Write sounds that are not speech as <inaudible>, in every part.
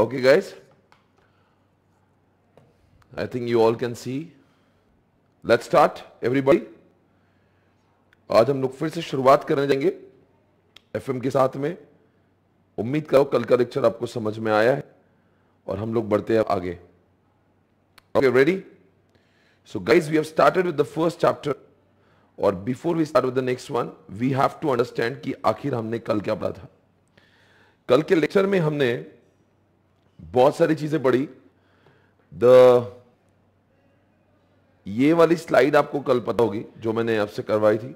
Okay guys, I think you all can see. Let's start everybody. आज हम लोग फिर से शुरुआत करने जाएंगे एफएम के साथ में उम्मीद करो कल का लेक्चर आपको समझ में आया है और हम लोग बढ़ते हैं आगे okay ready so guys we have started with the first chapter और before we start with the next one we have to understand कि आखिर हमने कल क्या पढ़ा था कल के लेक्चर में हमने बहुत सारी चीजें पढ़ी द ये वाली स्लाइड आपको कल पता होगी जो मैंने आपसे करवाई थी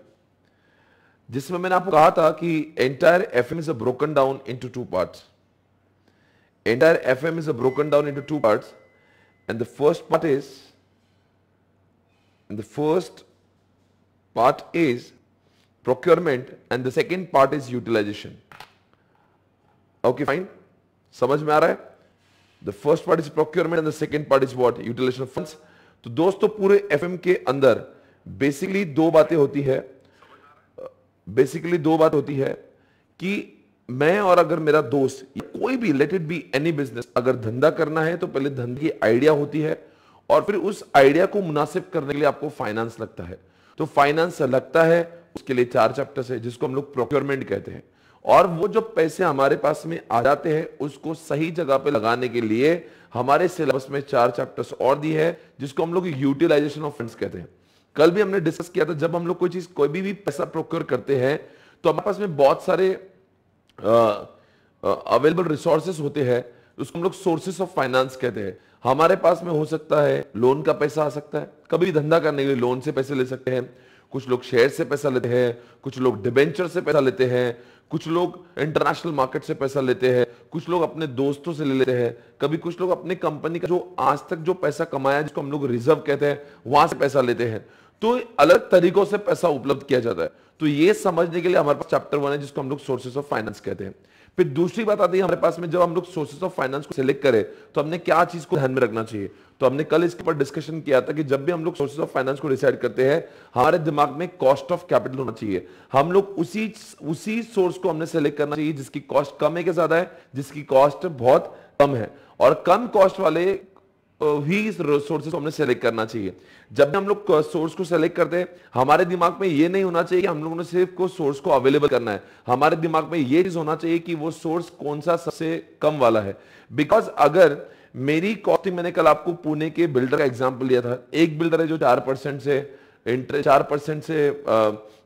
जिसमें मैंने आपको कहा था कि entire F M is a broken down into two part entire F M is a broken down into two part and the first part is and the first part is procurement and the second part is utilization okay fine समझ में आ रहा है the first part is procurement and the second part is what utilization of fund तो दोस्तों पूरे F के अंदर बेसिकली दो बातें होती है बेसिकली दो बात होती है कि मैं और अगर मेरा दोस्त कोई भी let it be any business अगर धंधा करना है तो पहले धंधे की आइडिया होती है और फिर उस आइडिया को मुनासिब करने के लिए आपको फाइनेंस लगता है तो फाइनेंस लगता है उसके लिए चार चैप्टर्स है जिसको हम लोग प्रोक्योरमेंट कहते हैं और वो जो पैसे हमारे पास में आ जाते हैं उसको सही जगह पे लगाने के लिए हमारे सिलेबस में चार चैप्टर्स और दी है जिसको हम लोग यूटिलाइजेशन ऑफ फंड्स कहते हैं कल भी हमने डिस्कस किया था जब हम लोग कोई चीज कोई भी, भी पैसा प्रोक्योर करते हैं तो हमारे पास में बहुत सारे अवेलेबल रिसोर्सेस होते हैं उसको हम लोग सोर्सेस ऑफ फाइनेंस कहते हैं हमारे पास में हो सकता है लोन का पैसा आ सकता है कभी धंधा करने के लिए लोन से पैसे ले सकते हैं कुछ लोग शेयर से पैसा लेते हैं कुछ लोग डिबेंचर से पैसा लेते हैं कुछ लोग इंटरनेशनल मार्केट से पैसा लेते हैं कुछ लोग अपने दोस्तों से ले लेते हैं कभी कुछ लोग अपने कंपनी का जो आज तक जो पैसा कमाया जिसको हम लोग रिजर्व कहते हैं वहां से पैसा लेते हैं तो अलग तरीकों से पैसा उपलब्ध किया जाता है तो ये समझने के लिए हमारे पास चैप्टर वन है जिसको हम लोग सोर्सेस ऑफ फाइनेंस कहते हैं फिर दूसरी बात आती है हमारे पास में जब हम लोग सोर्सेज ऑफ फाइनेंस को सिलेक्ट करें तो हमने क्या चीज को ध्यान में रखना चाहिए तो हमने कल इसके ऊपर डिस्कशन किया था कि जब भी हम लोग सोर्सेज ऑफ फाइनेंस को डिसाइड करते हैं हमारे दिमाग में कॉस्ट ऑफ कैपिटल होना चाहिए हम लोग उसी उसी सोर्स को हमने सेलेक्ट करना चाहिए जिसकी कॉस्ट कम है क्या ज्यादा है जिसकी कॉस्ट बहुत कम है और कम कॉस्ट वाले भी सोर्सेस को हमने सेलेक्ट करना चाहिए जब भी हम लोग सोर्स को सेलेक्ट करते हैं हमारे दिमाग में ये नहीं होना चाहिए कि हम लोगों ने सिर्फ को सोर्स को अवेलेबल करना है हमारे दिमाग में ये चीज होना चाहिए कि वो सोर्स कौन सा सबसे कम वाला है बिकॉज अगर मेरी कॉस्टिंग मैंने कल आपको पुणे के बिल्डर का एग्जाम्पल दिया था एक बिल्डर है जो चार परसेंट से इंटरेस्ट चार परसेंट से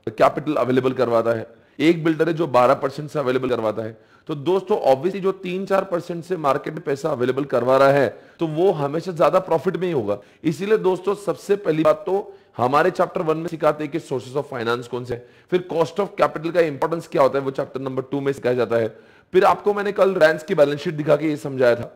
कैपिटल अवेलेबल करवाता है एक बिल्डर है जो 12 परसेंट से अवेलेबल करवाता है तो दोस्तों ऑब्वियसली जो तीन चार परसेंट से मार्केट में पैसा अवेलेबल करवा रहा है तो वो हमेशा ज्यादा प्रॉफिट में ही होगा इसीलिए दोस्तों सबसे पहली बात तो हमारे चैप्टर वन में सिखाते हैं कि सोर्सेस ऑफ फाइनेंस कौन से फिर कॉस्ट ऑफ कैपिटल का इंपॉर्टेंस क्या होता है वो चैप्टर नंबर टू में सिखाया जाता है फिर आपको मैंने कल रैंस की बैलेंस शीट दिखा के ये समझाया था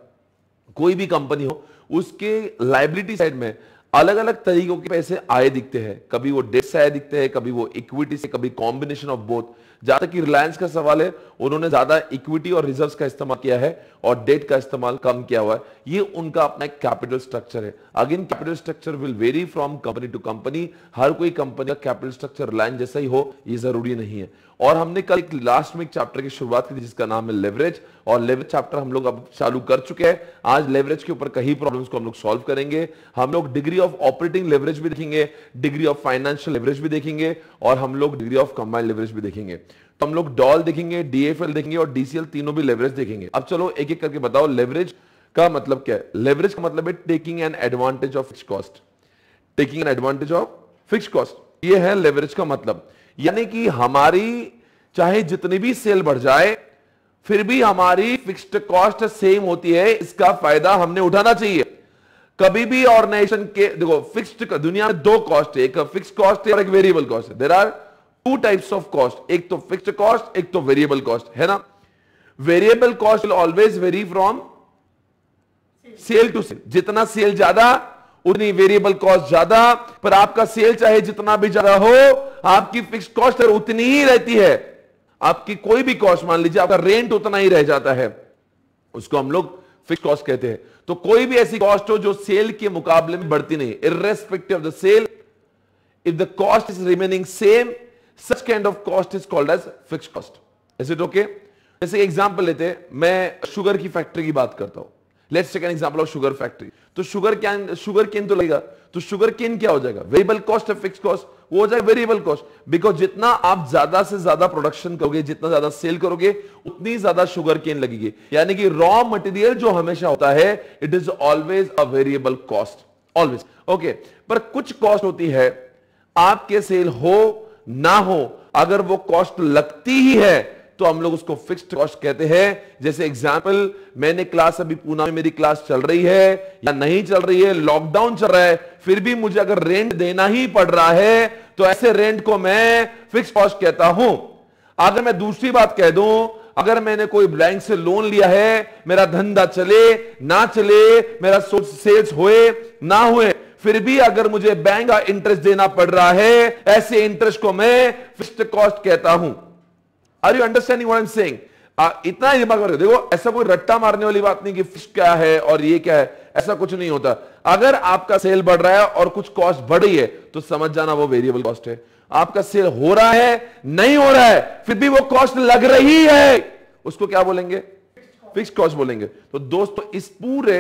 कोई भी कंपनी हो उसके लाइबिलिटी साइड में अलग अलग तरीकों के पैसे आए दिखते हैं कभी वो डेट से आए दिखते हैं कभी वो इक्विटी से कभी कॉम्बिनेशन ऑफ बोथ जहां तक रिलायंस का सवाल है उन्होंने ज्यादा इक्विटी और रिजर्व का इस्तेमाल किया है और डेट का इस्तेमाल कम किया हुआ है ये उनका अपना एक कैपिटल स्ट्रक्चर है again capital structure will vary from company to company हर कोई कंपनी का कैपिटल स्ट्रक्चर रिलायंस जैसा ही हो ये जरूरी नहीं है और हमने कल एक लास्ट में एक चैप्टर की शुरुआत की जिसका नाम है लेवरेज और लेवरेज चैप्टर हम लोग अब चालू कर चुके हैं आज लेवरेज के ऊपर कई प्रॉब्लम्स को हम लोग सॉल्व करेंगे हम लोग डिग्री ऑफ ऑपरेटिंग लेवरेज भी देखेंगे डिग्री ऑफ फाइनेंशियल लेवरेज भी देखेंगे और हम लोग डिग्री ऑफ कंबाइंड लेवरेज भी देखेंगे तो हम लोग डॉल देखेंगे डीएफएल देखेंगे और डीसीएल तीनों भी लेवरेज देखेंगे अब चलो एक एक करके बताओ लेवरेज का मतलब क्या है लेवरेज का मतलब है taking an advantage of fix cost taking an advantage of fix cost ये है लेवरेज का मतलब यानी कि हमारी चाहे जितनी भी सेल बढ़ जाए फिर भी हमारी फिक्स्ड कॉस्ट सेम होती है इसका फायदा हमने उठाना चाहिए कभी भी ऑर्गेनाइजेशन के देखो फिक्स्ड दुनिया में दो कॉस्ट है एक फिक्स कॉस्ट है और एक वेरिएबल कॉस्ट है there are two types of cost एक तो फिक्स कॉस्ट एक तो वेरिएबल कॉस्ट है ना variable cost always vary from sale to sale जितना सेल ज्यादा उतनी वेरिएबल कॉस्ट ज्यादा पर आपका सेल चाहे जितना भी ज्यादा हो आपकी फिक्स कॉस्ट तो उतनी ही रहती है आपकी कोई भी कॉस्ट मान लीजिए आपका रेंट उतना ही रह जाता है उसको हम लोग फिक्स कॉस्ट कहते हैं तो कोई भी ऐसी कॉस्ट हो जो सेल के मुकाबले में बढ़ती नहीं irrespective of the sale if the cost is remaining same such kind of cost is called as fixed cost. Is it okay? जैसे एग्जाम्पल लेते मैं शुगर की फैक्ट्री की बात करता हूं let's take an example of sugar factory तो sugar can sugar cane तो लगेगा तो शुगर केन क्या हो जाएगा वेरिएबल कॉस्ट है फिक्स कॉस्ट वो हो जाएगा वेरिएबल कॉस्ट बिकॉज जितना आप ज्यादा से ज्यादा प्रोडक्शन करोगे जितना ज्यादा सेल करोगे उतनी ज्यादा शुगर केन लगेगी यानी कि रॉ मटेरियल जो हमेशा होता है it is always a variable cost always okay पर कुछ कॉस्ट होती है आपके सेल हो ना हो अगर वो कॉस्ट लगती ही है तो हम लोग उसको फिक्स्ड कॉस्ट कहते हैं जैसे एग्जाम्पल मैंने क्लास अभी पूना में मेरी क्लास चल रही है या नहीं चल रही है लॉकडाउन चल रहा है फिर भी मुझे अगर रेंट देना ही पड़ रहा है तो ऐसे रेंट को मैं फिक्स कॉस्ट कहता हूं अगर मैं दूसरी बात कह दूं अगर मैंने कोई बैंक से लोन लिया है मेरा धंधा चले ना चले मेरा सेल्स होए ना हुए फिर भी अगर मुझे बैंक का इंटरेस्ट देना पड़ रहा है ऐसे इंटरेस्ट को मैं फिक्स्ड कॉस्ट कहता हूं are you understanding what I am saying इतना ही दिमाग में देखो ऐसा कोई रट्टा मारने वाली बात नहीं कि फिश क्या है और ये क्या है ऐसा कुछ नहीं होता अगर आपका सेल बढ़ रहा है और कुछ कॉस्ट बढ़ रही है तो समझ जाना वो वेरिएबल कॉस्ट है आपका सेल हो रहा है नहीं हो रहा है फिर भी वो कॉस्ट लग रही है उसको क्या बोलेंगे फिक्स कॉस्ट बोलेंगे तो दोस्तों इस पूरे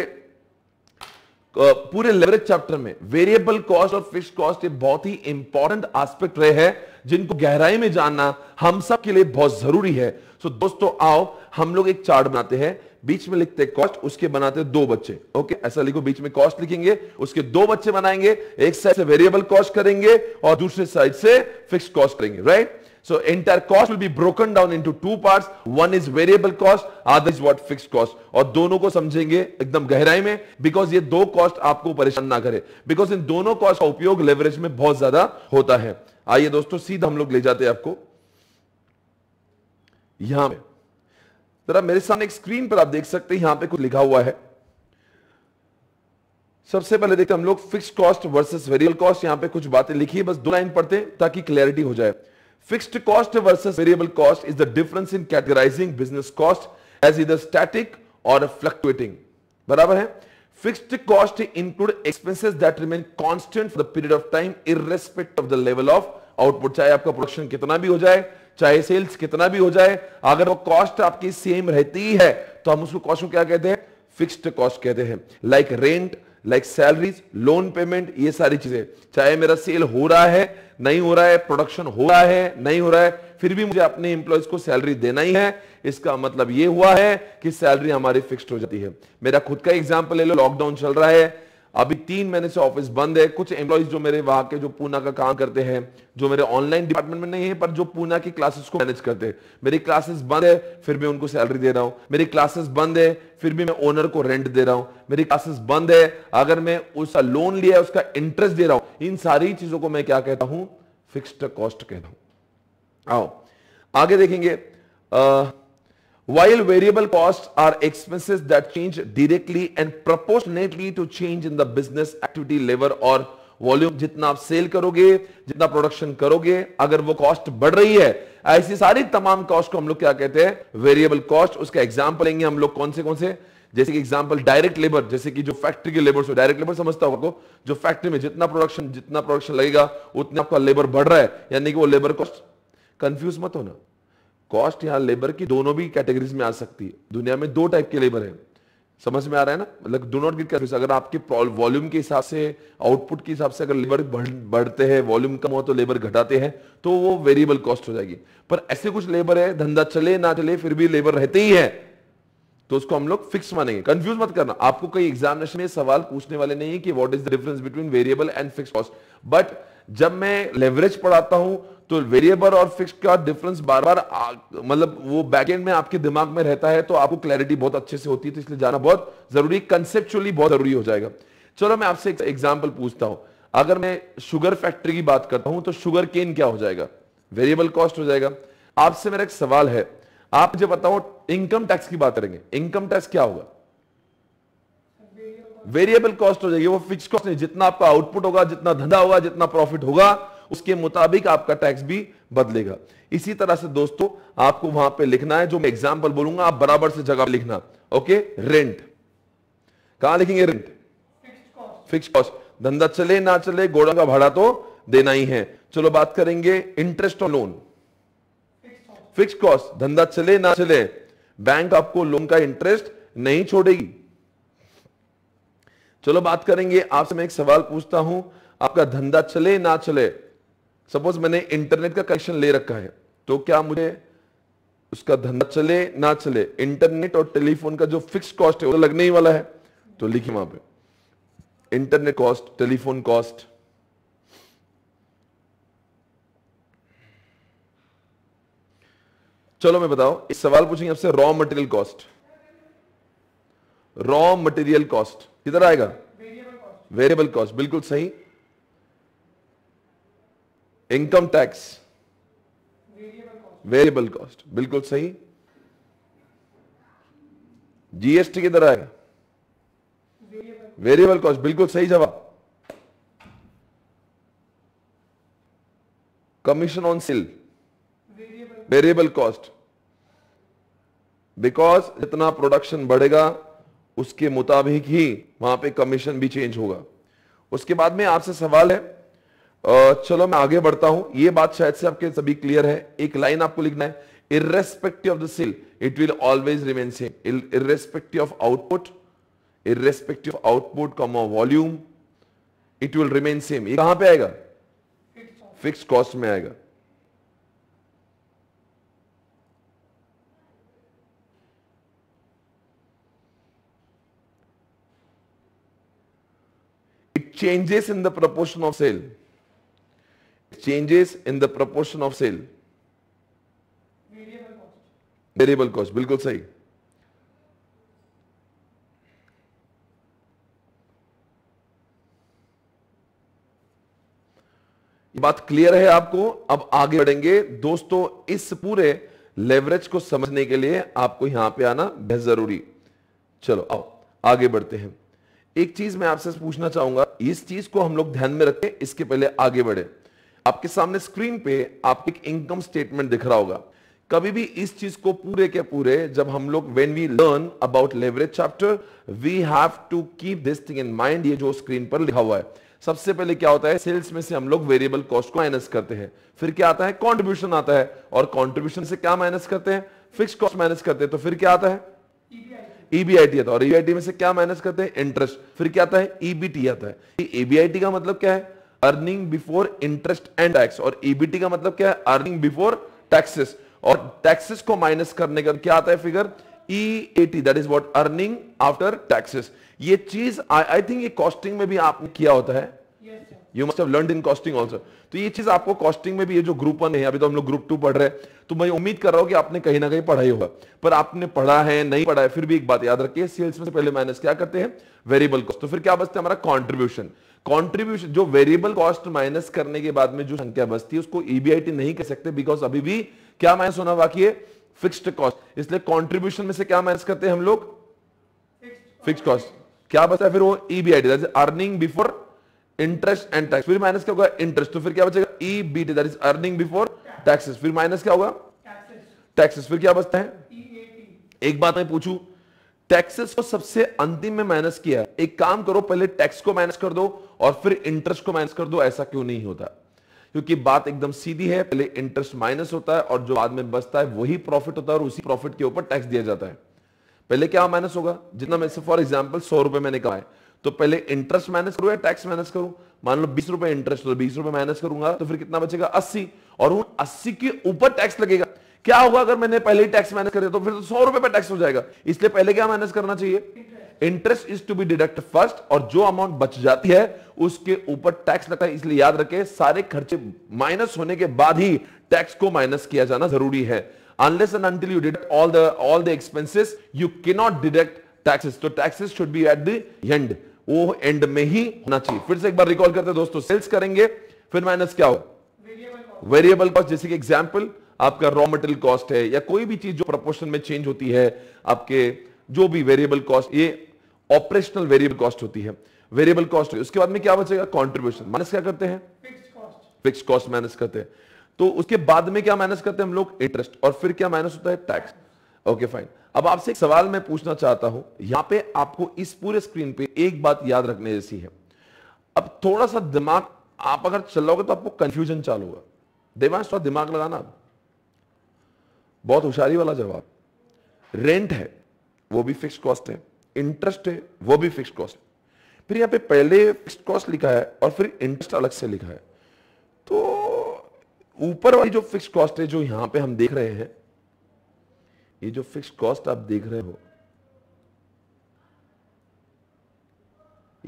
पूरे लेवरेज चैप्टर में वेरिएबल कॉस्ट और फिक्स कॉस्ट ये बहुत ही इंपॉर्टेंट एस्पेक्ट रहे हैं जिनको गहराई में जानना हम सब के लिए बहुत जरूरी है सो दोस्तों आओ हम लोग एक चार्ट बनाते हैं बीच में लिखते कॉस्ट उसके बनाते दो बच्चे ओके ऐसा लिखो बीच में कॉस्ट लिखेंगे उसके दो बच्चे बनाएंगे एक साइड से वेरिएबल कॉस्ट करेंगे और दूसरे साइड से फिक्स कॉस्ट करेंगे right So entire cost will be broken down into two parts. One is variable cost other is what fix cost और दोनों को समझेंगे एकदम गहराई में बिकॉज ये दो कॉस्ट आपको परेशान ना करे बिकॉज इन दोनों कॉस्ट का उपयोग लेवरेज में बहुत ज्यादा होता है आइए दोस्तों सीधा हम लोग ले जाते हैं आपको यहां पर जरा मेरे सामने एक स्क्रीन पर आप देख सकते हैं यहां पे कुछ लिखा हुआ है सबसे पहले देखते हैं हम लोग fix cost versus variable cost यहां पे कुछ बातें लिखी है बस दो लाइन पढ़ते हैं ताकि क्लैरिटी हो जाए fixed cost versus variable cost is the difference in categorizing business cost as either static और फ्लक्चुएटिंग बराबर है fixed cost include expenses that remain constant for the period of time irrespective of the level of output चाहे आपका production कितना भी हो जाए चाहे सेल्स कितना भी हो जाए अगर वो कॉस्ट आपकी सेम रहती है तो हम उसको कॉस्ट को क्या कहते हैं फिक्स्ड कॉस्ट कहते हैं like rent like salaries loan payment ये सारी चीजें चाहे मेरा सेल हो रहा है नहीं हो रहा है प्रोडक्शन हो रहा है नहीं हो रहा है फिर भी मुझे अपने इंप्लॉयज को सैलरी देना ही है इसका मतलब ये हुआ है कि सैलरी हमारी फिक्स्ड हो जाती है मेरा खुद का एग्जाम्पल ले लो लॉकडाउन चल रहा है अभी तीन महीने से ऑफिस बंद है कुछ एम्प्लॉयज जो मेरे वहां के जो पूना का काम करते हैं जो मेरे ऑनलाइन डिपार्टमेंट में नहीं है पर जो पूना की क्लासेस को मैनेज करते हैं मेरी क्लासेस बंद है फिर भी उनको सैलरी दे रहा हूं मेरी क्लासेस बंद है फिर भी मैं ओनर को रेंट दे रहा हूं मेरी क्लासेस बंद है अगर मैं उसका लोन लिया है उसका इंटरेस्ट दे रहा हूं इन सारी चीजों को मैं क्या कहता हूं फिक्स्ड कॉस्ट कहता हूं आओ आगे देखेंगे uh, While variable costs are expenses that change directly and proportionately to change in the business activity level और वॉल्यूम जितना आप सेल करोगे जितना प्रोडक्शन करोगे अगर वो कॉस्ट बढ़ रही है ऐसी सारी तमाम कॉस्ट को हम लोग क्या कहते हैं वेरिएबल कॉस्ट उसका एग्जाम्पल लेंगे हम लोग कौन से कौन से जैसे कि एग्जाम्पल डायरेक्ट लेबर जैसे कि जो फैक्ट्री के लेबर डायरेक्ट लेबर समझता हूं आपको जो फैक्ट्री में जितना प्रोडक्शन जितना प्रोडक्शन लगेगा उतना आपका लेबर बढ़ रहा है यानी कि वो लेबर कॉस्ट कंफ्यूज मत होना कॉस्ट यहां लेबर की दोनों भी कैटेगरीज में आ सकती है दुनिया में दो टाइप के लेबर है समझ में आ रहा है ना मतलब डो नॉट गेट कंफ्यूज अगर आपके वॉल्यूम के हिसाब से आउटपुट के हिसाब से अगर लेबर बढ़ते हैं वॉल्यूम कम हो तो लेबर घटाते हैं तो वो वेरिएबल कॉस्ट हो जाएगी पर ऐसे कुछ लेबर है धंधा चले ना चले फिर भी लेबर रहते ही है तो उसको हम लोग फिक्स मानेंगे कंफ्यूज मत करना आपको कई एग्जामिनेशन में सवाल पूछने वाले नहीं है कि what is the difference between variable and fix cost but जब मैं लेवरेज पढ़ाता हूं तो वेरिएबल और फिक्स का डिफरेंस बार बार मतलब वो बैकएंड में आपके दिमाग में रहता है तो आपको क्लैरिटी बहुत अच्छे से होती है तो इसलिए जाना बहुत जरूरी कंसेप्चुअली बहुत जरूरी हो जाएगा चलो मैं आपसे एक एग्जाम्पल पूछता हूं अगर मैं शुगर फैक्ट्री की बात करता हूं तो शुगर केन क्या हो जाएगा वेरिएबल कॉस्ट हो जाएगा आपसे मेरा एक सवाल है आप जब बताओ इनकम टैक्स की बात करेंगे इनकम टैक्स क्या होगा वेरिएबल कॉस्ट हो जाएगी वो फिक्स कॉस्ट नहीं जितना आपका आउटपुट होगा जितना धंधा होगा जितना प्रॉफिट होगा उसके मुताबिक आपका टैक्स भी बदलेगा इसी तरह से दोस्तों आपको वहां पे लिखना है जो मैं एग्जाम्पल बोलूंगा आप बराबर से जगह लिखना ओके रेंट कहा लिखेंगे रेंट फिक्स कॉस्ट धंधा चले ना चले घोड़ा का भाड़ा तो देना ही है चलो बात करेंगे interest on loan fix cost धंधा चले ना चले बैंक आपको लोन का इंटरेस्ट नहीं छोड़ेगी चलो बात करेंगे आपसे मैं एक सवाल पूछता हूं आपका धंधा चले ना चले सपोज मैंने इंटरनेट का कनेक्शन ले रखा है तो क्या मुझे उसका धंधा चले ना चले इंटरनेट और टेलीफोन का जो फिक्स कॉस्ट है वो तो लगने ही वाला है तो लिखिए वहां पे इंटरनेट कॉस्ट टेलीफोन कॉस्ट चलो मैं बताओ एक सवाल पूछेंगे आपसे raw material cost raw material cost किधर आएगा वेरिएबल कॉस्ट बिल्कुल सही इनकम टैक्स वेरिएबल कॉस्ट बिल्कुल सही जीएसटी किधर आएगा वेरिएबल कॉस्ट बिल्कुल सही जवाब commission on sale variable cost because जितना प्रोडक्शन बढ़ेगा उसके मुताबिक ही वहां पे कमीशन भी चेंज होगा उसके बाद में आपसे सवाल है चलो मैं आगे बढ़ता हूं ये बात शायद से आपके सभी क्लियर है एक लाइन आपको लिखना है irrespective of the sale it will always remain same irrespective of output irrespective of output कॉमो volume it will remain same ये कहां पे आएगा फिक्स कॉस्ट में आएगा it changes in the proportion of sale changes in the proportion of sale variable cost बिल्कुल सही बात क्लियर है आपको अब आगे बढ़ेंगे दोस्तों इस पूरे लेवरेज को समझने के लिए आपको यहां पे आना बेहद जरूरी चलो आओ आगे बढ़ते हैं एक चीज मैं आपसे पूछना चाहूंगा इस चीज को हम लोग ध्यान में रखें इसके पहले आगे बढ़े आपके सामने स्क्रीन पे आपके एक इनकम स्टेटमेंट दिख रहा होगा कभी भी इस चीज को पूरे के पूरे जब हम लोग when we learn about leverage chapter we have to keep this thing in mind ये जो स्क्रीन पर लिखा हुआ है सबसे पहले क्या होता है सेल्स में से हम लोग वेरिएबल कॉस्ट को माइनस करते हैं फिर क्या आता है कॉन्ट्रीब्यूशन आता है और कॉन्ट्रीब्यूशन से क्या माइनस करते हैं फिक्स कॉस्ट माइनस करते हैं तो फिर क्या आता है ईबीआईटी e आता है और ईबीआईटी e में से क्या माइनस करते हैं इंटरेस्ट फिर क्या आता है ईबीटी e आता है ईबीआईटी का मतलब क्या है earning before interest and tax और ईबीटी e का मतलब क्या है अर्निंग बिफोर टैक्सेस और टैक्सेस को माइनस करने का क्या आता है figure E EAT that is what earning after taxes ये चीज आई थिंक ये कॉस्टिंग में भी आपने किया होता है you must have learn in costing also तो ये चीज आपको कॉस्टिंग में भी ये जो ग्रुप वन है अभी तो हम लोग ग्रुप टू पढ़ रहे हैं तो मैं उम्मीद कर रहा हूं कि आपने कहीं ना कहीं पढ़ाई होगा पर आपने पढ़ा है नहीं पढ़ा है फिर भी एक बात याद रखिए सेल्स में से पहले माइनस क्या करते हैं वेरिएबल कॉस्ट तो फिर क्या बचते हैं हमारा कॉन्ट्रीब्यूशन कंट्रीब्यूशन जो वेरिएबल कॉस्ट माइनस करने के बाद में जो संख्या बचती है उसको ईबीआईटी e नहीं कह सकते बिकॉज अभी भी क्या माइनस होना बाकी है फिक्स्ड कॉस्ट इसलिए कंट्रीब्यूशन में से क्या माइनस करते हैं हम लोग फिक्स कॉस्ट क्या बचता है फिर वो EBIT earning before interest and tax फिर माइनस क्या होगा इंटरेस्ट तो फिर क्या बचेगा EBT that is earning before taxes फिर माइनस क्या होगा टैक्सेस फिर क्या बचता है e एक बात मैं पूछू टैक्सेस को सबसे अंतिम में माइनस किया एक काम करो पहले टैक्स को माइनस कर दो और फिर इंटरेस्ट को माइनस कर दो ऐसा क्यों नहीं होता क्योंकि बात एकदम सीधी है पहले इंटरेस्ट माइनस होता है और जो बाद में बचता है वही प्रॉफिट होता है और उसी प्रॉफिट के ऊपर टैक्स दिया जाता है पहले क्या माइनस होगा जितना मैं फॉर एग्जाम्पल सौ रुपए मैंने है तो पहले इंटरेस्ट माइनस करो या टैक्स माइनस करो मान लो बीस रुपए इंटरेस्ट हो तो बीस रुपए माइनस करूंगा तो फिर कितना बचेगा अस्सी और अस्सी के ऊपर टैक्स लगेगा क्या होगा अगर मैंने पहले ही टैक्स माइनस कर दिया तो फिर तो सौ रुपए पर टैक्स हो जाएगा इसलिए पहले क्या माइनस करना चाहिए interest is to be deduct first और जो अमाउंट बच जाती है उसके ऊपर टैक्स लगता है इसलिए याद रखे सारे खर्चे माइनस होने के बाद ही टैक्स को माइनस किया जाना जरूरी है unless and you deduct all all the all the expenses you cannot deduct taxes so तो taxes should be at the end वो एंड में ही होना चाहिए फिर से एक बार रिकॉल करते हैं दोस्तों सेल्स करेंगे फिर माइनस क्या हो वेरिएबल कॉस्ट जैसे कि एग्जांपल आपका रॉ मटेरियल कॉस्ट है या कोई भी चीज जो प्रपोर्शन में चेंज होती है आपके जो भी वेरिएबल कॉस्ट ये ऑपरेशनल वेरिएबल कॉस्ट होती है वेरिएबल कॉस्ट उसके बाद में क्या बचेगा कॉन्ट्रीब्यूशन माइनस क्या करते हैं फिक्स कॉस्ट माइनस करते हैं तो उसके बाद में क्या माइनस करते हैं हम लोग इंटरेस्ट और फिर क्या माइनस होता है टैक्स ओके फाइन अब आपसे एक सवाल मैं पूछना चाहता हूं यहां पे आपको इस पूरे स्क्रीन पे एक बात याद रखने जैसी है अब थोड़ा सा दिमाग आप अगर चलाओगे तो आपको कंफ्यूजन चालू होगा दिमाग थोड़ा दिमाग लगाना आप बहुत होशियारी वाला जवाब रेंट है वो भी फिक्स कॉस्ट है इंटरेस्ट है वो भी फिक्स कॉस्ट फिर यहां पे पहले फिक्स कॉस्ट लिखा है और फिर इंटरेस्ट अलग से लिखा है तो ऊपर वाली जो फिक्स कॉस्ट है जो यहां पे हम देख रहे हैं ये जो फिक्स कॉस्ट आप देख रहे हो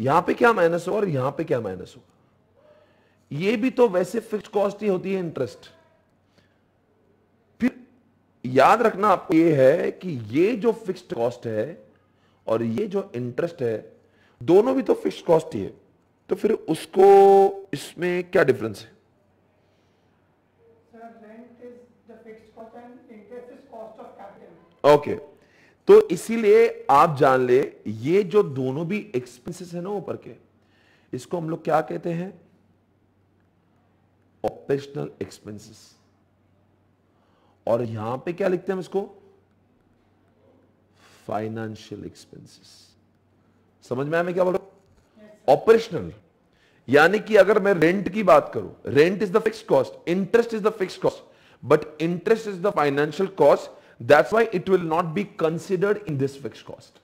यहां पे क्या माइनस होगा और यहां पे क्या माइनस होगा ये भी तो वैसे फिक्स कॉस्ट ही होती है इंटरेस्ट याद रखना आपको ये है कि ये जो फिक्स्ड कॉस्ट है और ये जो इंटरेस्ट है दोनों भी तो फिक्स्ड कॉस्ट ही है तो फिर उसको इसमें क्या डिफरेंस है ओके तो इसीलिए आप जान ले ये जो दोनों भी एक्सपेंसेस है ना ऊपर के इसको हम लोग क्या कहते हैं ऑपरेशनल एक्सपेंसेस और यहां पे क्या लिखते हैं इसको फाइनेंशियल एक्सपेंसेस समझ में आया मैं क्या बोल रहा हूं ऑपरेशनल यानी कि अगर मैं रेंट की बात करूं rent is the fix cost interest is the fix cost but interest is the financial cost that's why it will not be considered in this fix cost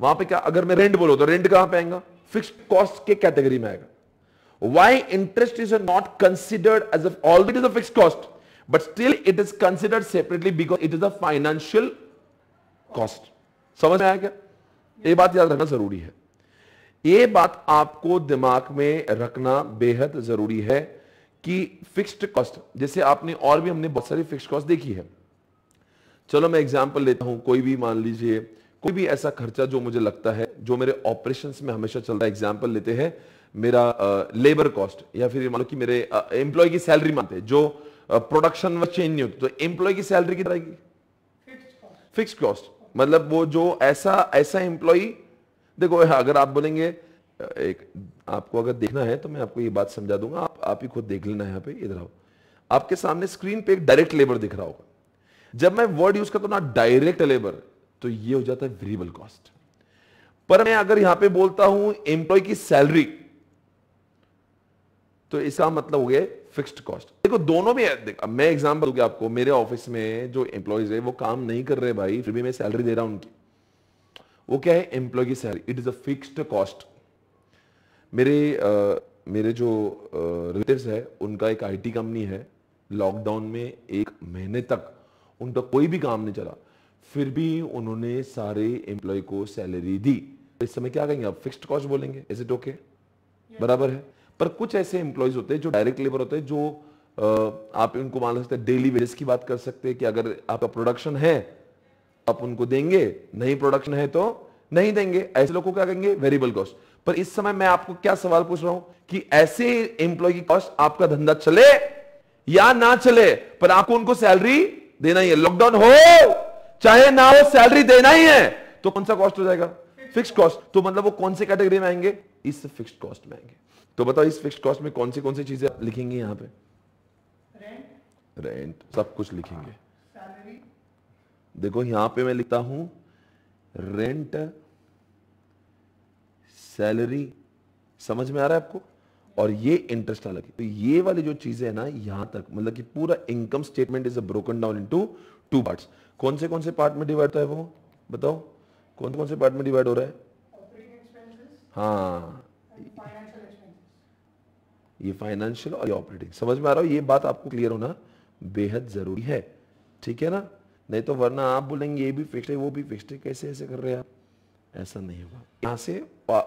वहां पे क्या अगर मैं रेंट बोलो तो रेंट कहां पे आएगा फिक्स कॉस्ट के कैटेगरी में आएगा why interest is not considered as already is a fix cost But still it is considered separately because it is a financial cost. समझ में आया क्या ये बात याद रखना जरूरी है ये बात आपको दिमाग में रखना बेहद जरूरी है कि फिक्स्ड कॉस्ट जैसे आपने और भी हमने बहुत सारी फिक्स्ड कॉस्ट देखी है चलो मैं एग्जाम्पल लेता हूं कोई भी मान लीजिए कोई भी ऐसा खर्चा जो मुझे लगता है जो मेरे ऑपरेशन में हमेशा चलता है एग्जाम्पल लेते हैं मेरा लेबर कॉस्ट या फिर मान लो कि मेरे एम्प्लॉय की सैलरी मानते हैं जो प्रोडक्शन uh, में चेंज नहीं होती तो एम्प्लॉय की सैलरी कितनी रहेगी फिक्स कॉस्ट मतलब वो जो ऐसा ऐसा एम्प्लॉय देखो अगर आप बोलेंगे uh, एक आपको अगर देखना है तो मैं आपको ये बात समझा दूंगा आप आप ही खुद देख लेना यहां पे इधर आओ आपके सामने स्क्रीन पे एक डायरेक्ट लेबर दिख रहा होगा जब मैं वर्ड यूज करता हूं ना डायरेक्ट लेबर तो ये हो जाता है वेरिएबल कॉस्ट पर मैं अगर यहां पे बोलता हूं एम्प्लॉय की सैलरी तो इसका मतलब हो गया फिक्स्ड कॉस्ट देखो दोनों भी देखो, मैं एग्जाम्पल दूंगी आपको मेरे ऑफिस में जो एम्प्लॉयज है वो काम नहीं कर रहे भाई फिर भी मैं सैलरी दे रहा हूं उनकी वो क्या है एम्प्लॉय की salary it is a fixed cost मेरे आ, मेरे जो रिलेटिव है उनका एक आईटी कंपनी है लॉकडाउन में एक महीने तक उनका कोई भी काम नहीं चला फिर भी उन्होंने सारे एम्प्लॉय को सैलरी दी इस समय क्या कहेंगे आप फिक्स्ड कॉस्ट बोलेंगे इज इट ओके बराबर है पर कुछ ऐसे एम्प्लॉयज होते हैं जो डायरेक्ट लेबर होते हैं जो आप उनको मान सकते हैं डेली वेजेस की बात कर सकते हैं कि अगर आपका प्रोडक्शन है आप उनको देंगे नहीं प्रोडक्शन है तो नहीं देंगे ऐसे लोगों को क्या कहेंगे वेरिएबल कॉस्ट पर इस समय मैं आपको क्या सवाल पूछ रहा हूं कि ऐसे एम्प्लॉय की कॉस्ट आपका धंधा चले या ना चले पर आपको उनको सैलरी देना ही है लॉकडाउन हो चाहे ना हो सैलरी देना ही है तो कौन सा कॉस्ट हो जाएगा फिक्स कॉस्ट तो मतलब वो कौन से कैटेगरी में आएंगे इस फिक्स कॉस्ट में आएंगे तो बताओ इस फिक्स कॉस्ट में कौन सी कौन सी चीजें आप लिखेंगे यहाँ पे रेंट सब कुछ लिखेंगे सैलरी देखो यहां पे मैं लिखता हूं रेंट सैलरी समझ में आ रहा है आपको और ये इंटरेस्ट अलग है तो ये वाली जो चीजें है ना यहां तक मतलब कि पूरा income statement is a broken down into two parts कौन से कौन से पार्ट में डिवाइड है वो बताओ कौन कौन से पार्ट में डिवाइड हो रहा है हाँ ये फाइनेंशियल और ये ऑपरेटिंग समझ में आ रहा हो ये बात आपको क्लियर होना बेहद ज़रूरी है ठीक है ना नहीं तो वरना आप बोलेंगे ये भी फिक्स है वो भी फिक्स है कैसे ऐसे कर रहे हैं आप ऐसा नहीं होगा यहाँ से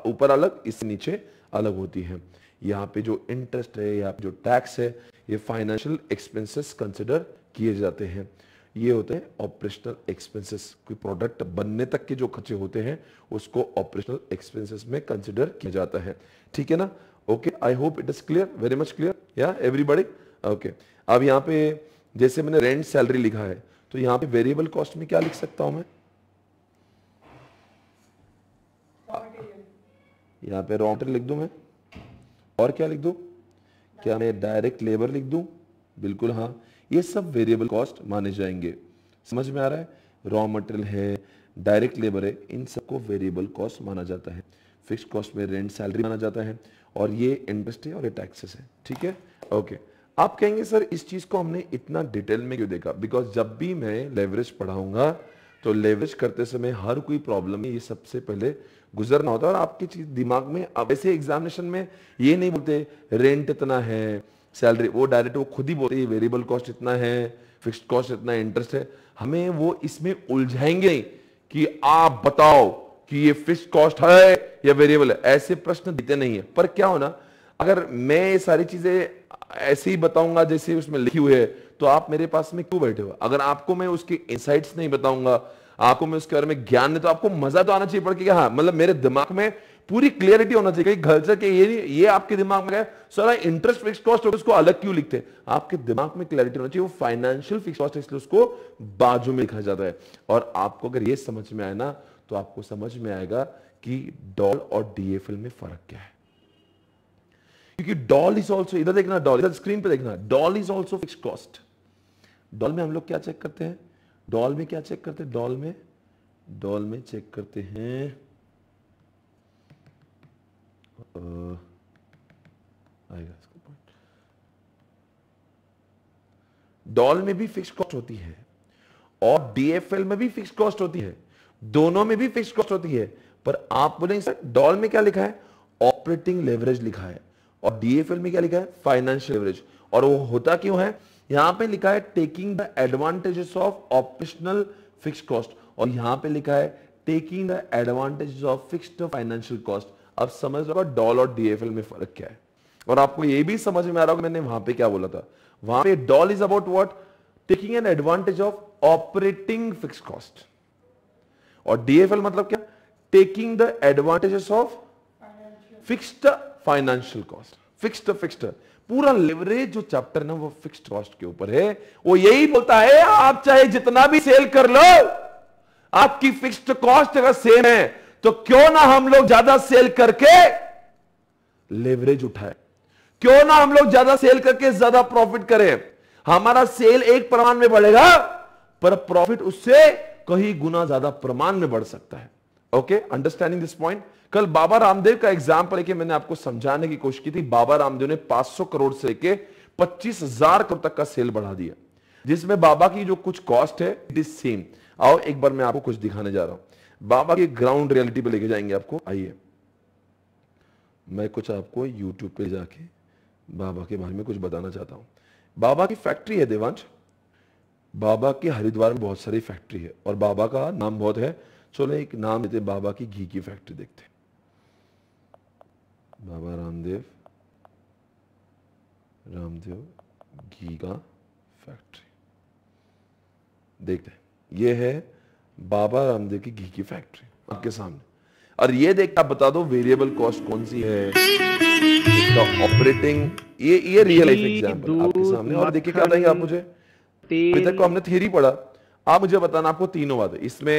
ऊपर अलग इससे नीचे अलग होती है यहाँ पे जो इंटरेस्ट है यहाँ पे जो टैक्स है ये फाइनेंशियल एक्सपेंसेस कंसिडर किए जाते हैं ये होते हैं ऑपरेशनल एक्सपेंसेस कोई प्रोडक्ट बनने तक के जो खर्चे होते हैं उसको ऑपरेशनल एक्सपेंसेस में कंसिडर किया जाता है ठीक है ना okay I hope it is clear very much clear या एवरीबडी ओके अब यहाँ पे जैसे मैंने रेंट सैलरी लिखा है तो यहाँ पे वेरिएबल कॉस्ट में क्या लिख सकता हूं मैं यहाँ पे रॉन्टर लिख दू मैं और क्या लिख दू क्या मैं डायरेक्ट लेबर लिख दू बिल्कुल हाँ ये सब वेरिएबल कॉस्ट माने जाएंगे समझ में आ रहा है रॉ मटेरियल है डायरेक्ट लेबर है इन सबको वेरिएबल कॉस्ट माना जाता है फिक्स कॉस्ट में रेंट सैलरी माना जाता है और ये इंटरेस्ट है और ये टैक्सेस है ठीक है ओके आप कहेंगे सर इस चीज़ को हमने इतना डिटेल में क्यों देखा बिकॉज जब भी मैं लेवरेज पढ़ाऊंगा तो लेवरेज करते समय हर कोई प्रॉब्लम में ये सबसे पहले गुजरना होता है और आपकी चीज दिमाग में वैसे एग्जामिनेशन में ये नहीं बोलते रेंट इतना है सैलरी वो डायरेक्ट वो खुद ही बोलते हैं वेरिएबल कॉस्ट इतना है फिक्स्ड कॉस्ट इतना इंटरेस्ट है हमें वो इसमें उलझाएंगे कि आप बताओ कि ये फिक्स कॉस्ट है या वेरिएबल है ऐसे प्रश्न देते नहीं है पर क्या होना अगर मैं ये सारी चीजें ऐसे ही बताऊंगा जैसे उसमें लिखी हुई है तो आप मेरे पास में क्यों बैठे हो अगर आपको मैं उसके इंसाइट्स नहीं बताऊंगा आपको मैं उसके बारे में ज्ञान नहीं तो आपको मजा तो आना चाहिए पड़ के हाँ मतलब मेरे दिमाग में पूरी क्लियरिटी होना चाहिए कहीं घर से कि ये ये आपके दिमाग में सारा इंटरेस्ट फिक्स कॉस्ट उसको अलग क्यों लिखते हैं आपके दिमाग में क्लियरिटी होना चाहिए वो फाइनेंशियल फिक्स कॉस्ट इसलिए उसको बाजू में लिखा जाता है और आपको अगर ये समझ में आए ना तो आपको समझ में आएगा कि डॉल और डीएफएल में फर्क क्या है क्योंकि डॉल इज ऑल्सो इधर देखना डॉल इधर स्क्रीन पे देखना DOL is also fix cost DOL में हम लोग क्या चेक करते हैं डॉल में क्या चेक करते हैं डॉल में डॉल में चेक करते हैं आएगा इसका पॉइंट डॉल में भी फिक्स कॉस्ट होती है और डीएफएल में भी फिक्स कॉस्ट होती है दोनों में भी फिक्स कॉस्ट होती है पर आप बोलेंगे सर डॉल में क्या लिखा है ऑपरेटिंग लेवरेज लिखा है और डीएफएल में क्या लिखा है फाइनेंशियल लेवरेज और वो होता क्यों है यहां पे लिखा है taking the advantages of operational fix cost और यहां पे लिखा है taking the advantages of fixed financial cost अब समझ हो डॉल और डीएफएल में फर्क क्या है और आपको ये भी समझ में आ रहा होगा मैंने वहां पे क्या बोला था वहां पे DOL is about what taking an advantage of operating fix cost और डीएफएल मतलब क्या taking the advantages of fixed financial cost fixed fixed पूरा लेवरेज जो चैप्टर ना वो फिक्स्ड कॉस्ट के ऊपर है वो यही बोलता है आप चाहे जितना भी सेल कर लो आपकी फिक्स्ड कॉस्ट अगर सेम है तो क्यों ना हम लोग ज्यादा सेल करके लेवरेज उठाए क्यों ना हम लोग ज्यादा सेल करके ज्यादा प्रॉफिट करें हमारा सेल एक प्रमाण में बढ़ेगा पर प्रॉफिट उससे कहीं गुना ज्यादा प्रमाण में बढ़ सकता है ओके अंडरस्टैंडिंग दिस पॉइंट कल बाबा रामदेव का एग्जाम्पल लेके मैंने आपको समझाने की कोशिश की थी बाबा रामदेव ने 500 करोड़ से लेके 25,000 करोड़ तक का सेल बढ़ा दिया जिसमें बाबा की जो कुछ कॉस्ट है इट इज सेम आओ एक बार मैं आपको कुछ दिखाने जा रहा हूं बाबा की ग्राउंड रियलिटी पे लेके जाएंगे आपको आइए मैं कुछ आपको यूट्यूब पे जाके बाबा के बारे में कुछ बताना चाहता हूं बाबा की फैक्ट्री है देवांश बाबा के हरिद्वार में बहुत सारी फैक्ट्री है और बाबा का नाम बहुत है चलो एक नाम देते बाबा की घी की फैक्ट्री देखते बाबा रामदेव रामदेव घी का फैक्ट्री देखते ये है बाबा रामदेव की घी की फैक्ट्री आपके सामने और ये देख आप बता दो वेरिएबल कॉस्ट कौन सी है ऑपरेटिंग ये ये रियल लाइफ एग्जांपल आपके सामने और देखिए क्या बताइए आप मुझे तेल अभी तक तो हमने थ्योरी पढ़ा आप मुझे बताना आपको तीनों बातें इसमें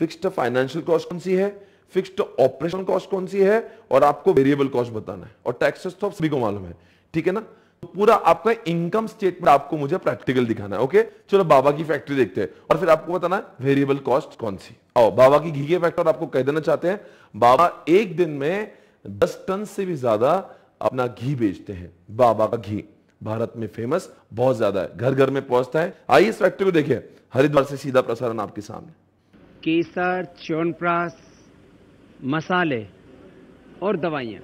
फिक्स्ड फाइनेंशियल कॉस्ट कौन सी है फिक्स्ड ऑपरेशन कॉस्ट कौन सी है और आपको वेरिएबल कॉस्ट बताना है और टैक्सेस तो सभी को मालूम है ठीक है ना तो पूरा आपका इनकम स्टेटमेंट आपको मुझे प्रैक्टिकल दिखाना है ओके चलो बाबा की फैक्ट्री देखते हैं और फिर आपको बताना है वेरिएबल कॉस्ट कौन सी आओ बाबा की घी के फैक्टर आपको कह देना चाहते हैं बाबा एक दिन में दस टन से भी ज्यादा अपना घी बेचते हैं बाबा का घी भारत में फेमस बहुत ज्यादा है घर घर में पहुंचता है आइए इस फैक्ट्री को देखिए हरिद्वार से सीधा प्रसारण आपके सामने केसर च्यवनप्रास मसाले और दवाइयाँ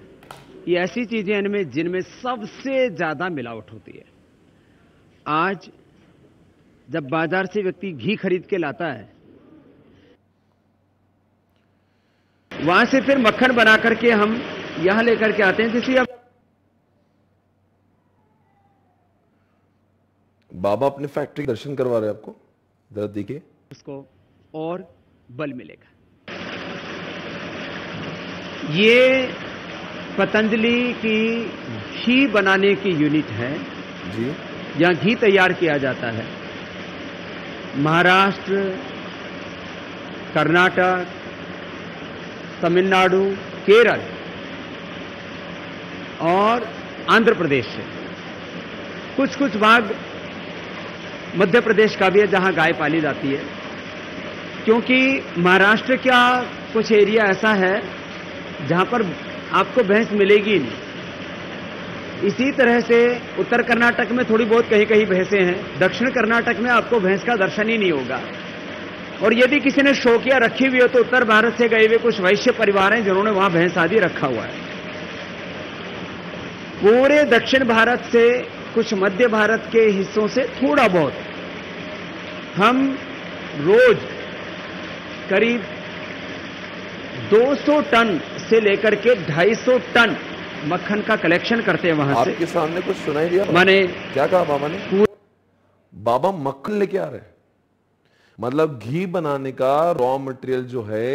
ये ऐसी चीजें इनमें जिनमें सबसे ज्यादा मिलावट होती है आज जब बाजार से व्यक्ति घी खरीद के लाता है वहां से फिर मक्खन बना करके हम यहां लेकर के आते हैं जिससे अब बाबा अपने फैक्ट्री दर्शन करवा रहे हैं आपको जरा देखिए उसको और बल मिलेगा ये पतंजलि की घी बनाने की यूनिट है जी जहाँ घी तैयार किया जाता है महाराष्ट्र कर्नाटक तमिलनाडु केरल और आंध्र प्रदेश से कुछ कुछ भाग मध्य प्रदेश का भी है जहां गाय पाली जाती है क्योंकि महाराष्ट्र का कुछ एरिया ऐसा है जहां पर आपको भैंस मिलेगी नहीं इसी तरह से उत्तर कर्नाटक में थोड़ी बहुत कहीं कहीं भैंसे हैं दक्षिण कर्नाटक में आपको भैंस का दर्शन ही नहीं होगा और यदि किसी ने शौकिया रखी हुई हो तो उत्तर भारत से गए हुए कुछ वैश्य परिवार हैं जिन्होंने वहां भैंस आदि रखा हुआ है पूरे दक्षिण भारत से कुछ मध्य भारत के हिस्सों से थोड़ा बहुत हम रोज करीब 200 टन से लेकर के 250 टन मक्खन का कलेक्शन करते हैं वहां आपके से सामने कुछ सुनाई दिया मैंने क्या कहा बाबा ने बाबा मक्खन लेके आ रहे मतलब घी बनाने का रॉ मटेरियल जो है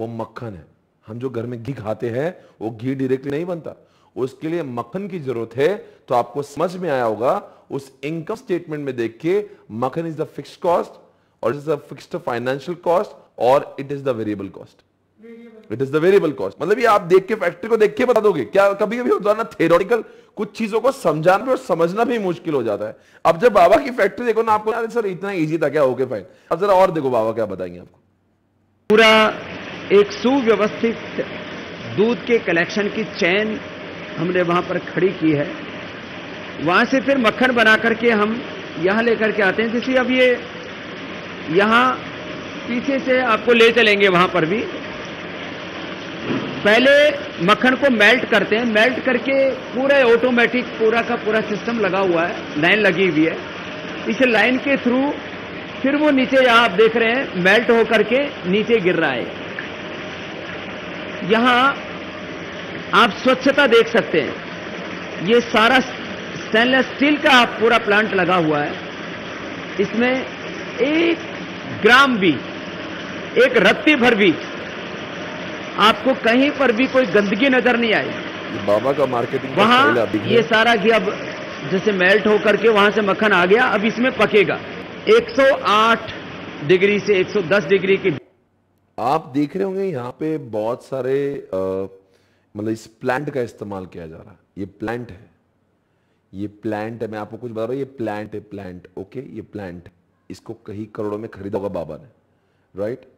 वो मक्खन है हम जो घर में घी खाते हैं वो घी डायरेक्टली नहीं बनता उसके लिए मक्खन की जरूरत है तो आपको समझ में आया होगा उस इनकम स्टेटमेंट में देख के मक्खन इज द फिक्स कॉस्ट और is the fix financial cost और it is the variable cost it is the variable cost मतलब ये आप देख के फैक्ट्री को देख के बता दोगे क्या कभी कभी होता ना थेरोटिकल कुछ चीजों को समझाना भी और समझना भी मुश्किल हो जाता है अब जब बाबा की फैक्ट्री देखो ना आपको सर इतना ईजी था क्या ओके फाइन अब जरा और देखो बाबा क्या बताएंगे आपको पूरा एक सुव्यवस्थित दूध के कलेक्शन की चैन हमने वहाँ पर खड़ी की है वहाँ से फिर मक्खन बना करके हम यहाँ लेकर के आते हैं जैसे अब ये यहाँ पीछे से आपको ले चलेंगे वहाँ पर भी पहले मक्खन को मेल्ट करते हैं मेल्ट करके पूरे ऑटोमेटिक पूरा का पूरा सिस्टम लगा हुआ है लाइन लगी हुई है इस लाइन के थ्रू फिर वो नीचे यहाँ आप देख रहे हैं मेल्ट होकर के नीचे गिर रहा है यहाँ आप स्वच्छता देख सकते हैं ये सारा स्टेनलेस स्टील का पूरा प्लांट लगा हुआ है इसमें एक ग्राम भी एक रत्ती भर भी आपको कहीं पर भी कोई गंदगी नजर नहीं आई बाबा का मार्केटिंग वहाँ ये सारा घी अब जैसे मेल्ट होकर के वहां से मक्खन आ गया अब इसमें पकेगा 108 डिग्री से 110 डिग्री की आप देख रहे होंगे यहाँ पे बहुत सारे आ... मतलब इस प्लांट का इस्तेमाल किया जा रहा है ये प्लांट है ये प्लांट है मैं आपको कुछ बता रहा हूँ ये प्लांट है प्लांट ओके ये प्लांट इसको कहीं करोड़ों में खरीदा होगा बाबा ने राइट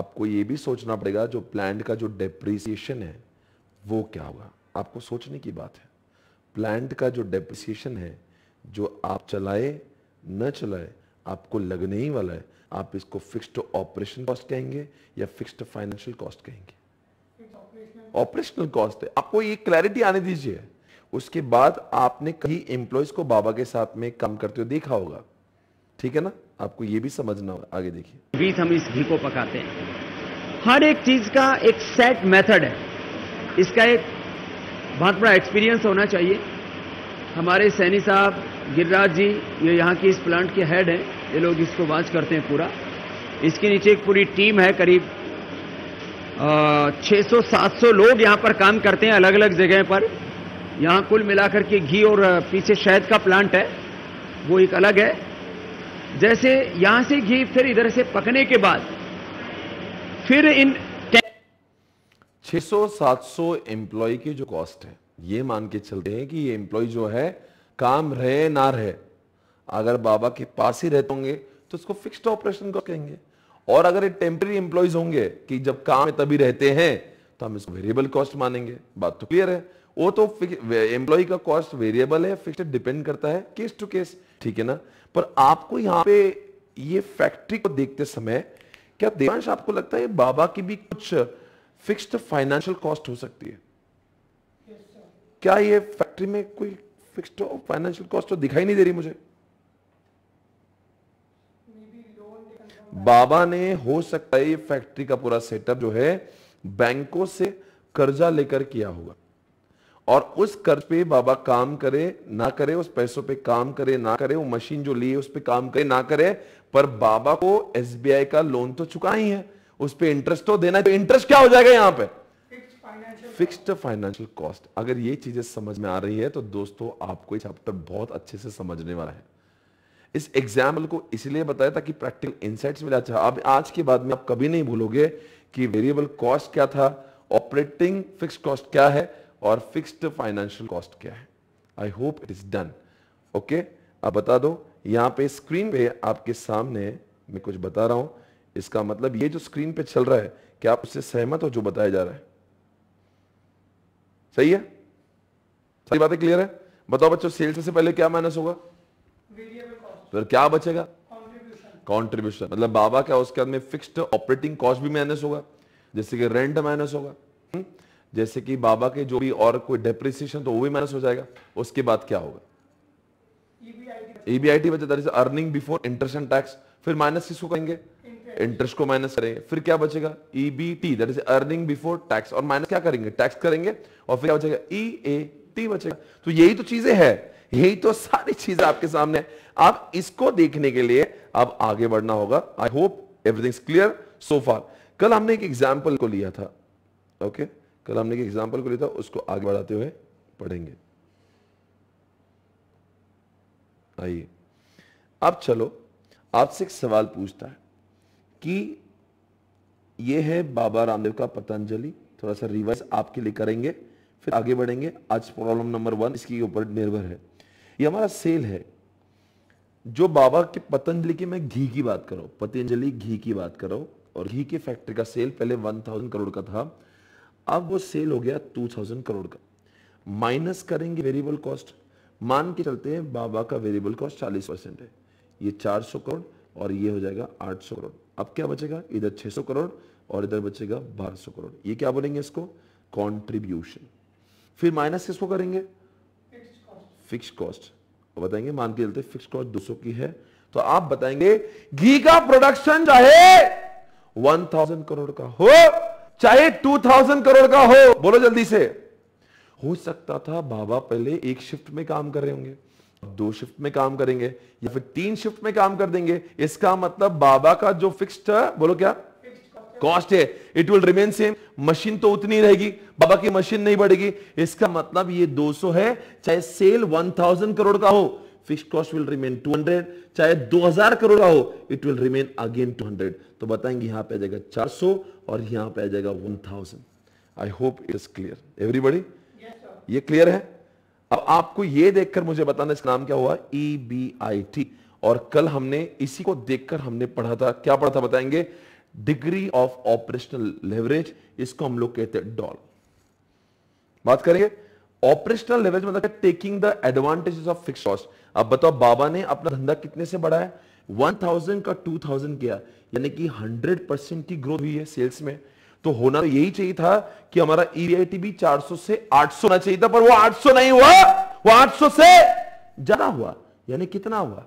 आपको ये भी सोचना पड़ेगा जो प्लांट का जो डेप्रिसिएशन है वो क्या होगा आपको सोचने की बात है प्लांट का जो डेप्रिसिएशन है जो आप चलाए न चलाए आपको लगने ही वाला है आप इसको फिक्स्ड ऑपरेशन कॉस्ट कहेंगे या फिक्स्ड फाइनेंशियल कॉस्ट कहेंगे ऑपरेशनल कॉस्ट है आपको ये क्लैरिटी आने दीजिए उसके बाद आपने कहीं एम्प्लॉयज को बाबा के साथ में काम करते हुए देखा होगा ठीक है ना आपको ये भी समझना होगा आगे देखिए बीच हम इस घी को पकाते हैं हर एक चीज का एक सेट मेथड है इसका एक बहुत बड़ा एक्सपीरियंस होना चाहिए हमारे सैनी साहब गिरिराज जी ये यहाँ की इस प्लांट के हेड हैं ये लोग इसको वॉच करते हैं पूरा इसके नीचे एक पूरी टीम है करीब 600-700 लोग यहाँ पर काम करते हैं अलग अलग जगह पर यहाँ कुल मिलाकर के घी और पीछे शहद का प्लांट है वो एक अलग है जैसे यहाँ से घी फिर इधर से पकने के बाद फिर इन 600-700 एम्प्लॉय की जो कॉस्ट है ये मान के चलते हैं कि ये एम्प्लॉय जो है काम रहे ना रहे अगर बाबा के पास ही रहते होंगे तो उसको फिक्स्ड ऑपरेशन कहेंगे और अगर ये टेम्प्रेरी एम्प्लॉयज होंगे कि जब काम में तभी रहते हैं तो हम इसको वेरिएबल कॉस्ट मानेंगे बात तो क्लियर है वो तो एम्प्लॉय का कॉस्ट वेरिएबल है फिक्स डिपेंड करता है केस टू केस ठीक है ना पर आपको यहां पे ये फैक्ट्री को देखते समय क्या देवांश आपको लगता है बाबा की भी कुछ फिक्स्ड फाइनेंशियल कॉस्ट हो सकती है yes, क्या ये फैक्ट्री में कोई फिक्स्ड फाइनेंशियल कॉस्ट तो दिखाई नहीं दे रही मुझे बाबा ने हो सकता है ये फैक्ट्री का पूरा सेटअप जो है बैंकों से कर्जा लेकर किया होगा और उस कर्ज पे बाबा काम करे ना करे उस पैसों पे काम करे ना करे वो मशीन जो ली उस पर काम करे ना करे पर बाबा को एसबीआई का लोन तो चुका ही है उस पर इंटरेस्ट तो देना है तो इंटरेस्ट क्या हो जाएगा यहां पे फिक्स्ड फाइनेंशियल कॉस्ट अगर ये चीजें समझ में आ रही है तो दोस्तों आपको ये चैप्टर बहुत अच्छे से समझने वाला है इस एग्जाम्पल को इसलिए बताया ताकि प्रैक्टिकल इंसाइट्स मिला अच्छा अब आज के बाद में आप कभी नहीं भूलोगे कि वेरिएबल कॉस्ट क्या था ऑपरेटिंग फिक्स कॉस्ट क्या है और फिक्स्ड फाइनेंशियल कॉस्ट क्या है I hope it is done okay अब बता दो यहां पे स्क्रीन पे आपके सामने मैं कुछ बता रहा हूं इसका मतलब ये जो स्क्रीन पे चल रहा है क्या आप उससे सहमत हो जो बताया जा रहा है सही है सारी बातें क्लियर है बताओ बच्चों सेल्स से पहले क्या माइनस होगा तो फिर क्या बचेगा कॉन्ट्रीब्यूशन मतलब बाबा क्या उसके अंदर फिक्स्ड ऑपरेटिंग कॉस्ट भी माइनस होगा जैसे कि रेंट माइनस होगा हम्म? जैसे कि बाबा के जो भी और कोई डेप्रिसिएशन तो वो भी माइनस हो जाएगा उसके बाद क्या होगा ईबीआईटी बचा is earning before interest and tax फिर माइनस किसको करेंगे इंटरेस्ट को माइनस करेंगे फिर क्या बचेगा EBT that is earning before tax और माइनस क्या करेंगे टैक्स करेंगे और फिर क्या बचेगा ईएटी e बचेगा तो यही तो चीजें हैं यही तो सारी चीज आपके सामने है आप इसको देखने के लिए अब आगे बढ़ना होगा I hope everything clear so far कल हमने एक एग्जाम्पल को लिया था ओके okay? कल हमने एक एग्जाम्पल को लिया था उसको आगे बढ़ाते हुए पढ़ेंगे आइए अब चलो आपसे एक सवाल पूछता है कि ये है बाबा रामदेव का पतंजलि थोड़ा सा रिवाइज आपके लिए करेंगे फिर आगे बढ़ेंगे आज प्रॉब्लम नंबर वन इसके ऊपर निर्भर है ये हमारा सेल है जो बाबा के पतंजलि की मैं घी की बात करो पतंजलि घी की बात करो और घी की फैक्ट्री का सेल पहले वन थाउजेंड करोड़ का था अब वो सेल हो गया टू थाउजेंड करोड़ का माइनस करेंगे वेरिएबल कॉस्ट मान के चलते हैं बाबा का वेरिएबल कॉस्ट चालीस परसेंट है ये चार सौ करोड़ और ये हो जाएगा आठ सौ करोड़ अब क्या बचेगा इधर छः सौ करोड़ और इधर बचेगा बारह सौ करोड़ ये क्या बोलेंगे इसको कॉन्ट्रीब्यूशन फिर माइनस किसको करेंगे फिक्स कॉस्ट वो बताएंगे मान के चलते फिक्स कॉस्ट दो की है तो आप बताएंगे घी का प्रोडक्शन चाहे 1000 करोड़ का हो चाहे 2000 करोड़ का हो बोलो जल्दी से हो सकता था बाबा पहले एक शिफ्ट में काम कर रहे होंगे दो शिफ्ट में काम करेंगे या फिर तीन शिफ्ट में काम कर देंगे इसका मतलब बाबा का जो फिक्स्ड बोलो क्या कॉस्ट है it will remain same machine तो उतनी रहेगी बाबा की मशीन नहीं बढ़ेगी इसका मतलब ये 200 है चाहे सेल 1000 करोड़ का हो फिक्स कॉस्ट विल रिमेन 200 चाहे 2000 करोड़ का हो इट विल रिमेन अगेन 200 तो बताएंगे यहां पे आ जाएगा 400 और यहां पे आ जाएगा 1000 thousand I hope it is clear everybody ये क्लियर है अब आपको ये देखकर मुझे बताना इसका नाम क्या हुआ ई बी आई टी और कल हमने इसी को देखकर हमने पढ़ा था क्या पढ़ा था बताएंगे डिग्री ऑफ ऑपरेशनल लेवरेज इसको हम लोग कहते हैं डॉल बात करेंगे ऑपरेशनल लेवरेज मतलब taking the advantages of fix cost अब बताओ बाबा ने अपना धंधा कितने से बढ़ाया 1000 का 2000 किया यानी कि 100 परसेंट की ग्रोथ हुई है सेल्स में तो होना तो यही चाहिए था कि हमारा ईवीआईटी e भी 400 से 800 होना चाहिए था पर वो 800 नहीं हुआ वो 800 से ज्यादा हुआ यानी कितना हुआ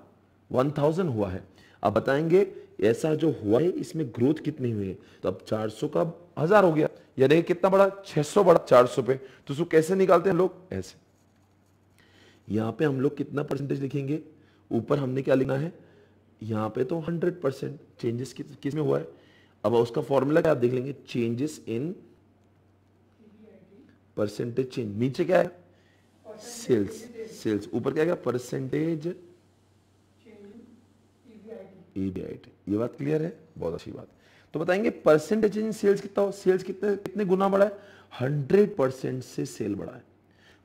1000 हुआ है अब बताएंगे ऐसा जो हुआ है इसमें ग्रोथ कितनी हुई है तो अब 400 का हजार हो गया यानी कितना बड़ा 600 बड़ा 400 पे तो उसको कैसे निकालते हैं लोग ऐसे यहाँ पे हम लोग कितना परसेंटेज लिखेंगे ऊपर हमने क्या लिखना है यहाँ पे तो 100 परसेंट चेंजेस किस, में हुआ है अब उसका फॉर्मूला क्या आप देख लेंगे चेंजेस इन परसेंटेज चेंज नीचे क्या है सेल्स सेल्स ऊपर क्या गया परसेंटेज ए e ये बात क्लियर है बहुत अच्छी बात तो बताएंगे परसेंटेज इन सेल्स कितना हो सेल्स कितने कितने गुना बढ़ा है हंड्रेड परसेंट से सेल बढ़ा है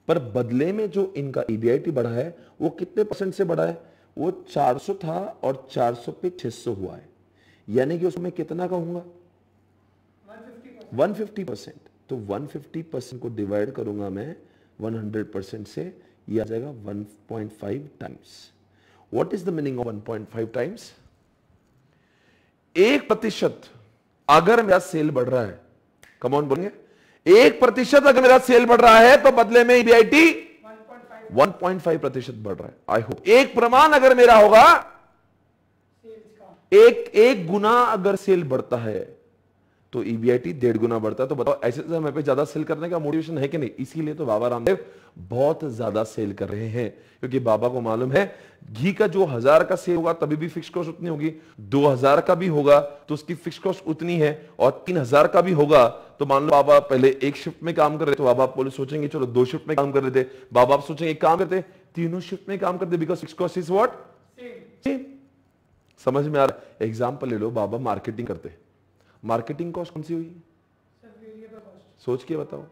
पर बदले में जो इनका ई e बढ़ा है वो कितने परसेंट से बढ़ा है वो 400 था और 400 पे 600 हुआ है यानी कि उसमें कितना का कहूंगा 150 परसेंट तो 150 परसेंट को डिवाइड करूंगा मैं 100 परसेंट से यह आ जाएगा 1.5 times what is the meaning of 1.5 times एक प्रतिशत अगर मेरा सेल बढ़ रहा है कमॉन बोलिए एक प्रतिशत अगर मेरा सेल बढ़ रहा है तो बदले में ईबीआईटी e 1.5 प्रतिशत बढ़ रहा है आई होप एक प्रमाण अगर मेरा होगा एक एक गुना अगर सेल बढ़ता है तो ईबीआईटी e डेढ़ गुना बढ़ता है तो बताओ ऐसे समय पे ज्यादा सेल करने का मोटिवेशन है कि नहीं इसीलिए तो बाबा रामदेव बहुत ज्यादा सेल कर रहे हैं क्योंकि बाबा को मालूम है घी का जो हजार का सेल होगा तभी भी फिक्स कॉस्ट उतनी होगी दो हजार का भी होगा तो उसकी फिक्स कॉस्ट उतनी है और तीन हजार का भी होगा तो मान लो बाबा पहले एक शिफ्ट में काम कर रहे थे तो बाबा आप सोचेंगे चलो दो शिफ्ट में काम कर रहे थे बाबा आप सोचेंगे काम करते तीनों शिफ्ट में काम करते because fix cost is what समझ में आ रहा है एग्जाम्पल ले लो बाबा मार्केटिंग करते हैं मार्केटिंग कॉस्ट कौन सी हुई सोच के बताओ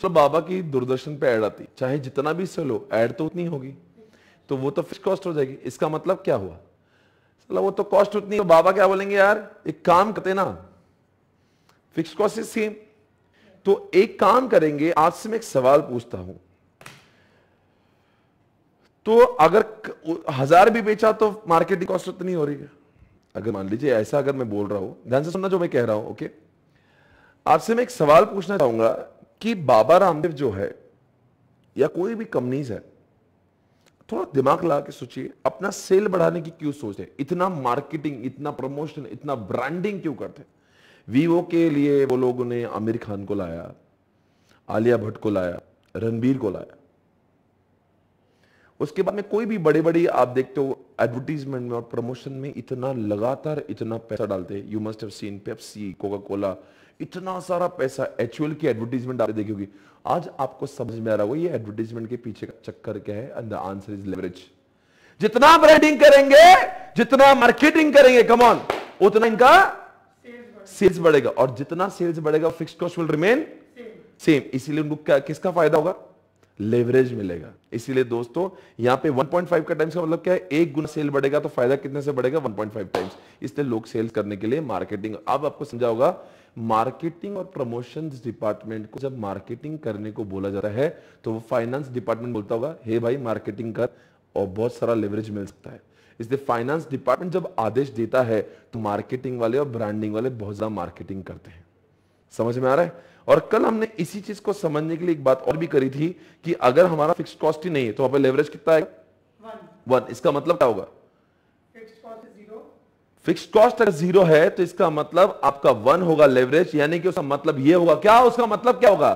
चलो बाबा की दूरदर्शन पे ऐड आती चाहे जितना भी सेल हो ऐड तो उतनी होगी तो वो तो फिक्स कॉस्ट हो जाएगी इसका मतलब क्या हुआ वो तो कॉस्ट उतनी तो बाबा क्या बोलेंगे यार एक काम करते ना फिक्स कॉस्ट इज सेम तो एक काम करेंगे आज से मैं एक सवाल पूछता हूं तो अगर हजार भी बेचा तो मार्केटिंग कॉस्ट उतनी हो रही है अगर मान लीजिए ऐसा अगर मैं बोल रहा हूँ ध्यान से सुनना जो मैं कह रहा हूं ओके आपसे मैं एक सवाल पूछना चाहूंगा कि बाबा रामदेव जो है या कोई भी कंपनीज है थोड़ा दिमाग लगा के सोचिए अपना सेल बढ़ाने की क्यों सोच है इतना मार्केटिंग इतना प्रमोशन इतना ब्रांडिंग क्यों करते वीवो के लिए वो लोगों ने आमिर खान को लाया आलिया भट्ट को लाया रणबीर को लाया उसके बाद में कोई भी बड़े बड़े आप देखते हो एडवर्टीजमेंट में और प्रमोशन में इतना लगातार इतना पैसा डालते हैं you must have seen Pepsi Coca Cola इतना सारा पैसा एक्चुअल की एडवर्टीजमेंट आपने देखी होगी आज आपको समझ में आ रहा होगा ये एडवर्टीजमेंट के पीछे का चक्कर क्या है and the answer is leverage जितना ब्रांडिंग करेंगे जितना मार्केटिंग करेंगे कमॉन उतना इनका सेल्स बढ़ेगा और जितना सेल्स बढ़ेगा fix cost will remain same इसीलिए उनको किसका फायदा होगा लेवरेज मिलेगा इसीलिए दोस्तों यहां पे 1.5 का टाइम्स का मतलब क्या है एक गुना सेल बढ़ेगा तो फायदा कितने से बढ़ेगा 1.5 टाइम्स इसलिए लोग सेल्स करने के लिए मार्केटिंग अब आपको समझा होगा मार्केटिंग और प्रमोशन डिपार्टमेंट को जब मार्केटिंग करने को बोला जाता है तो वो फाइनेंस डिपार्टमेंट बोलता होगा हे hey भाई मार्केटिंग कर और बहुत सारा लेवरेज मिल सकता है इसलिए फाइनेंस डिपार्टमेंट जब आदेश देता है तो मार्केटिंग वाले और ब्रांडिंग वाले बहुत ज्यादा मार्केटिंग करते हैं समझ में आ रहा है और कल हमने इसी चीज को समझने के लिए एक बात और भी करी थी कि अगर हमारा फिक्स कॉस्ट ही नहीं है तो हमें लेवरेज कितना है वन इसका मतलब क्या होगा फिक्स कॉस्ट अगर जीरो है तो इसका मतलब आपका वन होगा लेवरेज यानी कि उसका मतलब यह होगा क्या उसका मतलब क्या होगा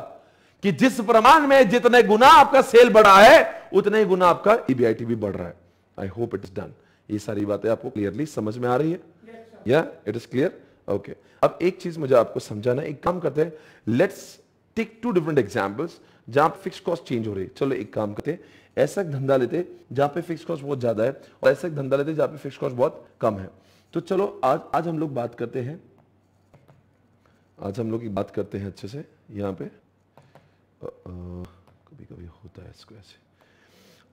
कि जिस प्रमाण में जितने गुना आपका सेल बढ़ा है उतने गुना आपका ईबीआईटी e भी बढ़ रहा है I hope it is done ये सारी बातें आपको क्लियरली समझ में आ रही है या इट इज क्लियर ओके अब एक चीज मुझे आपको समझाना एक काम करते हैं let's take two different examples जहां पर फिक्स कॉस्ट चेंज हो रही है चलो एक काम करते हैं ऐसा एक धंधा लेते जहां पे फिक्स कॉस्ट बहुत ज्यादा है और ऐसा एक धंधा लेते जहां पे फिक्स कॉस्ट बहुत कम है तो चलो आज आज हम लोग बात करते हैं आज हम लोग की बात करते हैं अच्छे से यहाँ पे कभी कभी होता है इसको ऐसे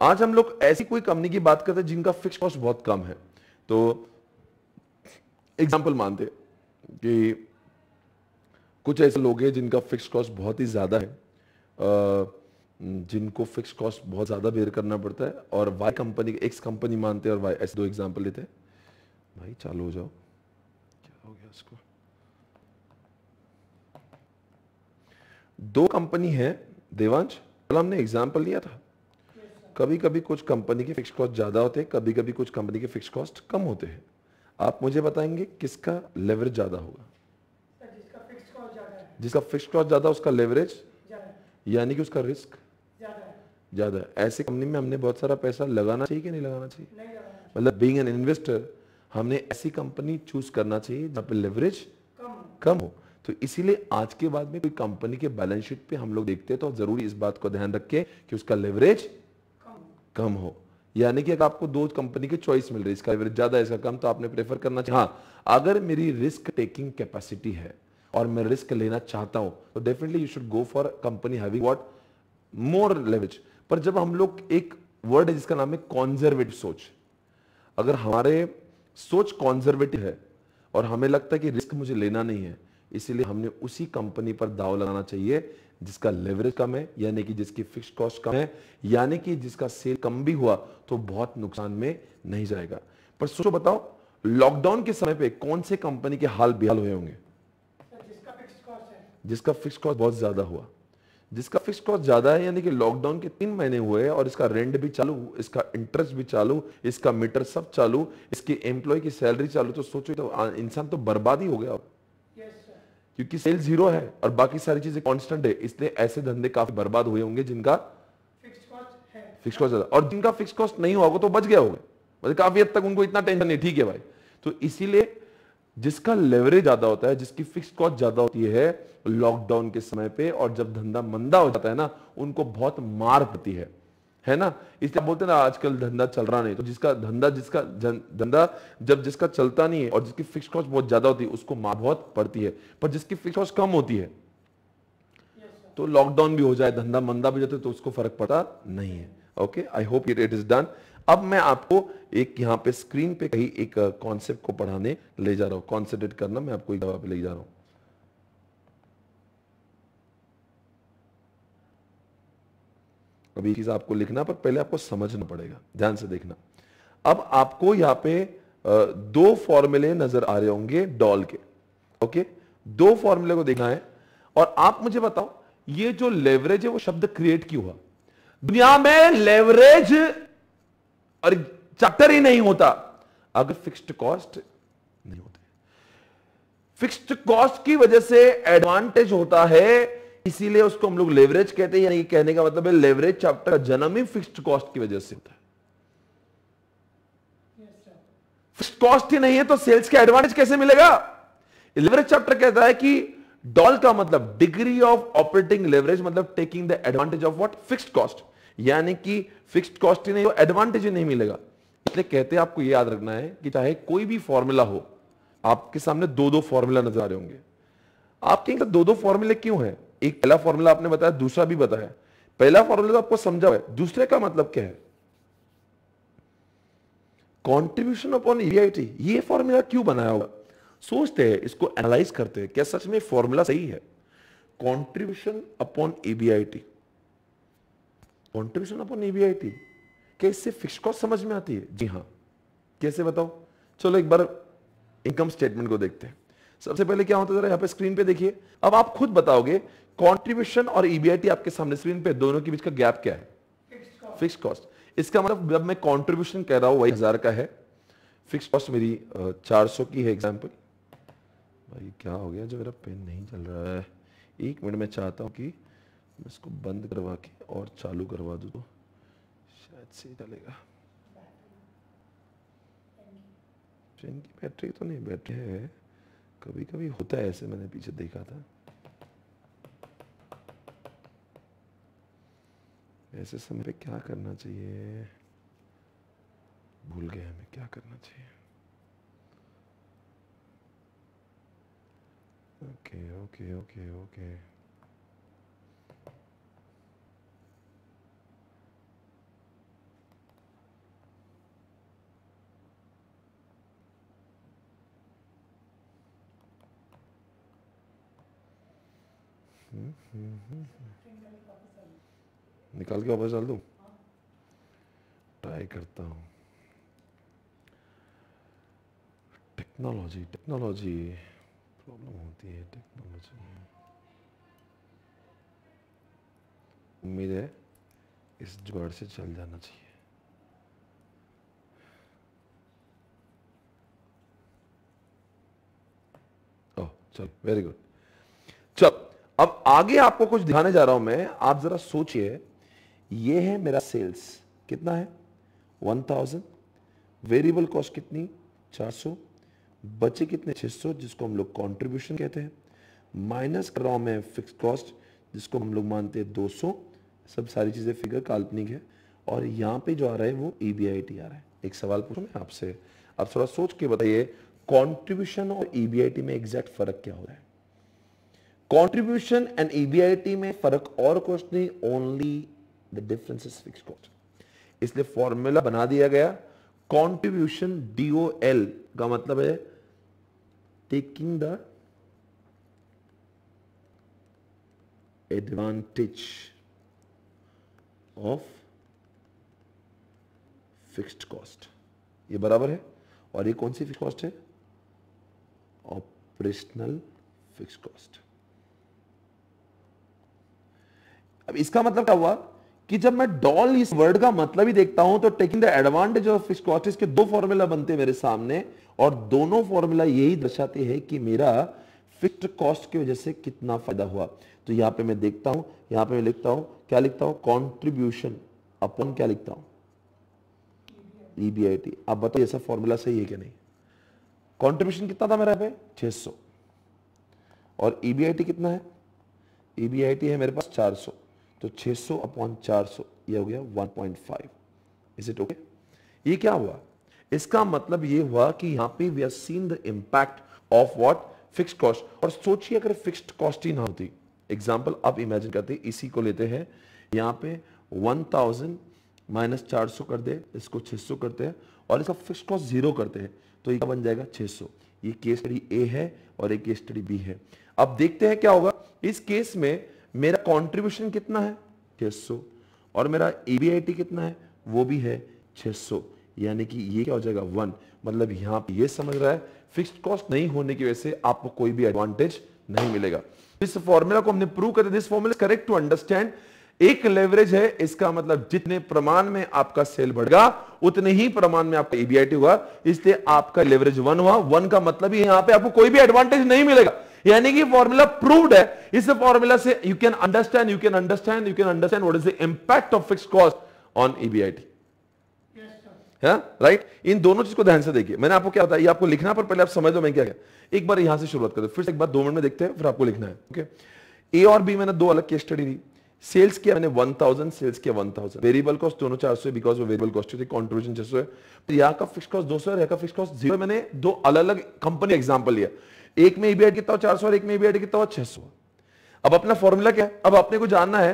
आज हम लोग ऐसी कोई कंपनी की बात करते हैं जिनका फिक्स कॉस्ट बहुत कम है तो एग्जाम्पल मानते हैं कि कुछ ऐसे लोग हैं जिनका फिक्स कॉस्ट बहुत ही ज़्यादा है जिनको फिक्स कॉस्ट बहुत ज़्यादा बेयर करना पड़ता है और वाई कंपनी एक्स कंपनी मानते हैं और वाई ऐसे दो एग्जाम्पल लेते हैं भाई चालू हो जाओ क्या हो गया उसको दो कंपनी है देवांश कल हमने एग्जाम्पल लिया था कभी कभी कुछ कंपनी के फिक्स कॉस्ट ज़्यादा होते हैं कभी कभी कुछ कंपनी के फिक्स कॉस्ट कम होते हैं आप मुझे बताएंगे किसका लेवरेज ज़्यादा होगा जिसका फिक्स कॉस्ट ज़्यादा उसका लेवरेज यानी कि उसका रिस्क ज़्यादा ऐसी कंपनी में हमने बहुत सारा पैसा लगाना चाहिए कि नहीं लगाना चाहिए मतलब बीइंग एन इन्वेस्टर हमने ऐसी कंपनी चूज करना चाहिए जहां पे लेवरेज कम हो तो इसीलिए आज के बाद में कोई कंपनी के बैलेंस शीट पे हम लोग देखते हैं तो जरूर इस बात को ध्यान रखें कि उसका लेवरेज कम हो यानी कि अगर आपको दो कंपनी की चॉइस मिल रही है इसका एवरेज ज़्यादा इसका कम तो आपने प्रेफर करना चाहिए हाँ अगर मेरी रिस्क टेकिंग कैपेसिटी है और मैं रिस्क लेना चाहता हूं तो definitely you should go for company having what more leverage पर जब हम लोग एक वर्ड है जिसका नाम है कॉन्जर्वेटिव सोच अगर हमारे सोच कॉन्जर्वेटिव है और हमें लगता है कि रिस्क मुझे लेना नहीं है इसीलिए हमने उसी कंपनी पर दाव लगाना चाहिए जिसका लेवरेज कम है यानी कि जिसकी फिक्स कॉस्ट कम है यानी कि जिसका सेल कम भी हुआ तो बहुत नुकसान में नहीं जाएगा पर सोचो बताओ लॉकडाउन के समय पे कौन से कंपनी के हाल बेहाल हुए होंगे जिसका फिक्स कॉस्ट बहुत ज्यादा हुआ जिसका फिक्स कॉस्ट ज्यादा है यानी कि लॉकडाउन के तीन महीने हुए और इसका रेंट भी चालू इसका इंटरेस्ट भी चालू इसका मीटर सब चालू इसकी एम्प्लॉय की सैलरी चालू तो सोचो तो इंसान तो बर्बाद ही हो गया अब क्योंकि सेल जीरो है और बाकी सारी चीजें कांस्टेंट है इसलिए ऐसे धंधे काफी बर्बाद हुए होंगे जिनका फिक्स कॉस्ट ज्यादा और जिनका फिक्स कॉस्ट नहीं हुआ होगा तो बच गया होगा मतलब काफी हद तक उनको इतना टेंशन नहीं ठीक है भाई तो इसीलिए जिसका लेवरेज ज्यादा होता है जिसकी फिक्स कॉस्ट ज्यादा होती है लॉकडाउन के समय पे और जब धंधा मंदा हो जाता है ना उनको बहुत मार पड़ती है है ना इसलिए बोलते ना आजकल धंधा चल रहा नहीं तो जिसका धंधा जिसका धंधा जब जिसका चलता नहीं है और जिसकी फिक्स कॉस्ट बहुत ज्यादा होती है उसको मार बहुत पड़ती है पर जिसकी फिक्स कॉस्ट कम होती है तो लॉकडाउन भी हो जाए धंधा मंदा भी जाता है तो उसको फर्क पड़ता नहीं है okay I hope it is done अब मैं आपको एक यहाँ पे स्क्रीन पे कहीं एक कॉन्सेप्ट को पढ़ाने ले जा रहा हूँ कॉन्सेंट्रेट करना मैं आपको एक ले जा रहा हूँ अभी चीज़ आपको लिखना पर पहले आपको समझना पड़ेगा ध्यान से देखना अब आपको यहां पे दो फॉर्मूले नजर आ रहे होंगे डॉल के ओके दो फॉर्मूले को देखना है और आप मुझे बताओ ये जो लेवरेज है वो शब्द क्रिएट क्यों हुआ दुनिया में लेवरेज और चैप्टर ही नहीं होता अगर फिक्स्ड कॉस्ट नहीं होते फिक्स्ड कॉस्ट की वजह से एडवांटेज होता है इसीलिए उसको हम लोग लेवरेज कहते हैं यानी कहने का मतलब है लेवरेज चैप्टर का जन्म ही फिक्स्ड कॉस्ट की वजह से होता है फिक्स्ड कॉस्ट ही नहीं है तो सेल्स के एडवांटेज कैसे मिलेगा लेवरेज चैप्टर कहता है कि डॉल का मतलब डिग्री ऑफ ऑपरेटिंग लेवरेज मतलब taking the advantage of what fixed cost यानी कि फिक्स्ड कॉस्ट ही नहीं तो एडवांटेज ही नहीं मिलेगा इसलिए कहते हैं आपको यह याद रखना है कि चाहे कोई भी फॉर्मूला हो आपके सामने दो दो फॉर्मूला नजर आ रहे होंगे आपके दो दो फॉर्मूले क्यों है एक पहला फॉर्मूला आपने बताया दूसरा भी बताया पहला फॉर्मूला तो आपको समझा हुआ है दूसरे का मतलब क्या है कॉन्ट्रीब्यूशन अपॉन ईवीआईटी ये फॉर्मूला क्यों बनाया हुआ सोचते हैं इसको एनालाइज करते हैं क्या सच में फॉर्मूला सही है contribution upon EBIT contribution upon EBIT क्या इससे फिक्स कॉस्ट समझ में आती है जी हाँ कैसे बताओ चलो एक बार इनकम स्टेटमेंट को देखते हैं सबसे पहले क्या होता है जरा यहाँ पे स्क्रीन पे देखिए अब आप खुद बताओगे कॉन्ट्रीब्यूशन और ईबीआईटी e आपके सामने स्क्रीन पे दोनों के बीच का गैप क्या है फिक्स कॉस्ट इसका मतलब जब मैं कॉन्ट्रीब्यूशन कह रहा हूं वही हजार का है फिक्स कॉस्ट मेरी चार सौ की है एग्जाम्पल भाई क्या हो गया जो मेरा पेन नहीं चल रहा है एक मिनट में चाहता हूँ कि मैं इसको बंद करवा के और चालू करवा दू तो शायद से चलेगा ट्रेन की बैटरी तो नहीं बैटरी है कभी कभी होता है ऐसे मैंने पीछे देखा था ऐसे समय पे क्या करना चाहिए भूल गए हमें क्या करना चाहिए okay okay okay okay hmm hmm hmm, hmm. निकाल के वापस डाल दू ट्राई करता हूँ टेक्नोलॉजी टेक्नोलॉजी प्रॉब्लम होती है टेक्नोलॉजी उम्मीद है इस जुगाड़ से चल जाना चाहिए oh, चल वेरी गुड चल अब आगे आपको कुछ दिखाने जा रहा हूं मैं आप जरा सोचिए ये है मेरा सेल्स कितना है 1000 थाउजेंड वेरिएबल कॉस्ट कितनी 400 बचे कितने 600 जिसको हम लोग कॉन्ट्रीब्यूशन कहते हैं माइनस कर रहा हूँ मैं फिक्स कॉस्ट जिसको हम लोग मानते हैं दो सब सारी चीज़ें फिगर काल्पनिक है और यहाँ पे जो आ रहा है वो ई बी आई टी आ रहा है एक सवाल पूछूँ मैं आपसे आप थोड़ा सोच के बताइए कॉन्ट्रीब्यूशन और ई बी आई टी में एग्जैक्ट फर्क क्या हो रहा है contribution and E B I T में फर्क और कुछ नहीं only the difference is fix cost इसलिए फॉर्मूला बना दिया गया कॉन्ट्रीब्यूशन डीओ एल का मतलब है taking the advantage of fixed cost ये बराबर है और ये कौन सी फिक्स कॉस्ट है ऑपरेशनल फिक्स कॉस्ट अब इसका मतलब क्या हुआ कि जब मैं डॉल इस वर्ड का मतलब ही देखता हूं तो टेकिंग द एडवांटेज ऑफ स्कॉटिश के दो फॉर्मूला बनते हैं मेरे सामने और दोनों फॉर्मूला यही दर्शाते हैं कि मेरा फिक्स्ड कॉस्ट की वजह से कितना फायदा हुआ तो यहां पे मैं देखता हूं यहां पे मैं लिखता हूं क्या लिखता हूं कॉन्ट्रीब्यूशन अपॉन क्या लिखता हूं ईबीआईटी e आप बताइए ऐसा फॉर्मूला सही है क्या नहीं कॉन्ट्रीब्यूशन कितना था मेरा पे सौ और ईबीआईटी e कितना है ईबीआईटी e है मेरे पास चार सौ तो 600 सौ अपॉन चार ये हो गया 1.5 पॉइंट इज इट ओके ये क्या हुआ इसका मतलब ये हुआ कि यहां पे we are seen the impact of what fixed cost और सोचिए अगर फिक्स्ड कॉस्ट ही ना होती एग्जांपल आप इमेजिन करते इसी को लेते हैं यहां पे 1000 थाउजेंड माइनस चार कर दे इसको 600 करते हैं और इसका फिक्स कॉस्ट जीरो करते हैं तो ये बन जाएगा 600 ये केस स्टडी ए है और एक केस स्टडी बी है अब देखते हैं क्या होगा इस केस में मेरा कंट्रीब्यूशन कितना है 600 और मेरा ईबीआईटी कितना है वो भी है 600 यानी कि ये क्या हो जाएगा वन मतलब यहां पे ये समझ रहा है फिक्स्ड कॉस्ट नहीं होने की वजह से आपको कोई भी एडवांटेज नहीं मिलेगा इस फॉर्मूला को हमने प्रूव कर दिया this formula correct to understand एक लेवरेज है इसका मतलब जितने प्रमाण में आपका सेल बढ़ेगा उतने ही प्रमाण में आपका एबीआईटी हुआ इसलिए आपका लेवरेज वन हुआ वन का मतलब यहां पे आपको कोई भी एडवांटेज नहीं मिलेगा यानी कि फॉर्मूला प्रूव्ड है इस फॉर्मूला से you can understand you can understand you can understand what is the impact of fix cost on EBIT है राइट इन दोनों चीज को ध्यान से देखिए मैंने आपको क्या बताया आपको लिखना पर पहले आप समझ दो मैं क्या क्या एक बार यहां से शुरुआत करो फिर एक बार दो मिनट में देखते हैं फिर आपको लिखना है ओके ए और बी मैंने दो अलग केस स्टडी दी सेल्स किया मैंने 1000 सेल्स किया 1000 वेरिएबल कॉस्ट दोनों चार सौ बिकॉज वो वेरिएबल कॉस्ट थी कंट्रीब्यूशन 600 है यहाँ का फिक्स कॉस्ट दो सौ का फिक्स कॉस्ट जीरो मैंने दो अलग अलग कंपनी एग्जाम्पल लिया एक में ईबीआई कितना चार सौ और एक में ईबीआई कितना हुआ छह सौ अब अपना फॉर्मूला क्या है अब अपने को जानना है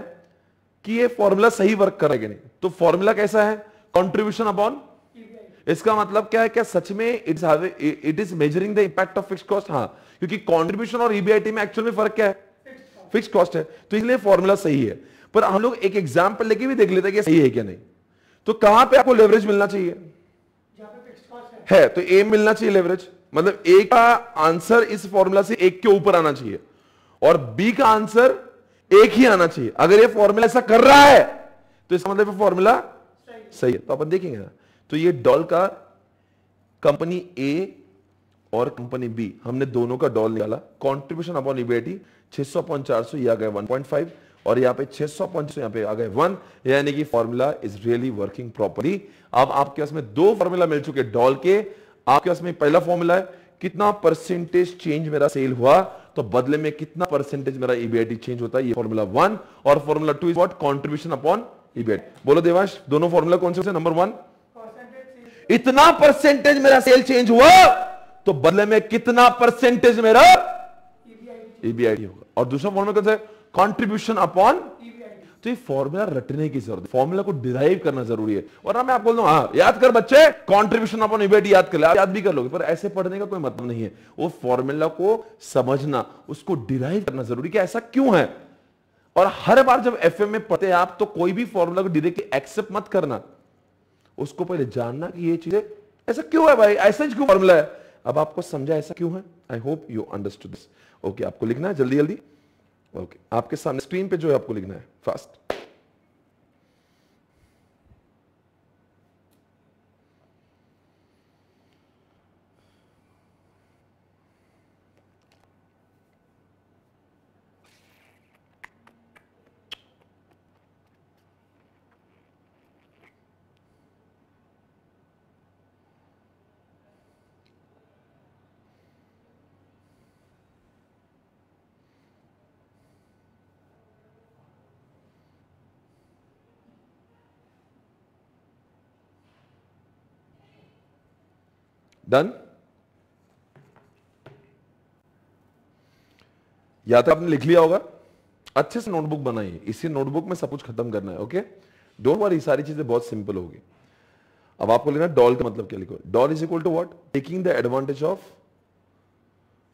कि ये फॉर्मूला सही वर्क करेगा नहीं तो फॉर्मूला कैसा है कॉन्ट्रीब्यूशन अपॉन इसका मतलब क्या है क्या सच में it's it is measuring the impact of fix cost हाँ क्योंकि कॉन्ट्रीब्यूशन और ईबीआईटी e में एक्चुअल में फर्क क्या है फिक्स कॉस्ट है तो इसलिए फॉर्मूला सही है पर हम लोग एक एग्जाम्पल लेके भी देख लेते हैं कि सही है क्या नहीं तो कहां पे आपको लेवरेज मिलना चाहिए है।, है तो एम मिलना चाहिए लेवरेज मतलब ए का आंसर इस फॉर्मूला से एक के ऊपर आना चाहिए और बी का आंसर एक ही आना चाहिए अगर ये फॉर्मूला ऐसा कर रहा है तो इसका मतलब फॉर्मूला सही है तो अपन देखेंगे ना तो ये डॉल का कंपनी ए और कंपनी बी हमने दोनों का डॉल निकाला कॉन्ट्रीब्यूशन अपॉन इबेटी छह सौ अपॉन चार सौ आ गए फाइव और पर पे सौ पॉइंट यहां पे आ गए वन यानी कि formula is really working properly अब आपके पास में दो फॉर्मूला मिल चुके डॉल के आपके पास में पहला फॉर्मूला है कितना परसेंटेज चेंज मेरा सेल हुआ तो बदले में कितना परसेंटेज मेरा ईबीआईटी e चेंज होता है ये फॉर्मूला वन और formula two is what contribution upon EBI बोलो देवाश दोनों फॉर्मूला कौन से नंबर वन इतना परसेंटेज मेरा सेल चेंज हुआ तो बदले में कितना परसेंटेज मेरा ईबीआईटी e e होगा और दूसरा फॉर्मूला कौन सा कॉन्ट्रीब्यूशन अपॉन तो ये फॉर्मूला रटने की जरूरत है फॉर्मूला को डिराइव करना जरूरी है और ना मैं आपको बोल हाँ याद कर बच्चे कॉन्ट्रीब्यूशन अपन इवेट याद कर याद भी कर लोगे पर ऐसे पढ़ने का कोई मतलब नहीं है वो फॉर्मूला को समझना उसको डिराइव करना जरूरी है ऐसा क्यों है और हर बार जब एफ में पढ़ते हैं आप तो कोई भी फॉर्मूला को डायरेक्टली एक्सेप्ट मत करना उसको पहले जानना कि ये चीजें ऐसा क्यों है भाई ऐसा क्यों फॉर्मूला है अब आपको समझा ऐसा क्यों है I hope you understood this okay आपको लिखना है जल्दी जल्दी ओके आपके सामने स्क्रीन पे जो है आपको लिखना है फास्ट डन या तो आपने लिख लिया होगा अच्छे से नोटबुक बनाइए इसी नोटबुक में सब कुछ खत्म करना है ओके डोंट वरी सारी चीजें बहुत सिंपल होगी अब आपको लेना डॉल का मतलब क्या लिखो DOL is equal to what taking the advantage of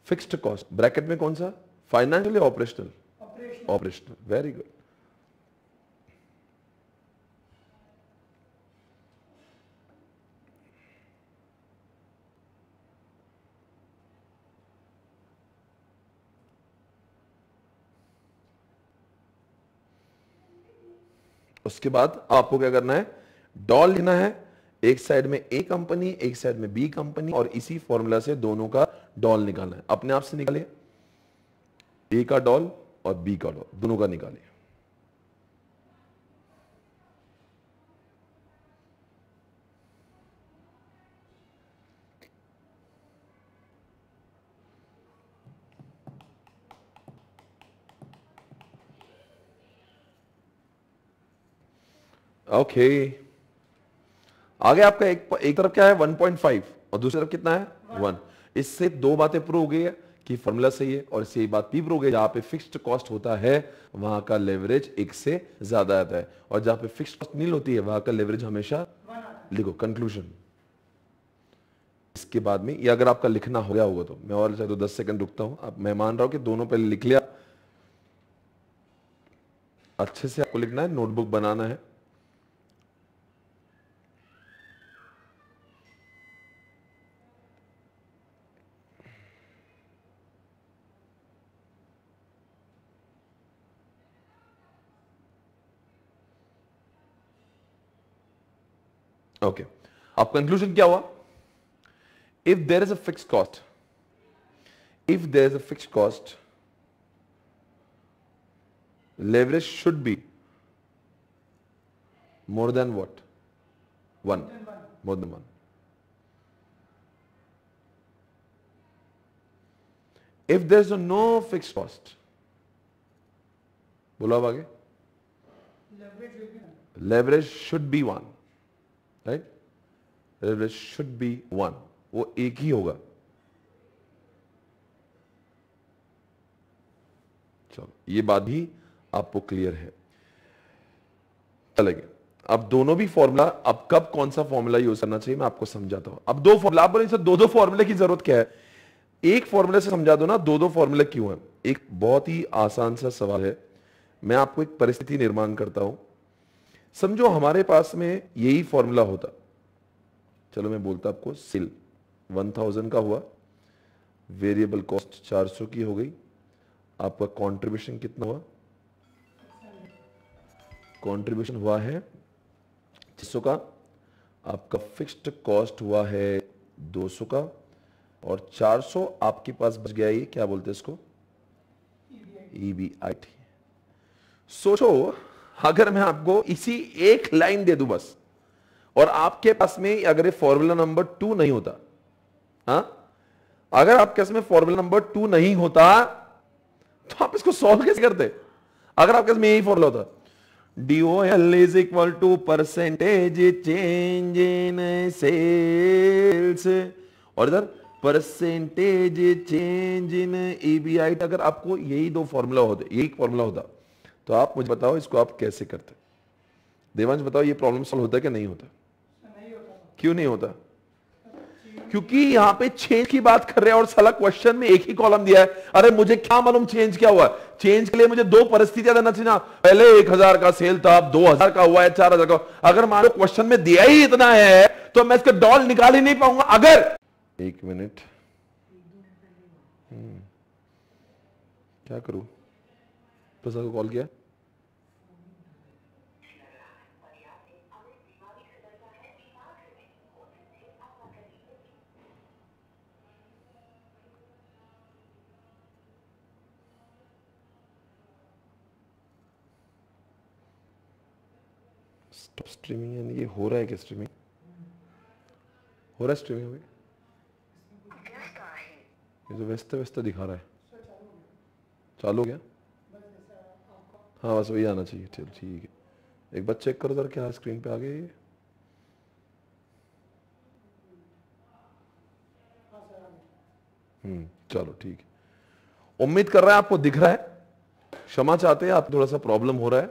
fixed cost bracket में कौन सा financial operational operational very good उसके बाद आपको क्या करना है डॉल लेना है एक साइड में ए कंपनी एक साइड में बी कंपनी और इसी फॉर्मूला से दोनों का डॉल निकालना है अपने आप से निकाले ए का डॉल और बी का डॉल दोनों का निकाले ओके आगे आपका एक एक तरफ क्या है 1.5 और दूसरी तरफ कितना है वन इससे दो बातें प्रूव हो गई है कि फॉर्मूला सही है और इससे ये बात भी प्रूव हो गई जहां पे फिक्स्ड कॉस्ट होता है वहां का लेवरेज एक से ज्यादा आता है और जहां पे फिक्स्ड कॉस्ट नील होती है वहां का लेवरेज हमेशा लिखो कंक्लूजन इसके बाद में ये अगर आपका लिखना हो गया होगा तो मैं और चाहे तो दस सेकंड रुकता हूं आप मैं मान रहा हूं कि दोनों पहले लिख लिया अच्छे से आपको लिखना है नोटबुक बनाना है ओके अब कंक्लूजन क्या हुआ if there is a fix cost if there is a fix cost leverage should be more than what one more than one if there is no fix cost बोला आप आगे leverage should be one right there should be one वो एक ही होगा चलो ये बात भी आपको क्लियर है चलेंगे अब दोनों भी फॉर्मूला अब कब कौन सा फॉर्मूला यूज करना चाहिए मैं आपको समझाता हूं अब दो फॉर्मूला आप बोले सर दो दो फॉर्मूले की जरूरत क्या है एक फॉर्मूले से समझा दो ना दो दो फॉर्मूले क्यों है एक बहुत ही आसान सा सवाल है मैं आपको एक परिस्थिति निर्माण करता हूं समझो हमारे पास में यही फॉर्मूला होता चलो मैं बोलता आपको सिल 1000 का हुआ वेरिएबल कॉस्ट 400 की हो गई आपका कंट्रीब्यूशन कितना हुआ कंट्रीब्यूशन हुआ है छह का आपका फिक्स्ड कॉस्ट हुआ है 200 का और 400 आपके पास बच गया ये क्या बोलते हैं इसको ई बी आई टी सोचो अगर मैं आपको इसी एक लाइन दे दू बस और आपके पास में अगर फॉर्मूला नंबर टू नहीं होता हा? अगर आपके पास में फॉर्मूला नंबर टू नहीं होता तो आप इसको सॉल्व कैसे करते अगर आपके पास में यही फॉर्मूला होता L is equal to percentage change in sales और इधर परसेंटेज चेंज इन ईबीआई अगर आपको यही दो फॉर्मूला होते यही फॉर्मूला होता तो आप मुझे बताओ इसको आप कैसे करते देवांश बताओ ये प्रॉब्लम सॉल्व होता कि नहीं होता क्यों नहीं होता क्योंकि यहां पे चेंज की बात कर रहे हैं और सलाह क्वेश्चन में एक ही कॉलम दिया है अरे मुझे क्या मालूम चेंज क्या हुआ चेंज के लिए मुझे दो परिस्थितियां देना चाहिए पहले एक हजार का सेल था अब दो हजार का हुआ है चार हजार का अगर मान लो क्वेश्चन में दिया ही इतना है तो मैं इसका डॉल निकाल ही नहीं पाऊंगा अगर एक मिनट हम्म। क्या करूं डॉक्टर को कॉल किया स्टॉप स्ट्रीमिंग यानी ये हो रहा है क्या स्ट्रीमिंग हो रहा है स्ट्रीमिंग अभी ये जो तो व्यस्त व्यस्त दिखा रहा है चालू हो गया हाँ बस वही आना चाहिए चलो ठीक है एक बार चेक करो सर क्या स्क्रीन पे आ गया ये हम्म, चलो ठीक है उम्मीद कर रहा है आपको दिख रहा है क्षमा चाहते हैं आप थोड़ा सा प्रॉब्लम हो रहा है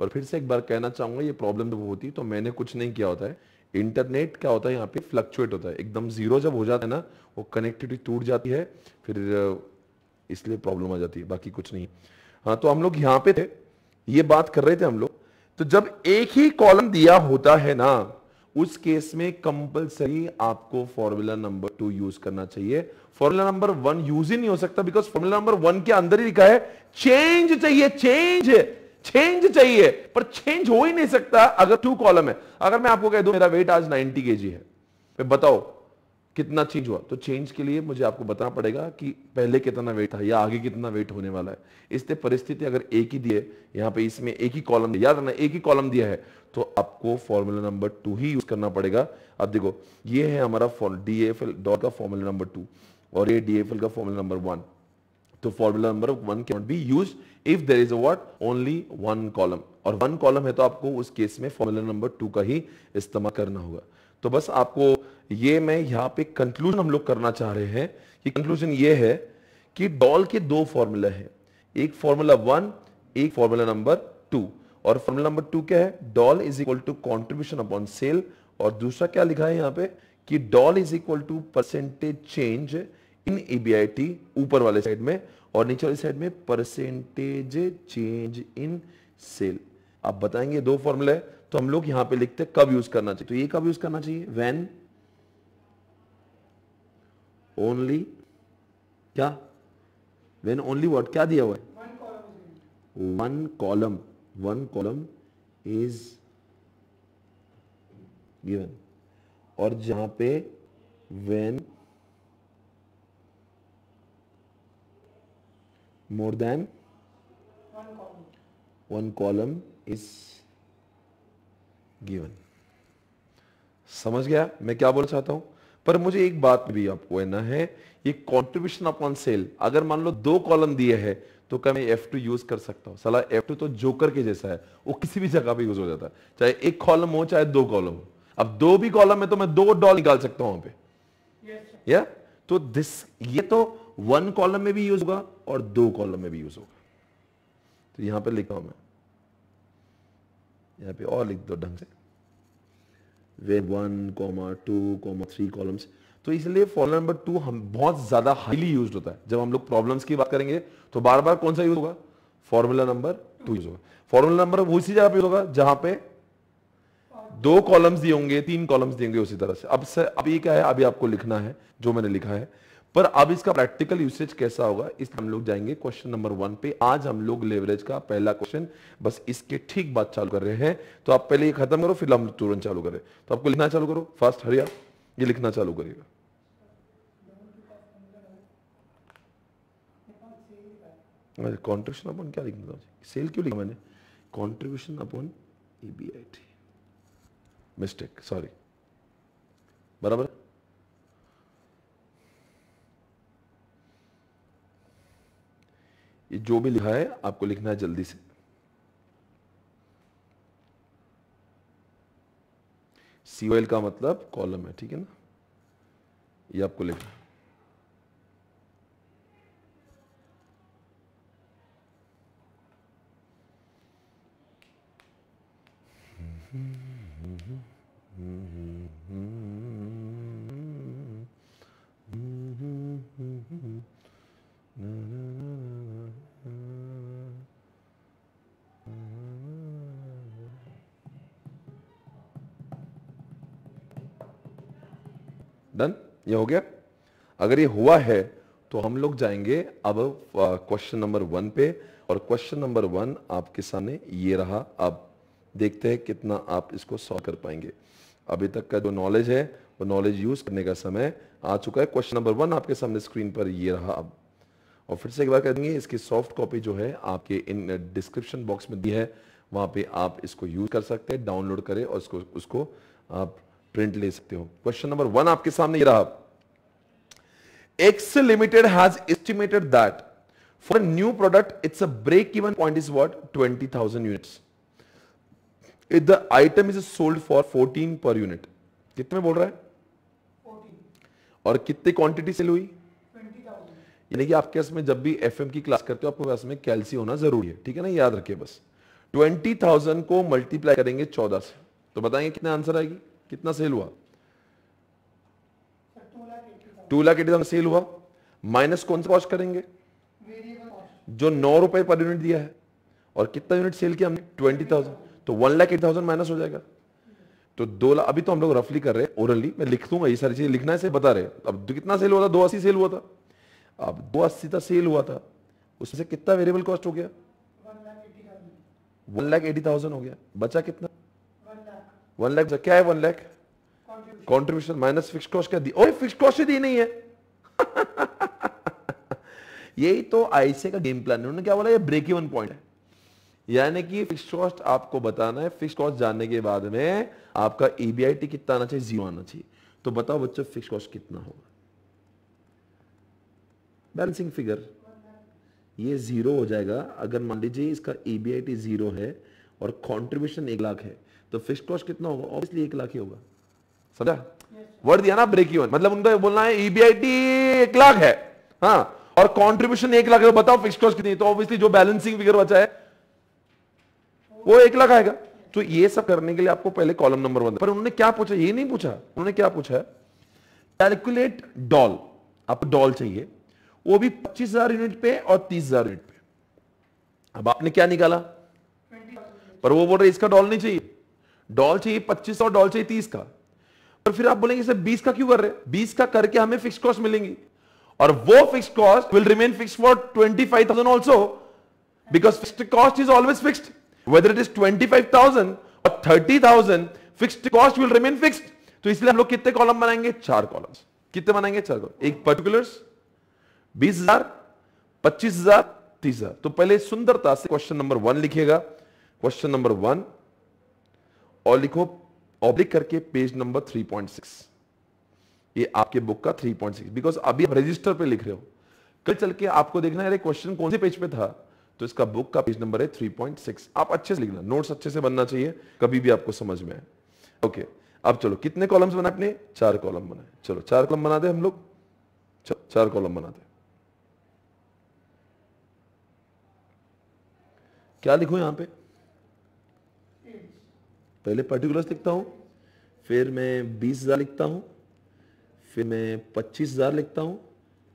पर फिर से एक बार कहना चाहूंगा ये प्रॉब्लम जब होती है तो मैंने कुछ नहीं किया होता है इंटरनेट क्या होता है यहाँ पे फ्लक्चुएट होता है एकदम जीरो जब हो जाता है ना वो कनेक्टिविटी टूट जाती है फिर इसलिए प्रॉब्लम आ जाती है बाकी कुछ नहीं हाँ तो हम लोग यहाँ पे थे ये बात कर रहे थे हम लोग तो जब एक ही कॉलम दिया होता है ना उस केस में कंपलसरी आपको फॉर्मूला नंबर टू यूज करना चाहिए फॉर्मूला नंबर वन यूज ही नहीं हो सकता बिकॉज फॉर्मूला नंबर वन के अंदर ही लिखा है चेंज चाहिए चेंज चेंज चाहिए पर चेंज हो ही नहीं सकता अगर टू कॉलम है अगर मैं आपको कह दू मेरा वेट आज 90 के है बताओ कितना चेंज हुआ तो चेंज के लिए मुझे आपको बताना पड़ेगा कि पहले कितना वेट था या आगे कितना वेट होने वाला है इससे परिस्थिति अगर एक ही दी है यहाँ पे इसमें एक ही कॉलम याद रखना एक ही कॉलम दिया है तो आपको फॉर्मूला नंबर टू ही यूज करना पड़ेगा अब देखो ये है हमारा डी एफ एल डॉट का फॉर्मूला नंबर टू और ये डी एफ एल का फॉर्मूला नंबर वन तो फॉर्मूला नंबर वन के not be use if there is a only one column और वन कॉलम है तो आपको उस केस में फॉर्मूला नंबर टू का ही इस्तेमाल करना होगा तो बस आपको ये मैं यहाँ पे कंक्लूजन हम लोग करना चाह रहे हैं कि कंक्लूजन ये है कि डॉल के दो फॉर्मूला है एक फॉर्मूला वन एक फॉर्मूला नंबर टू और फॉर्मूला नंबर टू क्या है DOL is equal to contribution upon sale और दूसरा क्या लिखा है यहाँ पे कि DOL is equal to percentage change in EBIT ऊपर वाले साइड में और नीचे वाले साइड में परसेंटेज चेंज इन सेल आप बताएंगे दो फॉर्मूला है तो हम लोग यहां पे लिखते हैं कब यूज करना चाहिए तो ये कब यूज करना चाहिए वेन ओनली क्या वेन ओनली वर्ड क्या दिया हुआ है one column one column is given और जहां पे when more than one column is given समझ गया मैं क्या बोलना चाहता हूं पर मुझे एक बात भी आपको कहना है ये कॉन्ट्रीब्यूशन अपॉन सेल अगर मान लो दो कॉलम दिए है तो क्या मैं F2 यूज कर सकता हूँ एफ F2 तो जोकर के जैसा है वो किसी भी जगह पे यूज हो जाता है चाहे एक कॉलम हो चाहे दो कॉलम हो अब दो भी कॉलम है तो मैं दो डॉल निकाल सकता हूं वहां पे या तो दिस ये तो वन कॉलम में भी यूज होगा और दो कॉलम में भी यूज होगा तो यहां पे लिखा हूं मैं यहां पे और लिख दो ढंग से way one comma two comma three columns तो इसलिए फॉर्मूला नंबर टू हम बहुत ज़्यादा हाईली यूज होता है जब हम लोग प्रॉब्लम्स की बात करेंगे तो बार बार कौन सा यूज होगा फॉर्मूला नंबर टू यूज होगा फॉर्मूला नंबर वो इसी जगह पे होगा जहां पे दो कॉलम्स दिए होंगे तीन कॉलम्स देंगे उसी तरह से अब से अभी क्या है अभी आपको लिखना है जो मैंने लिखा है पर अब इसका प्रैक्टिकल यूसेज कैसा होगा इस हम लोग जाएंगे क्वेश्चन नंबर वन पे आज हम लोग लेवरेज का पहला क्वेश्चन बस इसके ठीक बात चालू कर रहे हैं तो आप पहले ये खत्म करो फिर हम तुरंत चालू करें तो आपको लिखना चालू करो फर्स्ट हरिया ये लिखना चालू करिएगा कॉन्ट्रीब्यूशन अपन क्या लिखना था सेल क्यों लिखा मैंने contribution upon EBIT mistake sorry बराबर ये जो भी लिखा है आपको लिखना है जल्दी से सी का मतलब कॉलम है ठीक है ना ये आपको लिखना है डन ये हो गया अगर ये हुआ है तो हम लोग जाएंगे अब क्वेश्चन नंबर वन पे और क्वेश्चन नंबर वन आपके सामने ये रहा अब देखते हैं कितना आप इसको सॉल्व कर पाएंगे अभी तक का जो नॉलेज है वो नॉलेज यूज करने का समय आ चुका है क्वेश्चन नंबर वन आपके सामने स्क्रीन पर ये रहा अब और फिर से एक बार कह देंगे इसकी सॉफ्ट कॉपी जो है आपके इन डिस्क्रिप्शन बॉक्स में दी है वहां पे आप इसको यूज कर सकते हैं डाउनलोड करें और इसको उसको आप प्रिंट ले सकते हो क्वेश्चन नंबर वन आपके सामने ये रहा X limited has estimated that for new product it's a break even point is what what 20000 units if the item is sold for 14 per unit कितने बोल रहा है 14 और कितने क्वांटिटी सेल हुई यानी कि आपके इसमें जब भी एफएम की क्लास करते हो आपको पास में कैल्सी होना जरूरी है ठीक है ना याद रखिए बस 20000 को मल्टीप्लाई करेंगे 14 से तो बताएंगे कितना आंसर आएगी कितना सेल हुआ two lakh eighty thousand sale हुआ माइनस कौन सा कॉस्ट करेंगे जो नौ रुपए पर यूनिट दिया है और कितना यूनिट सेल किया हमने ट्वेंटी थाउजेंड तो one lakh eight thousand minus हो जाएगा तो दो लाख अभी तो हम लोग रफली कर रहे हैं ओरली मैं लिख दूंगा ये सारी चीजें लिखना है से बता रहे अब कितना सेल हुआ था दो अस्सी सेल हुआ था अब दो अस्सी का सेल हुआ था उससे कितना वेरिएबल कॉस्ट हो गया वन लाख एटी थाउजेंड हो गया बचा कितना वन लैख क्या है one lakh contribution minus fix cost क्या दी ओ फिक्स कॉस्ट ही दी नहीं है यही तो आईसी का गेम प्लान उन्होंने क्या बोला ये ब्रेक इवन पॉइंट है यानी कि फिक्स कॉस्ट आपको बताना है फिक्स कॉस्ट जानने के बाद में आपका ईबीआईटी कितना आना चाहिए जीरो आना चाहिए तो बताओ बच्चों फिक्स कॉस्ट कितना होगा बैलेंसिंग फिगर ये जीरो हो जाएगा अगर मान लीजिए इसका ईबीआईटी जीरो है और कंट्रीब्यूशन एक लाख है तो फिक्स कॉस्ट कितना होगा ऑब्वियसली एक लाख ही होगा समझा वर्ड दिया ना ब्रेक इवन मतलब उनका बोलना है ईबीआईटी e एक लाख है हाँ और कॉन्ट्रीब्यूशन एक लाख तो बताओ फिक्स कॉस्ट कितनी तो ऑब्वियसली जो बैलेंसिंग फिगर बचा है वो एक लाख आएगा तो ये सब करने के लिए आपको पहले कॉलम नंबर वन पर उन्होंने क्या पूछा ये नहीं पूछा उन्होंने क्या पूछा है कैलकुलेट डॉल आपको डॉल चाहिए वो भी 25,000 यूनिट पे और 30,000 यूनिट पे अब आपने क्या निकाला पर वो बोल रहे इसका डॉल नहीं चाहिए डॉल चाहिए पच्चीस और डॉल चाहिए तीस का और फिर आप बोलेंगे सर बीस का क्यों कर रहे बीस का करके हमें फिक्स कॉस्ट मिलेंगी और वो fix cost will remain fix for twenty five thousand also because fix cost is always fixed whether it is twenty five thousand और thirty thousand fix cost will remain fixed तो इसलिए हम लोग कितने column बनाएंगे चार कॉलम कितने बनाएंगे चार कॉलम एक पर्टिकुलर बीस हजार पच्चीस हजार तीस हजार तो पहले सुंदरता से क्वेश्चन नंबर वन लिखिएगा क्वेश्चन नंबर वन और लिखो ऑब्लिक करके पेज नंबर 3.6 ये आपके बुक का 3.6 बिकॉज अभी आप रजिस्टर पे लिख रहे हो कल चल के आपको देखना है क्वेश्चन कौन से पेज पे था तो इसका बुक का पेज नंबर है 3.6 आप अच्छे से लिखना नोट्स अच्छे से बनना चाहिए कभी भी आपको समझ में आए ओके अब चलो कितने कॉलम्स बनाए अपने चार कॉलम बनाए चलो चार कॉलम बना दे हम लोग चार कॉलम बना दे क्या लिखो यहां पे पहले पर्टिकुलर्स लिखता हूँ फिर मैं बीस हज़ार लिखता हूँ फिर मैं पच्चीस हज़ार लिखता हूँ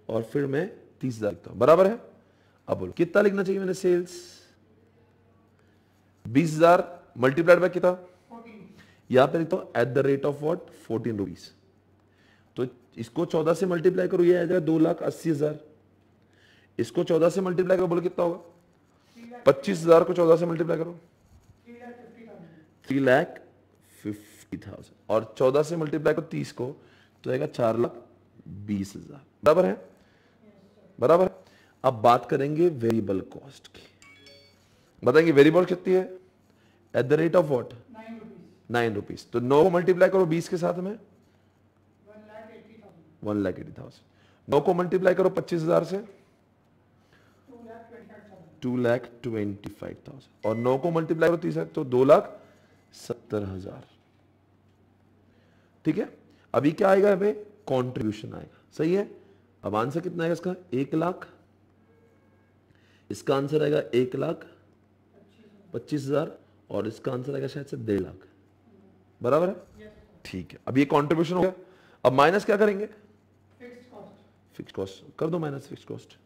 और फिर मैं तीस हज़ार लिखता हूँ बराबर है अब बोलो कितना लिखना चाहिए मैंने सेल्स बीस हजार मल्टीप्लाइड बाय कितना यहाँ पे लिखता हूं at the rate of what fourteen rupees तो इसको चौदह से मल्टीप्लाई करो ये आ जाएगा दो लाख अस्सी हजार इसको चौदह से मल्टीप्लाई करो बोलो कितना होगा पच्चीस हजार को चौदह से मल्टीप्लाई करो थ्री लाख फिफ्टी थाउजेंड और चौदह से मल्टीप्लाई करो तीस को तो आएगा चार लाख बीस हजार बराबर है बराबर अब बात करेंगे वेरिएबल कॉस्ट की बताएंगे वेरिएबल कितनी है at the rate of what nine rupees तो नौ को मल्टीप्लाई करो बीस के साथ में वन लाख एटी थाउजेंड नौ को मल्टीप्लाई करो पच्चीस हजार से two lakh twenty five thousand और नौ को मल्टीप्लाई करो तीस तो दो लाख सत्तर हजार ठीक है अभी क्या आएगा हमें कॉन्ट्रीब्यूशन आएगा सही है अब आंसर कितना आएगा इसका एक लाख इसका आंसर आएगा एक लाख पच्चीस हजार और इसका आंसर आएगा शायद से डेढ़ लाख बराबर है ठीक है अब ये कॉन्ट्रीब्यूशन हो गया अब माइनस क्या करेंगे फिक्स कॉस्ट कर दो minus fix cost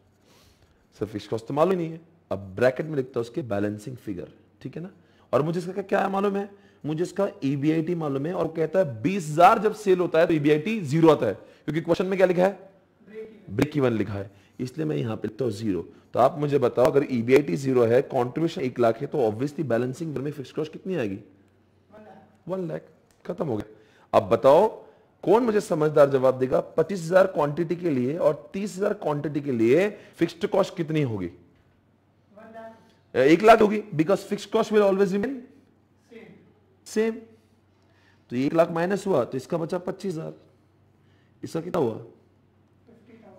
sir fix cost तो मालूम नहीं है अब ब्रैकेट में लिखता है उसके बैलेंसिंग फिगर ठीक है ना और मुझे इसका क्या है मालूम है मुझे इसका ईबीआईटी e मालूम है और कहता है बीस हजार जब सेल होता है तो ईबीआईटी e जीरो आता है क्योंकि क्वेश्चन में क्या लिखा है ब्रेक इवन लिखा है इसलिए मैं यहां पे तो जीरो तो आप मुझे बताओ अगर ईबीआईटी e जीरो है कॉन्ट्रीब्यूशन एक लाख है तो ऑब्वियसली बैलेंसिंग में फिक्स कॉस्ट कितनी आएगी वन लाख खत्म हो गया अब बताओ कौन मुझे समझदार जवाब देगा पच्चीस हजार क्वांटिटी के लिए और तीस हजार क्वांटिटी के लिए फिक्स्ड कॉस्ट कितनी होगी एक लाख होगी because fix cost will always remain same तो एक लाख माइनस हुआ तो इसका बचा पच्चीस हजार इसका कितना हुआ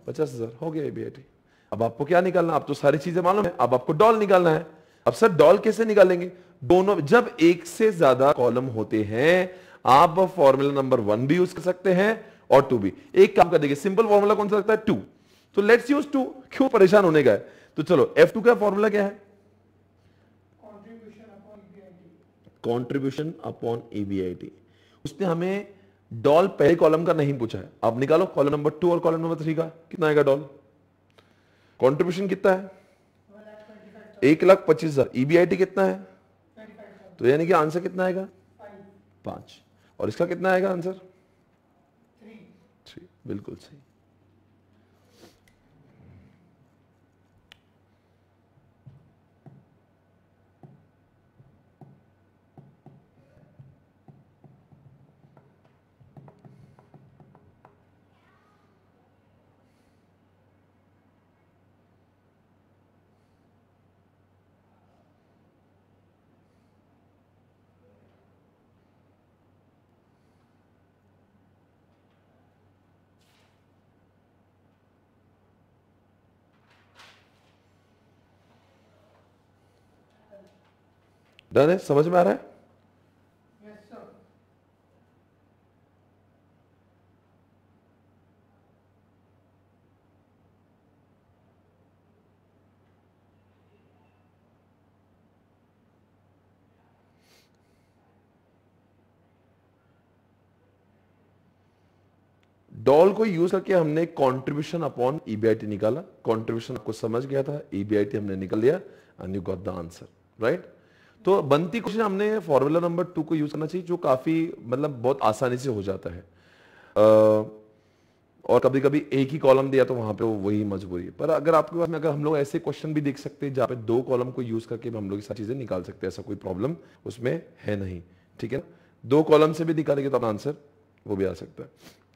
पचास हजार हो गया बेटी अब आपको क्या निकालना आप तो सारी चीजें मालूम है अब आपको डॉल निकालना है अब सर डॉल कैसे निकालेंगे दोनों जब एक से ज्यादा कॉलम होते हैं आप फॉर्मूला नंबर वन भी यूज कर सकते हैं और टू भी एक काम कर देंगे सिंपल फॉर्मूला कौन सा लगता है टू तो लेट्स यूज टू क्यों परेशान होने का है तो चलो एफ टू का फॉर्मूला क्या है कॉन्ट्रीब्यूशन अपॉन ईबीआईटी उसने हमें डॉल पहले कॉलम का नहीं पूछा है आप निकालो कॉलम नंबर टू और कॉलम नंबर थ्री का कितना आएगा डॉल कॉन्ट्रीब्यूशन कितना है एक लाख पच्चीस हजार ईबीआईटी e कितना है तो यानी कि आंसर कितना आएगा पांच और इसका कितना आएगा आंसर थ्री बिल्कुल सही डन है समझ में आ रहा है डॉल को यूज करके हमने कंट्रीब्यूशन अपॉन ईबीआईटी निकाला कंट्रीब्यूशन आपको समझ गया था ईबीआईटी e हमने निकल लिया and you got the answer right तो बनती क्वेश्चन हमने फॉर्मूला नंबर टू को यूज करना चाहिए जो काफी मतलब बहुत आसानी से हो जाता है आ, और कभी कभी एक ही कॉलम दिया तो वहां पे वही मजबूरी है पर अगर आपके पास में अगर हम लोग ऐसे क्वेश्चन भी देख सकते हैं जहां पे दो कॉलम को यूज करके हम लोग सारी चीजें निकाल सकते हैं ऐसा कोई प्रॉब्लम उसमें है नहीं ठीक है ना दो कॉलम से भी निकालेंगे तो अपना आंसर वो भी आ सकता है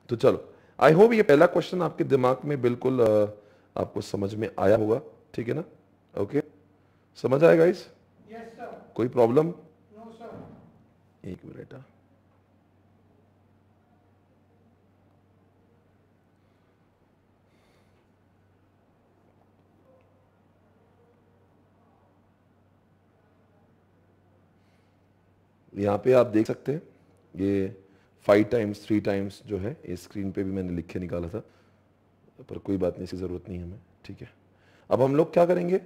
तो चलो आई होप ये पहला क्वेश्चन आपके दिमाग में बिल्कुल आपको समझ में आया होगा ठीक है ना ओके समझ आएगा इस कोई प्रॉब्लम एक मिनट हाँ। यहां पे आप देख सकते हैं ये फाइव टाइम्स थ्री टाइम्स जो है ये स्क्रीन पे भी मैंने लिख के निकाला था पर कोई बात नहीं इसकी ज़रूरत नहीं हमें ठीक है अब हम लोग क्या करेंगे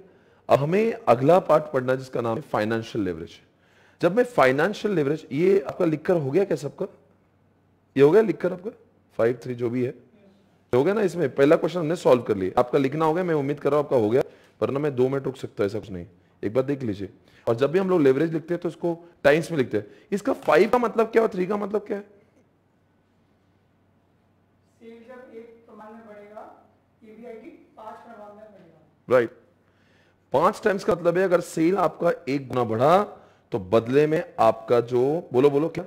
अब हमें अगला पार्ट पढ़ना जिसका नाम है फाइनेंशियल लेवरेज जब मैं फाइनेंशियल लेवरेज ये आपका लिखकर हो गया क्या सबका ये हो गया लिखकर आपका फाइव थ्री जो भी है हो गया ना इसमें पहला क्वेश्चन हमने सॉल्व कर लिया आपका लिखना हो गया मैं उम्मीद कर रहा हूं आपका हो गया पर ना मैं दो मिनट रुक सकता ऐसा कुछ नहीं एक बार देख लीजिए और जब भी हम लोग लेवरेज लिखते हैं तो इसको टाइम्स में लिखते हैं इसका फाइव का मतलब क्या और थ्री का मतलब क्या है राइट पांच टाइम्स का मतलब है अगर सेल आपका एक गुना बढ़ा तो बदले में आपका जो बोलो बोलो क्या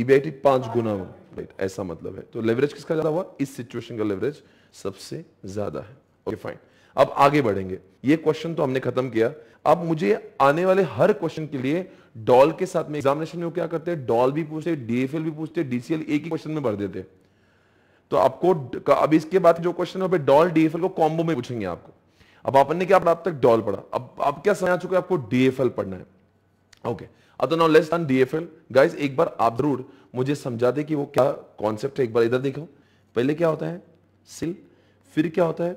ईबीआईटी e e पांच गुना राइट ऐसा मतलब है तो लेवरेज किसका ज्यादा हुआ इस सिचुएशन का लेवरेज सबसे ज्यादा है ओके फाइन अब आगे बढ़ेंगे ये क्वेश्चन तो हमने खत्म किया अब मुझे आने वाले हर क्वेश्चन के लिए डॉल के साथ में एग्जामिनेशन में क्या करते हैं डॉल भी पूछते डीएफएल भी पूछते डीसीएल एक ही क्वेश्चन में भर देते तो आपको अब इसके बाद जो क्वेश्चन है डॉल डीएफएल को कॉम्बो में पूछेंगे आपको अब आपने क्या पढ़ा अब तक डॉल पढ़ा अब आप क्या समझ आ चुके आपको डीएफएल पढ़ना है ओके अब तो now let's done DFL guys एक बार आप जरूर मुझे समझा दे कि वो क्या कॉन्सेप्ट है एक बार इधर देखो पहले क्या होता है सिल फिर क्या होता है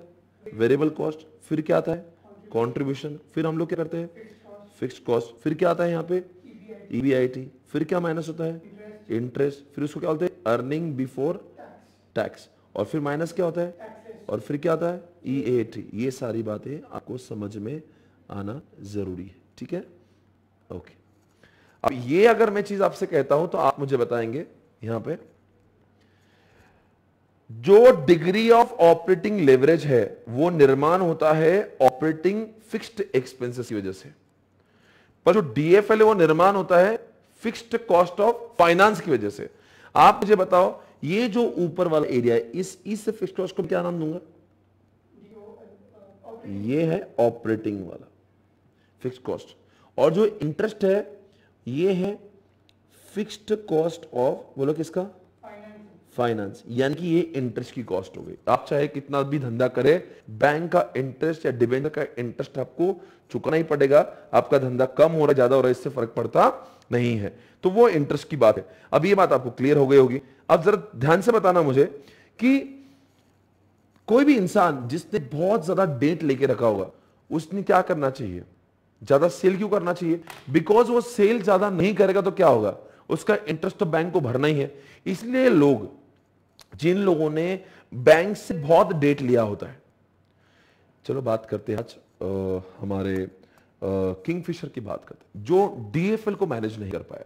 वेरिएबल कॉस्ट फिर क्या आता है कॉन्ट्रीब्यूशन फिर हम लोग क्या करते हैं फिक्स कॉस्ट फिर क्या आता है यहाँ पे ईबीआईटी e फिर क्या माइनस होता है इंटरेस्ट फिर उसको क्या बोलते हैं अर्निंग बिफोर टैक्स और फिर माइनस क्या होता है और फिर क्या आता है ई e एट ये सारी बातें आपको समझ में आना जरूरी है ठीक है ओके अब ये अगर मैं चीज आपसे कहता हूं तो आप मुझे बताएंगे यहां पे जो डिग्री ऑफ ऑपरेटिंग लेवरेज है वो निर्माण होता है ऑपरेटिंग फिक्स्ड एक्सपेंसेस की वजह से पर जो डीएफएल है वो निर्माण होता है फिक्स्ड कॉस्ट ऑफ फाइनेंस की वजह से आप मुझे बताओ ये जो ऊपर वाला एरिया है इस इस फिक्स कॉस्ट को क्या नाम दूंगा ये है ऑपरेटिंग वाला फिक्स कॉस्ट और जो इंटरेस्ट है ये है फिक्स्ड कॉस्ट ऑफ बोलो किसका फाइनेंस यानी कि ये इंटरेस्ट की कॉस्ट हो गई आप चाहे कितना भी धंधा करें बैंक का इंटरेस्ट या डिबेंचर का इंटरेस्ट आपको चुकाना ही पड़ेगा आपका धंधा कम हो रहा है ज्यादा हो रहा है इससे फर्क पड़ता नहीं है तो वो इंटरेस्ट की बात है अब ये बात आपको क्लियर हो गई होगी अब जरा ध्यान से बताना मुझे कि कोई भी इंसान जिसने बहुत ज्यादा डेट लेके रखा होगा उसने क्या करना चाहिए ज्यादा सेल क्यों करना चाहिए बिकॉज वो सेल ज्यादा नहीं करेगा तो क्या होगा उसका इंटरेस्ट तो बैंक को भरना ही है इसलिए लोग जिन लोगों ने बैंक से बहुत डेट लिया होता है चलो बात करते हैं आज आ, हमारे किंगफिशर की बात करते हैं जो डीएफएल को मैनेज नहीं कर पाया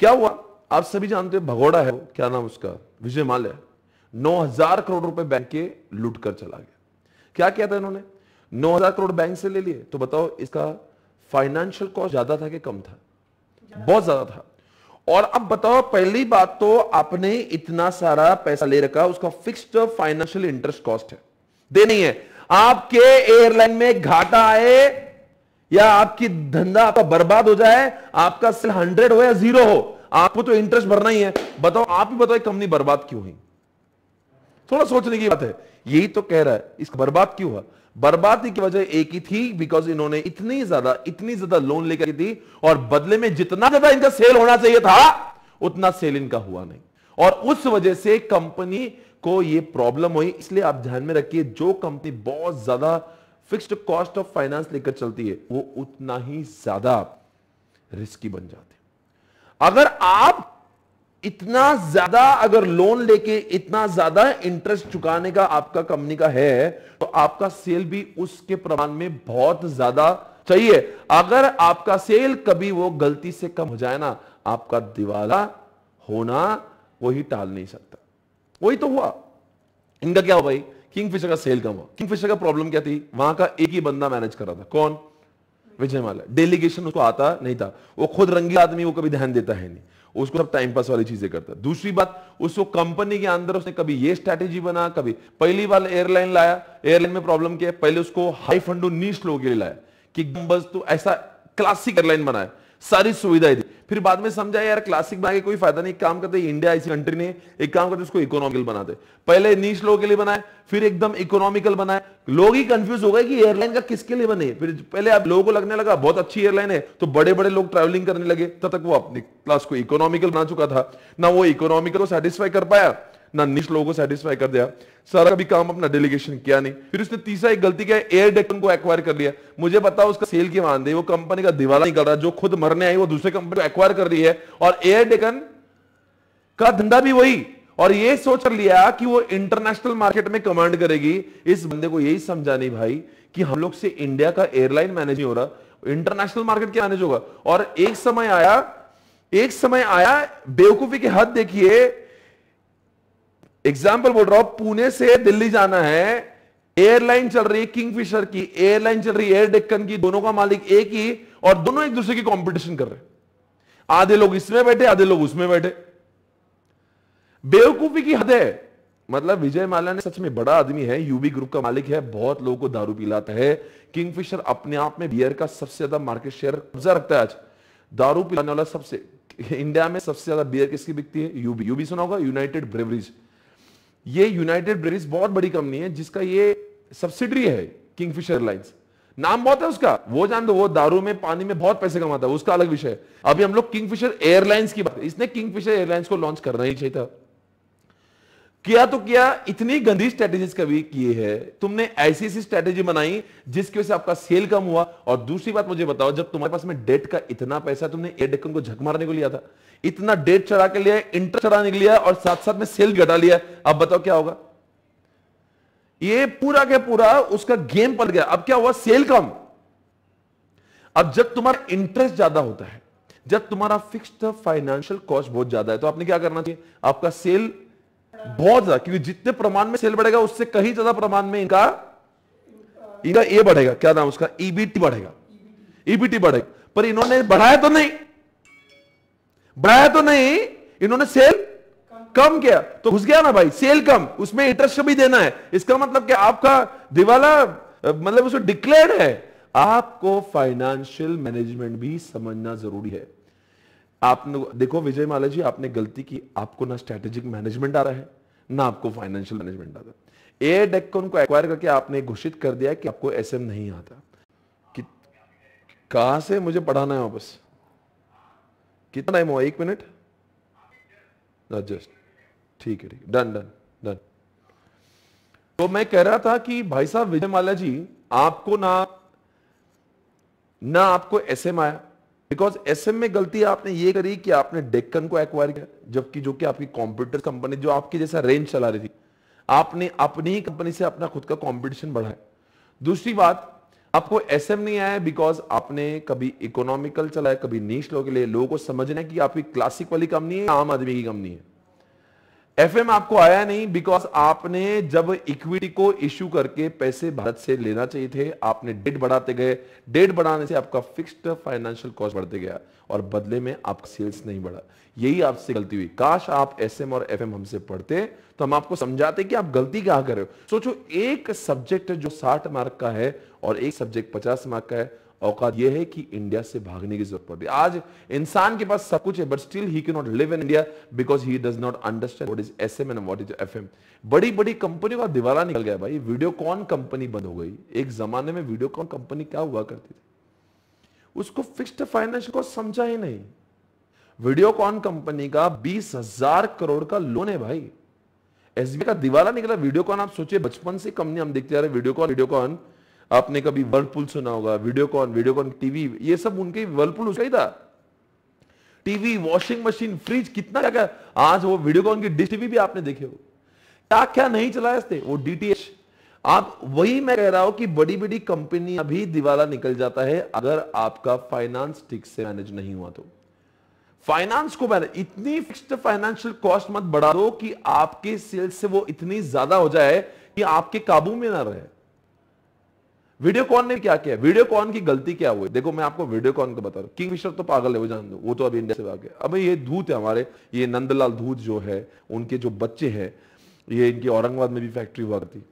क्या हुआ आप सभी जानते हैं भगोड़ा है क्या नाम उसका विजय है नौ हजार करोड़ रुपए बैंक के लूट कर चला गया क्या किया था इन्होंने नौ हजार करोड़ बैंक से ले लिए तो बताओ इसका फाइनेंशियल कॉस्ट ज्यादा था कि कम था बहुत ज्यादा था और अब बताओ पहली बात तो आपने इतना सारा पैसा ले रखा उसका फिक्स्ड फाइनेंशियल इंटरेस्ट कॉस्ट है देनी है आपके एयरलाइन में घाटा आए या आपकी धंधा आपका बर्बाद हो जाए आपका सिल हंड्रेड हो या जीरो हो आपको तो इंटरेस्ट भरना ही है बताओ आप ही बताओ कंपनी बर्बाद क्यों हुई थोड़ा सोचने की बात है यही तो कह रहा है इसका बर्बाद क्यों हुआ बर्बादी की वजह एक ही थी बिकॉज इन्होंने इतनी ज्यादा इतनी ज्यादा लोन लेकर दी और बदले में जितना ज्यादा इनका सेल होना चाहिए था उतना सेल इनका हुआ नहीं और उस वजह से कंपनी को यह प्रॉब्लम हुई इसलिए आप ध्यान में रखिए जो कंपनी बहुत ज्यादा फिक्स्ड कॉस्ट ऑफ फाइनेंस लेकर चलती है वो उतना ही ज्यादा रिस्की बन है अगर आप इतना ज्यादा अगर लोन लेके इतना ज्यादा इंटरेस्ट चुकाने का आपका कंपनी का है तो आपका सेल भी उसके प्रमाण में बहुत ज्यादा चाहिए अगर आपका सेल कभी वो गलती से कम हो जाए ना आपका दिवाला होना वही टाल नहीं सकता वही तो हुआ इनका क्या हुआ भाई किंगफिशर का सेल कम हुआ किंगफिशर का प्रॉब्लम क्या थी वहां का एक ही बंदा मैनेज कर रहा था कौन विजय माला डेलीगेशन उसको आता नहीं था वो खुद रंगी आदमी वो कभी ध्यान देता है नहीं उसको सब टाइम पास वाली चीजें करता दूसरी बात उसको कंपनी के अंदर उसने कभी ये स्ट्रैटेजी बना कभी पहली बार एयरलाइन लाया एयरलाइन में प्रॉब्लम क्या है पहले उसको हाई फंडो नीच लोगों के लिए लाया कि बस तो ऐसा क्लासिक एयरलाइन बनाया सारी सुविधाएं दी फिर बाद में समझा यार क्लासिक बना के कोई फायदा नहीं काम करते इंडिया ऐसी कंट्री ने एक काम करते उसको इकोनॉमिकल बनाते पहले नीच लोगों के लिए बनाए फिर एकदम इकोनॉमिकल बनाए लोग ही कंफ्यूज हो गए कि एयरलाइन का किसके लिए बने फिर पहले आप लोगों को लगने लगा बहुत अच्छी एयरलाइन है तो बड़े बड़े लोग ट्रैवलिंग करने लगे तब तक वो अपनी क्लास को इकोनॉमिकल बना चुका था ना वो इकोनॉमिकल को सेटिस्फाई कर पाया ना निश लोगों को सेटिस्फाई कर दिया सारा कभी काम अपना डेलीगेशन किया नहीं फिर उसने तीसरा एक गलती किया एयर डेक्टन को एक्वायर कर लिया मुझे बताओ उसका सेल की मान वो कंपनी का दिवाला निकल रहा जो खुद मरने आई वो दूसरे कंपनी को एक्वायर कर रही है और एयर डेकन का धंधा भी वही और ये सोच लिया कि वो इंटरनेशनल मार्केट में कमांड करेगी इस बंदे को यही समझा नहीं भाई कि हम लोग से इंडिया का एयरलाइन मैनेज नहीं हो रहा इंटरनेशनल मार्केट क्या मैनेज होगा और एक समय आया एक समय आया बेवकूफी की हद देखिए एग्जाम्पल बोल रहा हूं पुणे से दिल्ली जाना है एयरलाइन चल रही है किंगफिशर की एयरलाइन चल रही है एयर डेक्कन की दोनों का मालिक एक ही और दोनों एक दूसरे की कंपटीशन कर रहे हैं आधे लोग इसमें बैठे आधे लोग उसमें बैठे बेवकूफी की हद है मतलब विजय माला ने सच में बड़ा आदमी है यूबी ग्रुप का मालिक है बहुत लोगों को दारू पिलाता है किंगफिशर अपने आप में बियर का सबसे ज्यादा मार्केट शेयर कब्जा रखता है आज दारू पिलाने वाला सबसे इंडिया में सबसे ज्यादा बियर किसकी बिकती है यूबी यूबी सुना होगा यूनाइटेड ब्रेवरीज ये यूनाइटेड ब्रिज बहुत बड़ी कंपनी है जिसका ये सब्सिडरी है किंगफिशर एयरलाइंस नाम बहुत है उसका वो जान दो वो दारू में पानी में बहुत पैसे कमाता है उसका अलग विषय है अभी हम लोग किंगफिशर एयरलाइंस की बात इसने किंगफिशर एयरलाइंस को लॉन्च करना ही चाहिए था किया तो किया इतनी गंदी स्ट्रेटेजी कभी किए है तुमने ऐसी ऐसी स्ट्रेटेजी बनाई जिसकी वजह से आपका सेल कम हुआ और दूसरी बात मुझे बताओ जब तुम्हारे पास में डेट का इतना पैसा तुमने एयर डेक्कन को झक मारने को लिया था इतना डेट चढ़ा के लिया इंटरेस्ट चढ़ाने के लिया और साथ साथ में सेल घटा लिया अब बताओ क्या होगा ये पूरा के पूरा उसका गेम पड़ गया अब क्या हुआ सेल कम अब जब तुम्हारा इंटरेस्ट ज्यादा होता है जब तुम्हारा फिक्स्ड फाइनेंशियल कॉस्ट बहुत ज्यादा है तो आपने क्या करना चाहिए आपका सेल बहुत ज्यादा क्योंकि जितने प्रमाण में सेल बढ़ेगा उससे कहीं ज्यादा प्रमाण में इनका इनका ए बढ़ेगा क्या नाम उसका ईबीटी e बढ़ेगा ईबीटी e बढ़ेगा पर इन्होंने बढ़ाया तो नहीं बढ़ाया तो नहीं इन्होंने सेल कम किया तो घुस गया ना भाई सेल कम उसमें इंटरेस्ट भी देना है इसका मतलब कि आपका दिवाला मतलब उसमें डिक्लेयर है आपको फाइनेंशियल मैनेजमेंट भी समझना जरूरी है आप देखो विजय माला जी आपने गलती की आपको ना स्ट्रेटेजिक मैनेजमेंट आ रहा है ना आपको फाइनेंशियल मैनेजमेंट है एयर डेक को उनको एक्वायर करके आपने घोषित कर दिया कि आपको एसएम नहीं आता कि कहा से मुझे पढ़ाना है वापस कितना टाइम हुआ एक मिनट जस्ट ठीक है ठीक डन डन डन तो मैं कह रहा था कि भाई साहब विजय माला जी आपको ना ना आपको एसएम आया बिकॉज एस में गलती आपने ये करी कि आपने डेक्कन को एक्वायर किया जबकि जो कि आपकी कॉम्प्यूटर कंपनी जो आपकी जैसा रेंज चला रही थी आपने अपनी कंपनी से अपना खुद का कॉम्पिटिशन बढ़ाया दूसरी बात आपको एस नहीं आया बिकॉज आपने कभी इकोनॉमिकल चलाया कभी नीच लोगों के लिए लोगों को समझना है कि आपकी क्लासिक वाली कंपनी है आम आदमी की कंपनी है एफ आपको आया नहीं बिकॉज आपने जब इक्विटी को इश्यू करके पैसे भारत से लेना चाहिए थे आपने डेट बढ़ाते गए डेट बढ़ाने से आपका फिक्स्ड फाइनेंशियल कॉस्ट बढ़ते गया और बदले में आपका सेल्स नहीं बढ़ा यही आपसे गलती हुई काश आप एस और एफ हमसे पढ़ते तो हम आपको समझाते कि आप गलती क्या कर रहे हो सोचो एक सब्जेक्ट जो साठ मार्क का है और एक सब्जेक्ट पचास मार्क का है औकात यह है कि इंडिया से भागने की जरूरत पड़ती है आज इंसान के पास सब कुछ है but still he can not live in India because he does not understand what is S M and what is F M बड़ी बड़ी कंपनी का दिवाला निकल गया भाई वीडियो कॉन कंपनी बंद हो गई एक जमाने में वीडियो कॉन कंपनी क्या हुआ करती थी उसको फिक्स्ड फाइनेंशियल को समझा ही नहीं वीडियो कॉन कंपनी का बीस हजार करोड़ का लोन है भाई एसबीआई का दिवाला निकला वीडियो कॉन आप सोचिए बचपन से कंपनी हम देखते जा रहे वीडियो कॉन वीडियो कॉन आपने कभी वर्लपुल सुना होगा वीडियोकॉन वीडियोकॉन टीवी ये सब उनके वर्लपुल उसका ही था टीवी वॉशिंग मशीन फ्रिज कितना क्या क्या आज वो वीडियोकॉन की डिश टीवी भी आपने देखे हो क्या क्या नहीं चलाए थे वो डीटीएच आप वही मैं कह रहा हूं कि बड़ी बड़ी कंपनी अभी दिवाला निकल जाता है अगर आपका फाइनेंस ठीक से मैनेज नहीं हुआ तो फाइनेंस को मैनेज इतनी फिक्स्ड फाइनेंशियल कॉस्ट मत बढ़ा दो कि आपके सेल्स से वो इतनी ज्यादा हो जाए कि आपके काबू में ना रहे कॉन ने क्या किया वीडियो कॉन की गलती क्या हुई देखो मैं आपको वीडियो कॉन को बता रहा हूँ किंगफिशर तो पागल है वो जान दो वो तो अभी इंडिया से आ अब ये धूत है हमारे ये नंदलाल धूत जो है उनके जो बच्चे हैं ये इनकी औरंगाबाद में भी फैक्ट्री हुआ करती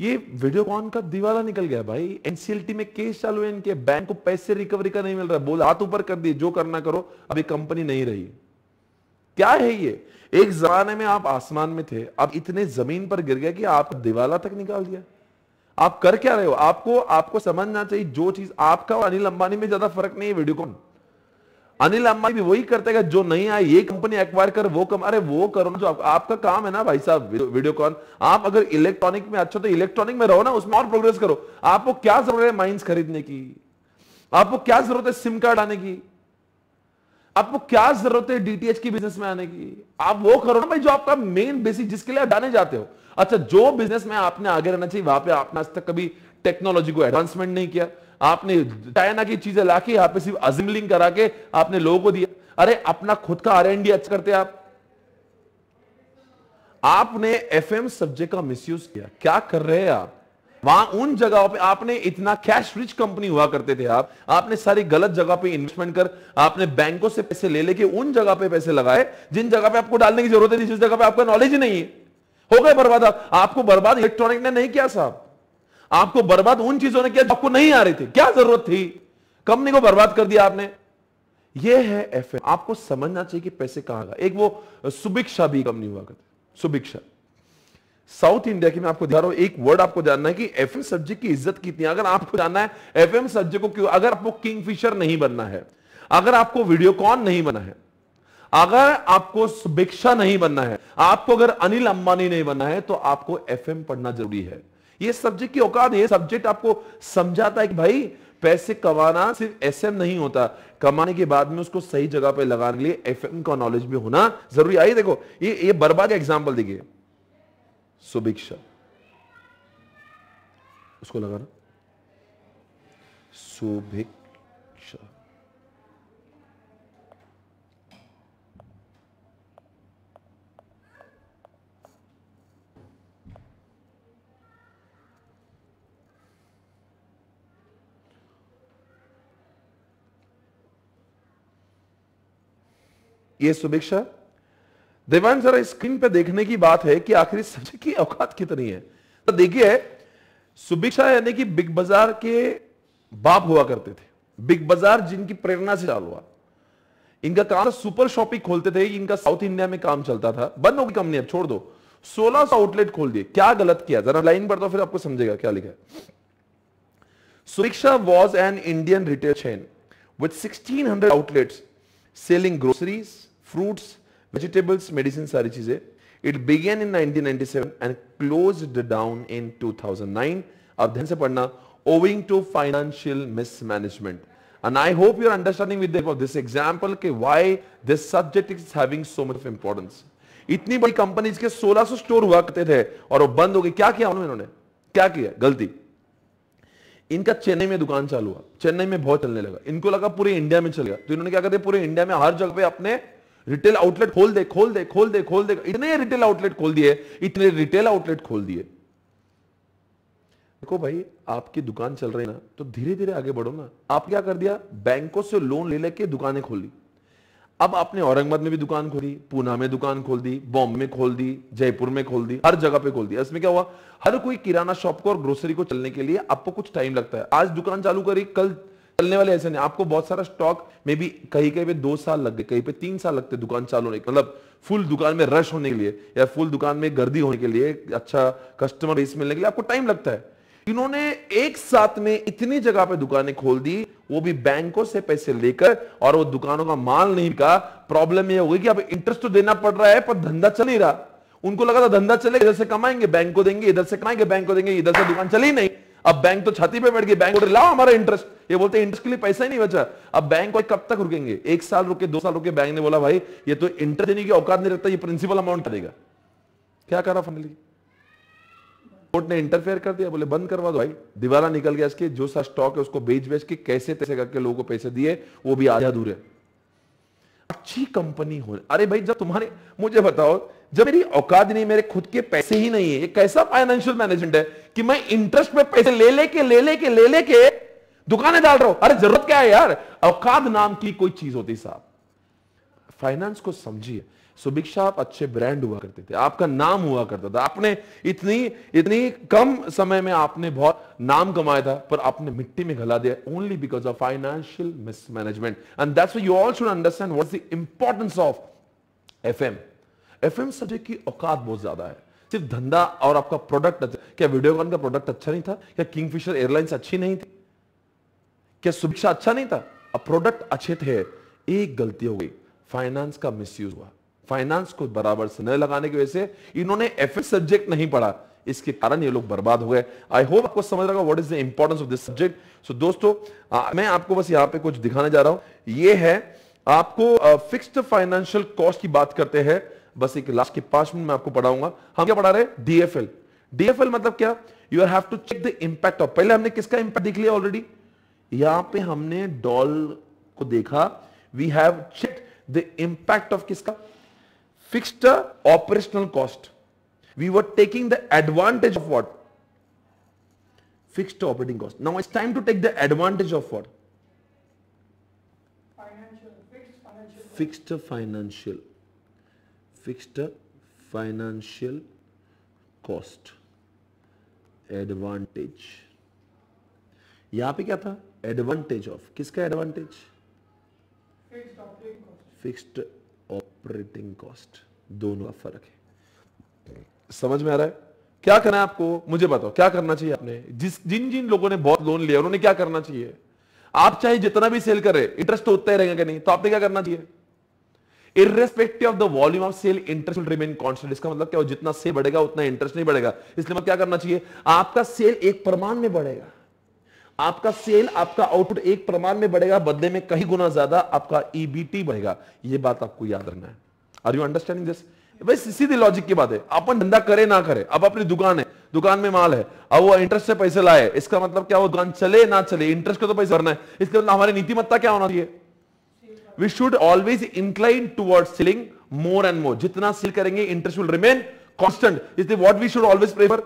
ये कॉन का दिवाला निकल गया भाई एनसीएलटी में केस चालू है इनके बैंक को पैसे रिकवरी का नहीं मिल रहा बोल हाथ ऊपर कर दिए जो करना करो अभी कंपनी नहीं रही क्या है ये एक जमाने में आप आसमान में थे अब इतने जमीन पर गिर गया कि आप दिवाला तक निकाल दिया आप कर क्या रहे हो आपको आपको समझना चाहिए जो चीज आपका और अनिल अंबानी में ज्यादा फर्क नहीं है वीडियोकॉन अनिल अंबानी भी वही करते जो नहीं आए ये कंपनी एक्वायर कर वो कम अरे वो करो ना जो आप, आपका काम है ना भाई साहब वीडियोकॉन आप अगर इलेक्ट्रॉनिक में अच्छा तो इलेक्ट्रॉनिक में रहो ना उसमें और प्रोग्रेस करो आपको क्या जरूरत है माइंस खरीदने की आपको क्या जरूरत है सिम कार्ड आने की आपको क्या जरूरत है डीटीएच की बिजनेस में आने की आप वो करो ना भाई जो आपका मेन बेसिक जिसके लिए आप जाने जाते हो अच्छा जो बिजनेस में आपने आगे रहना चाहिए वहां पे आपने आज तक कभी टेक्नोलॉजी को एडवांसमेंट नहीं किया आपने चाइना की चीजें के यहाँ पे सिर्फ अजिमलिंग करा के आपने लोगों को दिया अरे अपना खुद का आर एनडी अच्छा करते आप आपने एफ एम सब्जेक्ट का मिसयूज किया क्या कर रहे हैं आप वहां उन जगहों पे आपने इतना कैश रिच कंपनी हुआ करते थे आप आपने सारी गलत जगह पे इन्वेस्टमेंट कर आपने बैंकों से पैसे ले लेके उन जगह पे पैसे लगाए जिन जगह पे आपको डालने की जरूरत है जिस जगह पे आपका नॉलेज ही नहीं है हो गए बर्बाद आप, आपको बर्बाद इलेक्ट्रॉनिक ने नहीं किया साहब आपको बर्बाद उन चीजों ने किया जो आपको नहीं आ रही थी क्या जरूरत थी कंपनी को बर्बाद कर दिया आपने ये है एफ आपको समझना चाहिए कि पैसे कहां गए एक वो सुभिक्षा भी कंपनी हुआ करते सुभिक्षा साउथ इंडिया की मैं आपको दिखा रहा हूं एक वर्ड आपको जानना है कि एफ एम सब्जेक्ट की इज्जत कितनी अगर आपको जानना है एफ एम सब्जेक्ट को क्यों अगर आपको किंगफिशर नहीं बनना है अगर आपको वीडियोकॉन नहीं बनना है अगर आपको सुभिक्षा नहीं बनना है आपको अगर अनिल अंबानी नहीं बनना है तो आपको एफ पढ़ना जरूरी है ये सब्जेक्ट की औकात है सब्जेक्ट आपको समझाता है कि भाई पैसे कमाना सिर्फ एस नहीं होता कमाने के बाद में उसको सही जगह पर लगाने के लिए एफ का नॉलेज भी होना जरूरी आई देखो ये ये बर्बाद एग्जाम्पल देखिए सुभिक्षा उसको लगाना सुभिक ये सुभिक्षा देवान जरा स्क्रीन पे देखने की बात है कि आखिर इस सब्जेक्ट की औकात कितनी है तो देखिए सुभिक्षा यानी कि बिग बाजार के बाप हुआ करते थे बिग बाजार जिनकी प्रेरणा से चालू हुआ इनका काम सुपर शॉपिंग खोलते थे इनका साउथ इंडिया में काम चलता था बंद होगी कंपनी अब छोड़ दो सोलह सौ आउटलेट खोल दिए क्या गलत किया जरा लाइन पर तो फिर आपको समझेगा क्या लिखा है was an Indian retail chain with hundred outlet selling groceries fruits, vegetables, medicines सारी चीज़ें it began in 1997 and closed down in 2009 अब ध्यान से पढ़ना owing to financial mismanagement and i hope you're understanding with the help of this example ke why this subject is having so much of importance इतनी बड़ी companies के 1600 store हुआ करते थे और वो बंद हो गए क्या किया उन्होंने क्या किया गलती इनका चेन्नई में दुकान चालू हुआ चेन्नई में बहुत चलने लगा इनको लगा पूरे इंडिया में चलेगा तो इन्होंने क्या कर दिया पूरे इंडिया में हर जगह पे अपने रिटेल आउटलेट खोल दे खोल दे खोल दे खोल दे इतने रिटेल आउटलेट खोल दिए इतने रिटेल आउटलेट खोल दिए देखो भाई आपकी दुकान चल रही ना तो धीरे धीरे आगे बढ़ो ना आप क्या कर दिया बैंकों से लोन ले लेके दुकानें खोली अब आपने औरंगाबाद में भी दुकान खोली पुणे में दुकान खोल दी बॉम्बे में खोल दी जयपुर में खोल दी हर जगह पे खोल दी इसमें क्या हुआ हर कोई किराना शॉप को और ग्रोसरी को चलने के लिए आपको कुछ टाइम लगता है आज दुकान चालू करी कल चलने वाले ऐसे नहीं आपको बहुत सारा स्टॉक मे भी कहीं कहीं पे दो साल लग गए कहीं पे तीन साल लगते दुकान चालू होने के मतलब फुल दुकान में रश होने के लिए या फुल दुकान में गर्दी होने के लिए अच्छा कस्टमर बेस मिलने के लिए आपको टाइम लगता है इन्होंने एक साथ में इतनी जगह पे दुकानें खोल दी वो भी बैंकों से पैसे लेकर और वो दुकानों का माल नहीं का प्रॉब्लम ये हो गई कि अब इंटरेस्ट तो देना पड़ रहा है पर धंधा चल ही रहा उनको लगा था धंधा चलेगा इधर से कमाएंगे बैंक को देंगे इधर से कमाएंगे बैंक को देंगे इधर से दुकान चली नहीं अब बैंक तो छाती पे बैठ गई बैंक लाओ हमारा इंटरेस्ट ये बोलते इंटरेस्ट के लिए पैसा ही नहीं बचा अब बैंक को कब तक रुकेंगे एक साल रुके दो साल रुके बैंक ने बोला भाई ये तो इंटरेस्ट देने की औकात नहीं रखता ये प्रिंसिपल अमाउंट देगा क्या करा फाइनली कोर्ट ने इंटरफेयर कर दिया बोले बंद करवा दो भाई दिवाला निकल गया इसके जो सा स्टॉक है उसको बेच बेच के कैसे तैसे करके लोगों को पैसे दिए वो भी आधा दूर है अच्छी कंपनी हो अरे भाई जब तुम्हारे मुझे बताओ जब मेरी औकात नहीं मेरे खुद के पैसे ही नहीं है ये कैसा फाइनेंशियल मैनेजमेंट है कि मैं इंटरेस्ट पे पैसे ले लेके ले लेके ले लेके ले दुकानें डाल रहा हूं अरे जरूरत क्या है यार औकात नाम की कोई चीज होती साहब फाइनेंस को समझिए सुभिक्षा आप अच्छे ब्रांड हुआ करते थे आपका नाम हुआ करता था आपने इतनी इतनी कम समय में आपने बहुत नाम कमाया था पर आपने मिट्टी में घला दिया only because of financial mismanagement and that's you all should understand what the importance of F M subject की औकात बहुत ज्यादा है सिर्फ धंधा और आपका प्रोडक्ट अच्छा क्या वीडियोकॉन का प्रोडक्ट अच्छा नहीं था क्या किंगफिशर एयरलाइंस अच्छी नहीं थी क्या सुभिक्षा अच्छा नहीं था प्रोडक्ट अच्छे थे एक गलती हो गई फाइनेंस का मिसयूज हुआ फाइनेंस को बराबर से न लगाने की वजह से इन्होंने एफ सब्जेक्ट नहीं पढ़ा इसके कारण ये लोग बर्बाद हो गए आई होप आपको समझ रहा what is the importance of this subject so दोस्तों आ, मैं आपको बस यहाँ पे कुछ दिखाने जा रहा हूं ये है आपको फिक्स्ड फाइनेंशियल कॉस्ट की बात करते हैं बस एक लास्ट के पांच मिनट में आपको पढ़ाऊंगा हम क्या पढ़ा रहे हैं डीएफएल डीएफएल मतलब क्या you have to check the impact of पहले हमने किसका इंपैक्ट देख लिया ऑलरेडी यहां पे हमने डॉल को देखा we have check the impact of किसका fixed operational cost. We were taking the advantage of what? Fixed operating cost. Now it's time to take the advantage of what? Financial, fixed financial. Fixed financial. Fixed financial cost. Advantage. यहाँ पे क्या था advantage? Fixed किसका cost. Fixed. Operating cost दोनों का फर्क है समझ में आ रहा है क्या करना है आपको मुझे बताओ क्या करना चाहिए आपने जिस जिन जिन लोगों ने बहुत लोन लिया उन्होंने क्या करना चाहिए आप चाहे जितना भी सेल करें इंटरेस्ट तो उतना ही रहेगा कि नहीं तो आपने क्या करना चाहिए irrespective of the volume of sale interest will remain constant इसका मतलब क्या हो जितना सेल बढ़ेगा उतना इंटरेस्ट नहीं बढ़ेगा इसलिए मतलब क्या करना चाहिए आपका सेल एक प्रमाण में बढ़ेगा आपका सेल आपका आउटपुट एक प्रमाण में बढ़ेगा बदले में कहीं गुना ज्यादा आपका ईबीटी e बढ़ेगा ये बात आपको याद रखना है आर यू अंडरस्टैंडिंग दिस भाई सीधी लॉजिक की बात है अपन धंधा करे ना करे अब अपनी दुकान है दुकान में माल है अब वो इंटरेस्ट से पैसे लाए इसका मतलब क्या वो दुकान चले ना चले इंटरेस्ट का तो पैसे भरना है इसके मतलब हमारी नीतिमत्ता क्या होना चाहिए we should always incline toward selling more and more जितना सेल करेंगे interest will remain constant is what we should always prefer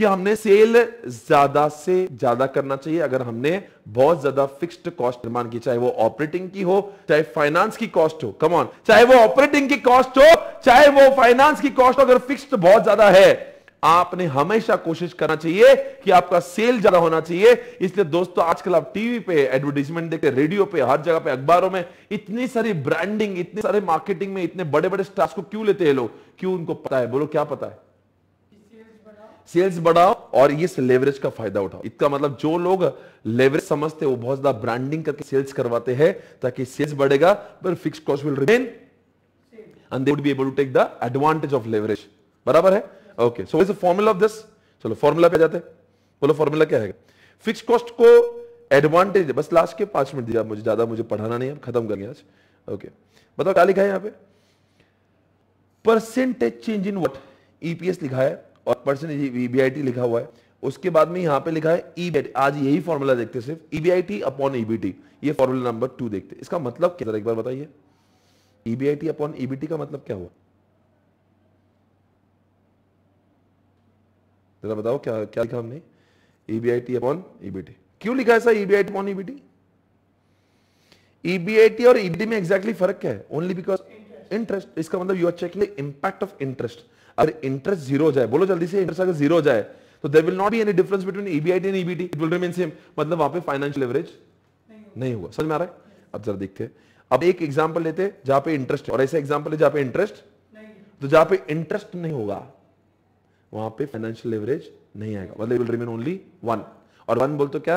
कि हमने सेल ज्यादा से ज्यादा करना चाहिए अगर हमने बहुत ज्यादा फिक्स्ड कॉस्ट निर्माण की चाहे वो ऑपरेटिंग की हो चाहे फाइनेंस की कॉस्ट हो कम ऑन चाहे वो ऑपरेटिंग की कॉस्ट हो चाहे वो फाइनेंस की कॉस्ट अगर फिक्स्ड बहुत ज्यादा है आपने हमेशा कोशिश करना चाहिए कि आपका सेल ज्यादा होना चाहिए इसलिए दोस्तों आजकल आप टीवी पे एडवर्टीजमेंट देखते रेडियो पे हर जगह पे अखबारों में इतनी सारी ब्रांडिंग इतने सारे मार्केटिंग में इतने बड़े बड़े स्टार्स को क्यों लेते हैं लोग क्यों उनको पता है बोलो क्या पता है सेल्स बढ़ाओ और इस लेवरेज का फायदा उठाओ इसका मतलब जो लोग लेवरेज समझते हैं वो बहुत ज्यादा ब्रांडिंग करके सेल्स करवाते हैं ताकि सेल्स बढ़ेगा पर fix cost will remain and they would be able to take the advantage of leverage बराबर है okay so is formula of this चलो फॉर्मूला पे जाते बोलो फॉर्मूला क्या है फिक्स कॉस्ट को एडवांटेज बस लास्ट के पांच मिनट दिया मुझे ज्यादा मुझे पढ़ाना नहीं है खत्म करेंगे आज ओके बताओ क्या लिखा है यहां पे percentage change in what EPS लिखा है और पर्सन ईबीआईटी लिखा हुआ है उसके बाद में यहाँ पे लिखा है ई आज यही फॉर्मूला देखते सिर्फ ईबीआईटी अपॉन ईबीटी ये फॉर्मूला नंबर टू देखते इसका मतलब क्या एक बार बताइए ईबीआईटी अपॉन ईबीटी का मतलब क्या हुआ जरा बताओ क्या क्या लिखा हमने ईबीआईटी अपॉन ईबीटी क्यों लिखा है sir EBIT upon EBT EBIT और ईबीटी में एग्जैक्टली exactly फर्क क्या है ओनली बिकॉज इंटरेस्ट इसका मतलब you are checking the impact of interest अगर इंटरेस्ट जीरो जाए बोलो जल्दी से इंटरेस्ट अगर जीरो जाए तो there will not be any difference between EBIT and EBT it will remain same मतलब वहां पे फाइनेंशियल एवरेज नहीं नहीं हुआ समझ में आ रहा है अब जरा देखते हैं अब एक एग्जाम्पल लेते हैं जहां पे इंटरेस्ट और ऐसे एग्जाम्पल है जहां पे इंटरेस्ट तो जहां पे इंटरेस्ट नहीं होगा वहां पे फाइनेंशियल लेवरेज नहीं आएगा मतलब विल रिमेन ओनली वन और वन बोल तो क्या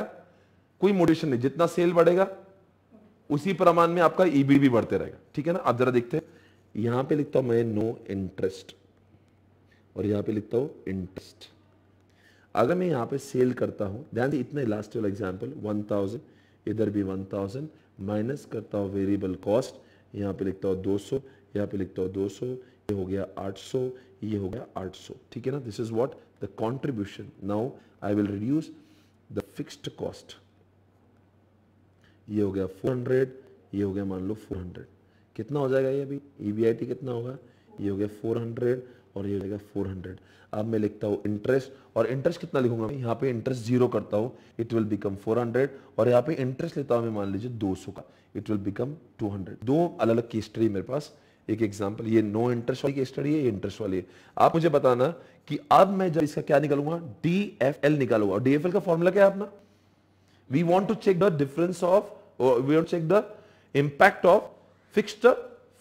कोई मोटिवेशन नहीं जितना सेल बढ़ेगा उसी प्रमाण में आपका ईबी e भी बढ़ते रहेगा ठीक है ना आप जरा देखते हैं यहां पे लिखता हूं मैं नो इंटरेस्ट और यहाँ पे लिखता हूँ इंटरेस्ट अगर मैं यहाँ पे सेल करता हूँ ध्यान दी इतने लास्ट वाला एग्जाम्पल वन थाउजेंड इधर भी वन थाउजेंड माइनस करता हूँ वेरिएबल कॉस्ट यहाँ पे लिखता हूँ दो सौ यहाँ पे लिखता हूँ दो सौ ये हो गया आठ सौ ये हो गया आठ सौ ठीक है ना this is what the contribution now I will reduce the fixed cost ये हो गया फोर हंड्रेड ये हो गया मान लो फोर हंड्रेड कितना हो जाएगा ये अभी ई e कितना होगा ये हो गया फोर हंड्रेड और ये हो जाएगा फोर हंड्रेड अब मैं लिखता हूँ इंटरेस्ट और इंटरेस्ट कितना लिखूंगा मैं यहाँ पे इंटरेस्ट जीरो करता हूँ it will become four hundred और यहाँ पे इंटरेस्ट लेता हूँ मैं मान लीजिए दो सौ का it will become two hundred दो अलग अलग की स्टडी मेरे पास एक एग्जाम्पल ये नो इंटरेस्ट वाली की स्टडी है इंटरेस्ट वाली है आप मुझे बताना कि अब मैं जब इसका क्या निकालूंगा डी एफ एल निकालूंगा डी एफ एल का फॉर्मूला क्या है अपना we want to check the difference of we want check the impact of fixed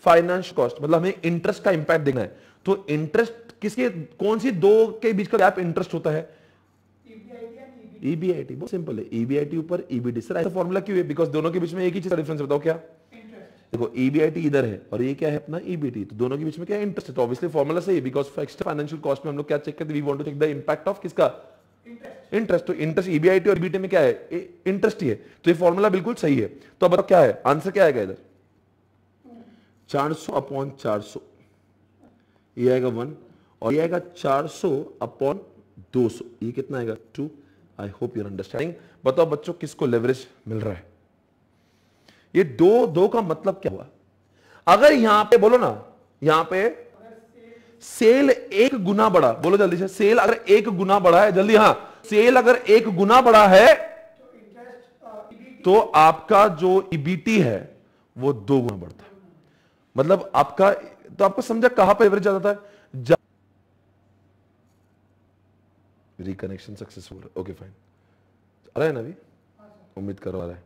finance cost मतलब हमें इंटरेस्ट का इंपैक्ट देखना है तो इंटरेस्ट किसके कौन सी दो के बीच का गैप इंटरेस्ट होता है ईबीआईटी e बहुत सिंपल है ईबीआईटी e ऊपर ईबीडी e सर ऐसा फॉर्मूला क्यों है बिकॉज दोनों के बीच में एक ही चीज का डिफरेंस बताओ क्या देखो ईबीआईटी इधर है और ये क्या है अपना ईबीटी तो दोनों के बीच में क्या इंटरेस्ट है तो ऑब्वियसली फॉर्मूला सही है बिकॉज एक्स्ट्रा फाइनेंशियल कॉस्ट में हम लोग क्या चेक करते we want to check the impact of किसका इंटरेस्ट तो इंटरेस्ट ईबीआईटी और बीटी में क्या है इंटरेस्ट ही है तो ये फॉर्मूला बिल्कुल सही है तो अब क्या है आंसर क्या आएगा इधर चार सौ अपॉन चार सौ ये आएगा वन और ये आएगा चार सौ अपॉन दो सौ ये कितना आएगा two I hope you're understanding बताओ बच्चों किसको लेवरेज मिल रहा है ये दो दो का मतलब क्या हुआ अगर यहां पे बोलो ना यहां पे सेल एक गुना बढ़ा बोलो जल्दी से सेल अगर एक गुना बढ़ा है जल्दी हाँ सेल अगर एक गुना बढ़ा है तो आपका जो इबीटी e है वो दो गुना बढ़ता है मतलब आपका तो आपको समझा कहां पर एवरेज ज्यादा था रिकनेक्शन सक्सेसफुल ओके फाइन आ रहा है ना अभी उम्मीद करो आ रहा है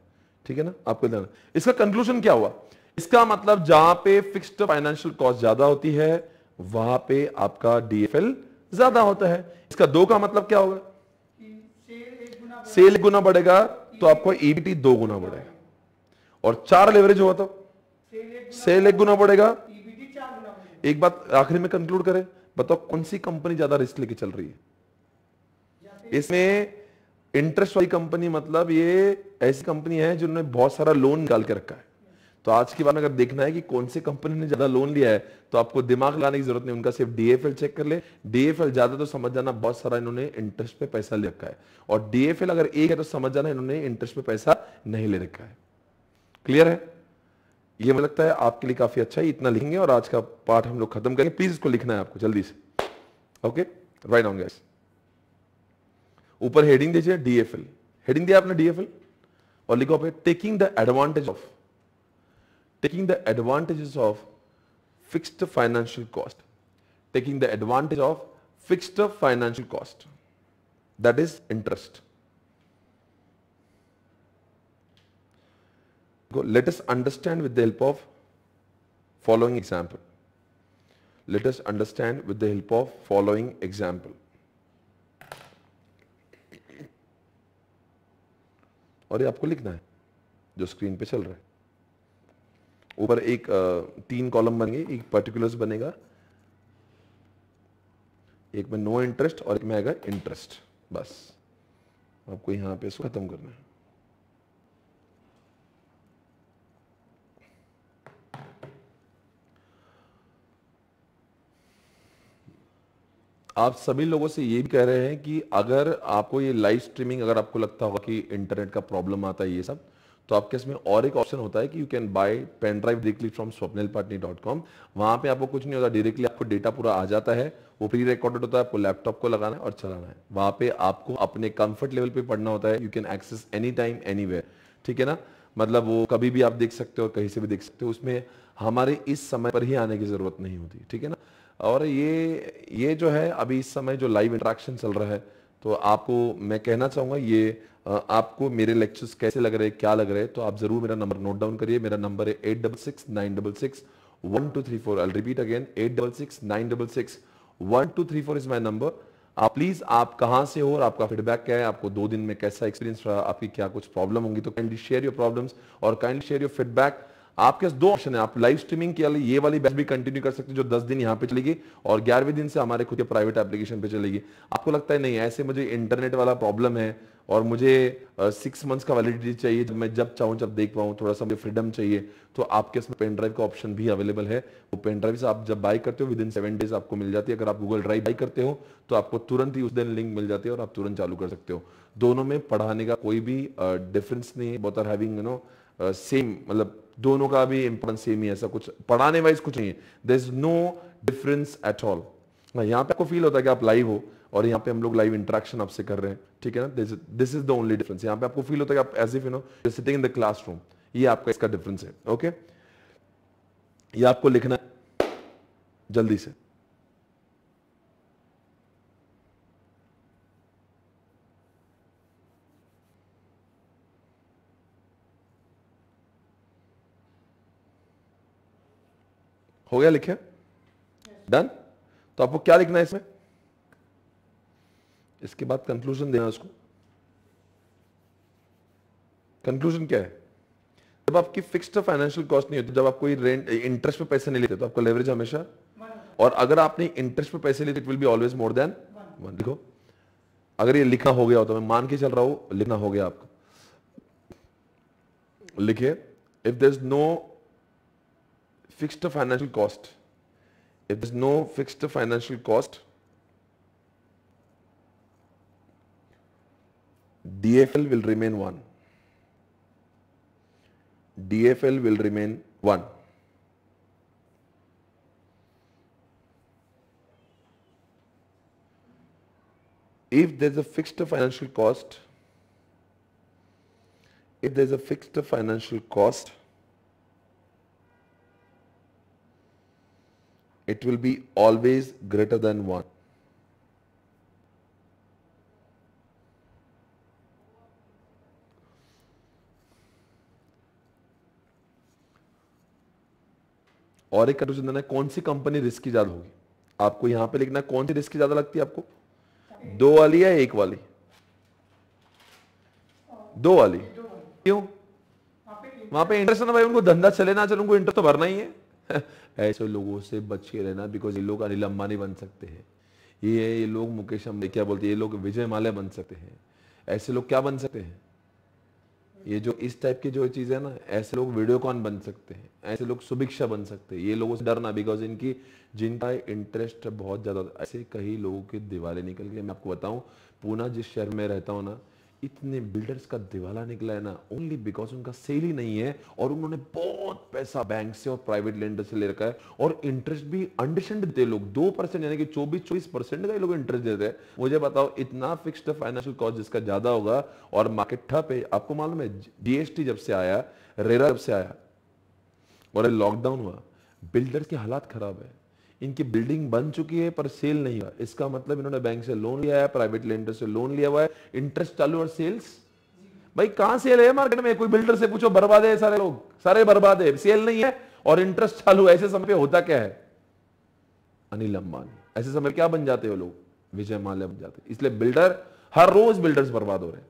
ठीक है ना आपको ध्यान इसका कंक्लूजन क्या हुआ इसका मतलब जहां पे फिक्स्ड फाइनेंशियल कॉस्ट ज्यादा होती है वहां पे आपका डीएफएल ज्यादा होता है इसका दो का मतलब क्या होगा सेल गुना बढ़ेगा तो आपको ईबीटी e दो गुना बढ़ेगा और चार लेवरेज हुआ तो सेल एक गुना पड़ेगा एक बात आखिरी में कंक्लूड करें बताओ कौन सी कंपनी ज्यादा रिस्क लेके चल रही है इसमें इंटरेस्ट वाली कंपनी मतलब ये ऐसी कंपनी है जिन्होंने बहुत सारा लोन निकाल के रखा है तो आज की बात अगर देखना है कि कौन सी कंपनी ने ज्यादा लोन लिया है तो आपको दिमाग लाने की जरूरत नहीं उनका सिर्फ डीएफएल चेक कर ले डीएफएल ज्यादा तो समझ जाना बहुत सारा इन्होंने इंटरेस्ट पे पैसा ले रखा है और डीएफएल अगर एक है तो समझ जाना इन्होंने इंटरेस्ट पे पैसा नहीं ले रखा है क्लियर है ये मुझे लगता है आपके लिए काफ़ी अच्छा है इतना लिखेंगे और आज का पाठ हम लोग खत्म करेंगे प्लीज़ इसको लिखना है आपको जल्दी से ओके राइट ऑन गैस ऊपर हेडिंग दीजिए डीएफएल हेडिंग दिया आपने डीएफएल और लिखो पे taking the advantage of taking the advantages of fixed financial cost taking the advantage of fixed financial cost that is interest Go, let us understand with the help of following example. Let us understand with the help of following example. और ये आपको लिखना है जो screen पे चल रहा है ऊपर एक तीन कॉलम बनेंगे एक पर्टिकुलर्स बनेगा एक में नो इंटरेस्ट और एक में आएगा इंटरेस्ट बस आपको यहां पे इसको खत्म करना है आप सभी लोगों से ये भी कह रहे हैं कि अगर आपको ये लाइव स्ट्रीमिंग अगर आपको लगता होगा कि इंटरनेट का प्रॉब्लम आता है ये सब तो आपके इसमें और एक ऑप्शन होता है कि you can buy pen drive directly from Swapnil Patni dot com वहाँ पर आपको कुछ नहीं होता डायरेक्टली आपको डेटा पूरा आ जाता है वो प्री रिकॉर्डेड होता है आपको लैपटॉप को लगाना है और चलाना है वहाँ पे आपको अपने कंफर्ट लेवल पे पढ़ना होता है you can access any time any ठीक है ना मतलब वो कभी भी आप देख सकते हो कहीं से भी देख सकते हो उसमें हमारे इस समय पर ही आने की जरूरत नहीं होती ठीक है ना और ये ये जो है अभी इस समय जो लाइव इंट्रैक्शन चल रहा है तो आपको मैं कहना चाहूँगा ये आपको मेरे लेक्चर्स कैसे लग रहे क्या लग रहे तो आप ज़रूर मेरा नंबर नोट डाउन करिए मेरा नंबर है eight double six nine double six one two three four I repeat again eight double six nine double six one two three four is my number आप प्लीज़ आप कहाँ से हो और आपका फीडबैक क्या है आपको दो दिन में कैसा एक्सपीरियंस रहा आपकी क्या कुछ प्रॉब्लम होंगी तो काइंडली शेयर योर प्रॉब्लम्स और काइंडली शेयर योर फीडबैक आपके दो ऑप्शन है आप लाइव स्ट्रीमिंग के लिए ये वाली बैच भी कंटिन्यू कर सकते हैं जो दस दिन यहाँ पे चलेगी और ग्यारहवें दिन से हमारे खुद के प्राइवेट एप्लीकेशन पे चलेगी आपको लगता है नहीं ऐसे मुझे इंटरनेट वाला प्रॉब्लम है और मुझे सिक्स मंथ्स का वैलिडिटी चाहिए जब मैं जब चाहूँ जब देख पाऊँ थोड़ा सा मुझे फ्रीडम चाहिए तो आपके इसमें पेन ड्राइव का ऑप्शन भी अवेलेबल है वो पेन ड्राइव आप जब बाय करते हो विद इन सेवन डेज आपको मिल जाती है अगर आप गूगल ड्राइव बाई करते हो तो आपको तुरंत ही उस दिन लिंक मिल जाती है और आप तुरंत चालू कर सकते हो दोनों में पढ़ाने का कोई भी डिफरेंस नहीं है both are having you know same मतलब दोनों का भी इम्पोर्टेंस सेम ही ऐसा कुछ पढ़ाने वाइज कुछ नहीं है there is no difference at all यहाँ पे आपको फील होता है कि आप लाइव हो और यहाँ पे हम लोग लाइव इंटरेक्शन आपसे कर रहे हैं ठीक है ना this is the only difference यहाँ पे आपको फील होता है कि आप as if you know sitting in the classroom ये आपका इसका डिफरेंस है ओके ये आपको लिखना है जल्दी से हो गया लिखे डन तो आपको क्या लिखना है इसमें इसके बाद कंक्लूजन देना उसको कंक्लूजन क्या है जब आपकी फिक्स्ड फाइनेंशियल कॉस्ट नहीं होती जब आप कोई रेंट इंटरेस्ट पे पैसे नहीं लेते तो आपका लेवरेज हमेशा और अगर आपने इंटरेस्ट पे पैसे लेते it will be always more than one देखो अगर ये लिखना हो गया हो तो मैं मान के चल रहा हूं लिखना हो गया आपको लिखिए if there is no fixed financial cost. If there is no fixed financial cost, DFL will remain 1. DFL will remain 1. If there is a fixed financial cost, if there is a fixed financial cost, it will be always greater than 1. और एक देना है कौन सी company की ज्यादा होगी आपको यहां पे लिखना है कौन सी की ज्यादा लगती है आपको दो वाली या एक वाली दो वाली क्यों वहां पे इंटरेस्ट ना भाई उनको धंधा चले ना चले उनको इंटरेस्ट तो भरना ही है <laughs> ऐसे लोगों से बच के रहना बिकॉज ये लोग अनिल अंबानी बन सकते हैं ये ये लोग मुकेश अम्बानी क्या बोलते हैं ये लोग विजय माल्या बन सकते हैं ऐसे लोग क्या बन सकते हैं ये जो इस टाइप की जो चीज़ है ना ऐसे लोग कॉन बन सकते हैं ऐसे लोग सुभिक्षा बन सकते हैं ये लोगों से डरना बिकॉज इनकी जिनका इंटरेस्ट बहुत ज़्यादा ऐसे कई लोगों की दीवारें निकल गए मैं आपको बताऊं पूना जिस शहर में रहता हूँ ना इतने बिल्डर्स का दिवाला निकला है ना ओनली बिकॉज उनका सेल ही नहीं है और उन्होंने बहुत पैसा बैंक से और प्राइवेट लेंडर से ले रखा है और इंटरेस्ट भी अंडरस्टैंड दे लोग दो परसेंट यानी कि चौबीस चौबीस परसेंट का लोग इंटरेस्ट देते हैं मुझे बताओ इतना फिक्स्ड फाइनेंशियल कॉस्ट जिसका ज्यादा होगा और मार्केट ठप है आपको मालूम है जीएसटी जब से आया रेरा जब से आया और लॉकडाउन हुआ बिल्डर्स के हालात खराब है इनकी बिल्डिंग बन चुकी है पर सेल नहीं हुआ इसका मतलब इन्होंने बैंक से लोन लिया है प्राइवेट लेंडर से लोन लिया हुआ है इंटरेस्ट चालू और सेल्स भाई कहां सेल है मार्केट में कोई बिल्डर से पूछो बर्बाद है सारे लोग सारे बर्बाद है सेल नहीं है और इंटरेस्ट चालू ऐसे समय पे होता क्या है अनिल अंबानी ऐसे समय क्या बन जाते हो लोग विजय माल्या बन जाते इसलिए बिल्डर हर रोज बिल्डर्स बर्बाद हो रहे हैं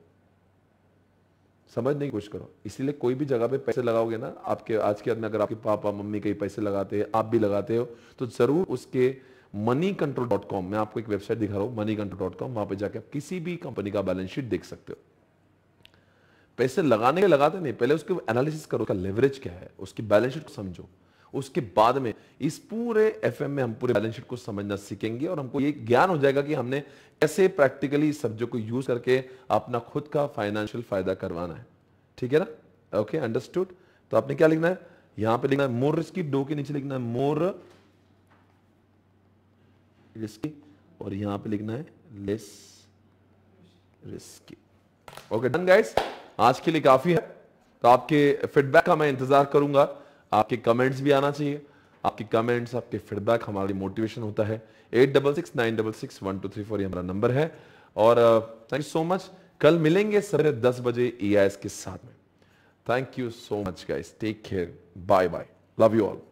समझने की कोशिश करो इसीलिए कोई भी जगह पे पैसे लगाओगे ना आपके आज के अगर आपके पापा मम्मी कहीं पैसे लगाते हैं आप भी लगाते हो तो जरूर उसके मनी कंट्रोल डॉट कॉम मैं आपको एक वेबसाइट दिखा रहा हूं मनी कंट्रोल डॉट कॉम वहां पर जाके आप किसी भी कंपनी का बैलेंस शीट देख सकते हो पैसे लगाने के लगाते नहीं पहले उसके एनालिसिस करो उसका लेवरेज क्या है उसकी बैलेंस शीट को समझो उसके बाद में इस पूरे एफ में हम पूरे बैलेंस शीट को समझना सीखेंगे और हमको ये ज्ञान हो जाएगा कि हमने कैसे प्रैक्टिकली इस सब्जेक्ट को यूज करके अपना खुद का फाइनेंशियल फायदा करवाना है ठीक है ना ओके अंडरस्टूड तो आपने क्या लिखना है यहां पे लिखना है मोर रिस्की डो के नीचे लिखना है मोर रिस्की और यहां पे लिखना है less risky okay done guys आज के लिए काफी है तो आपके फीडबैक का मैं इंतजार करूंगा आपके कमेंट्स भी आना चाहिए आपके कमेंट्स आपके फीडबैक हमारे लिए मोटिवेशन होता है eight double six nine double six one two three four ये हमारा नंबर है और थैंक यू सो मच कल मिलेंगे सवेरे दस बजे ई के साथ में thank you so much guys take care bye bye love you all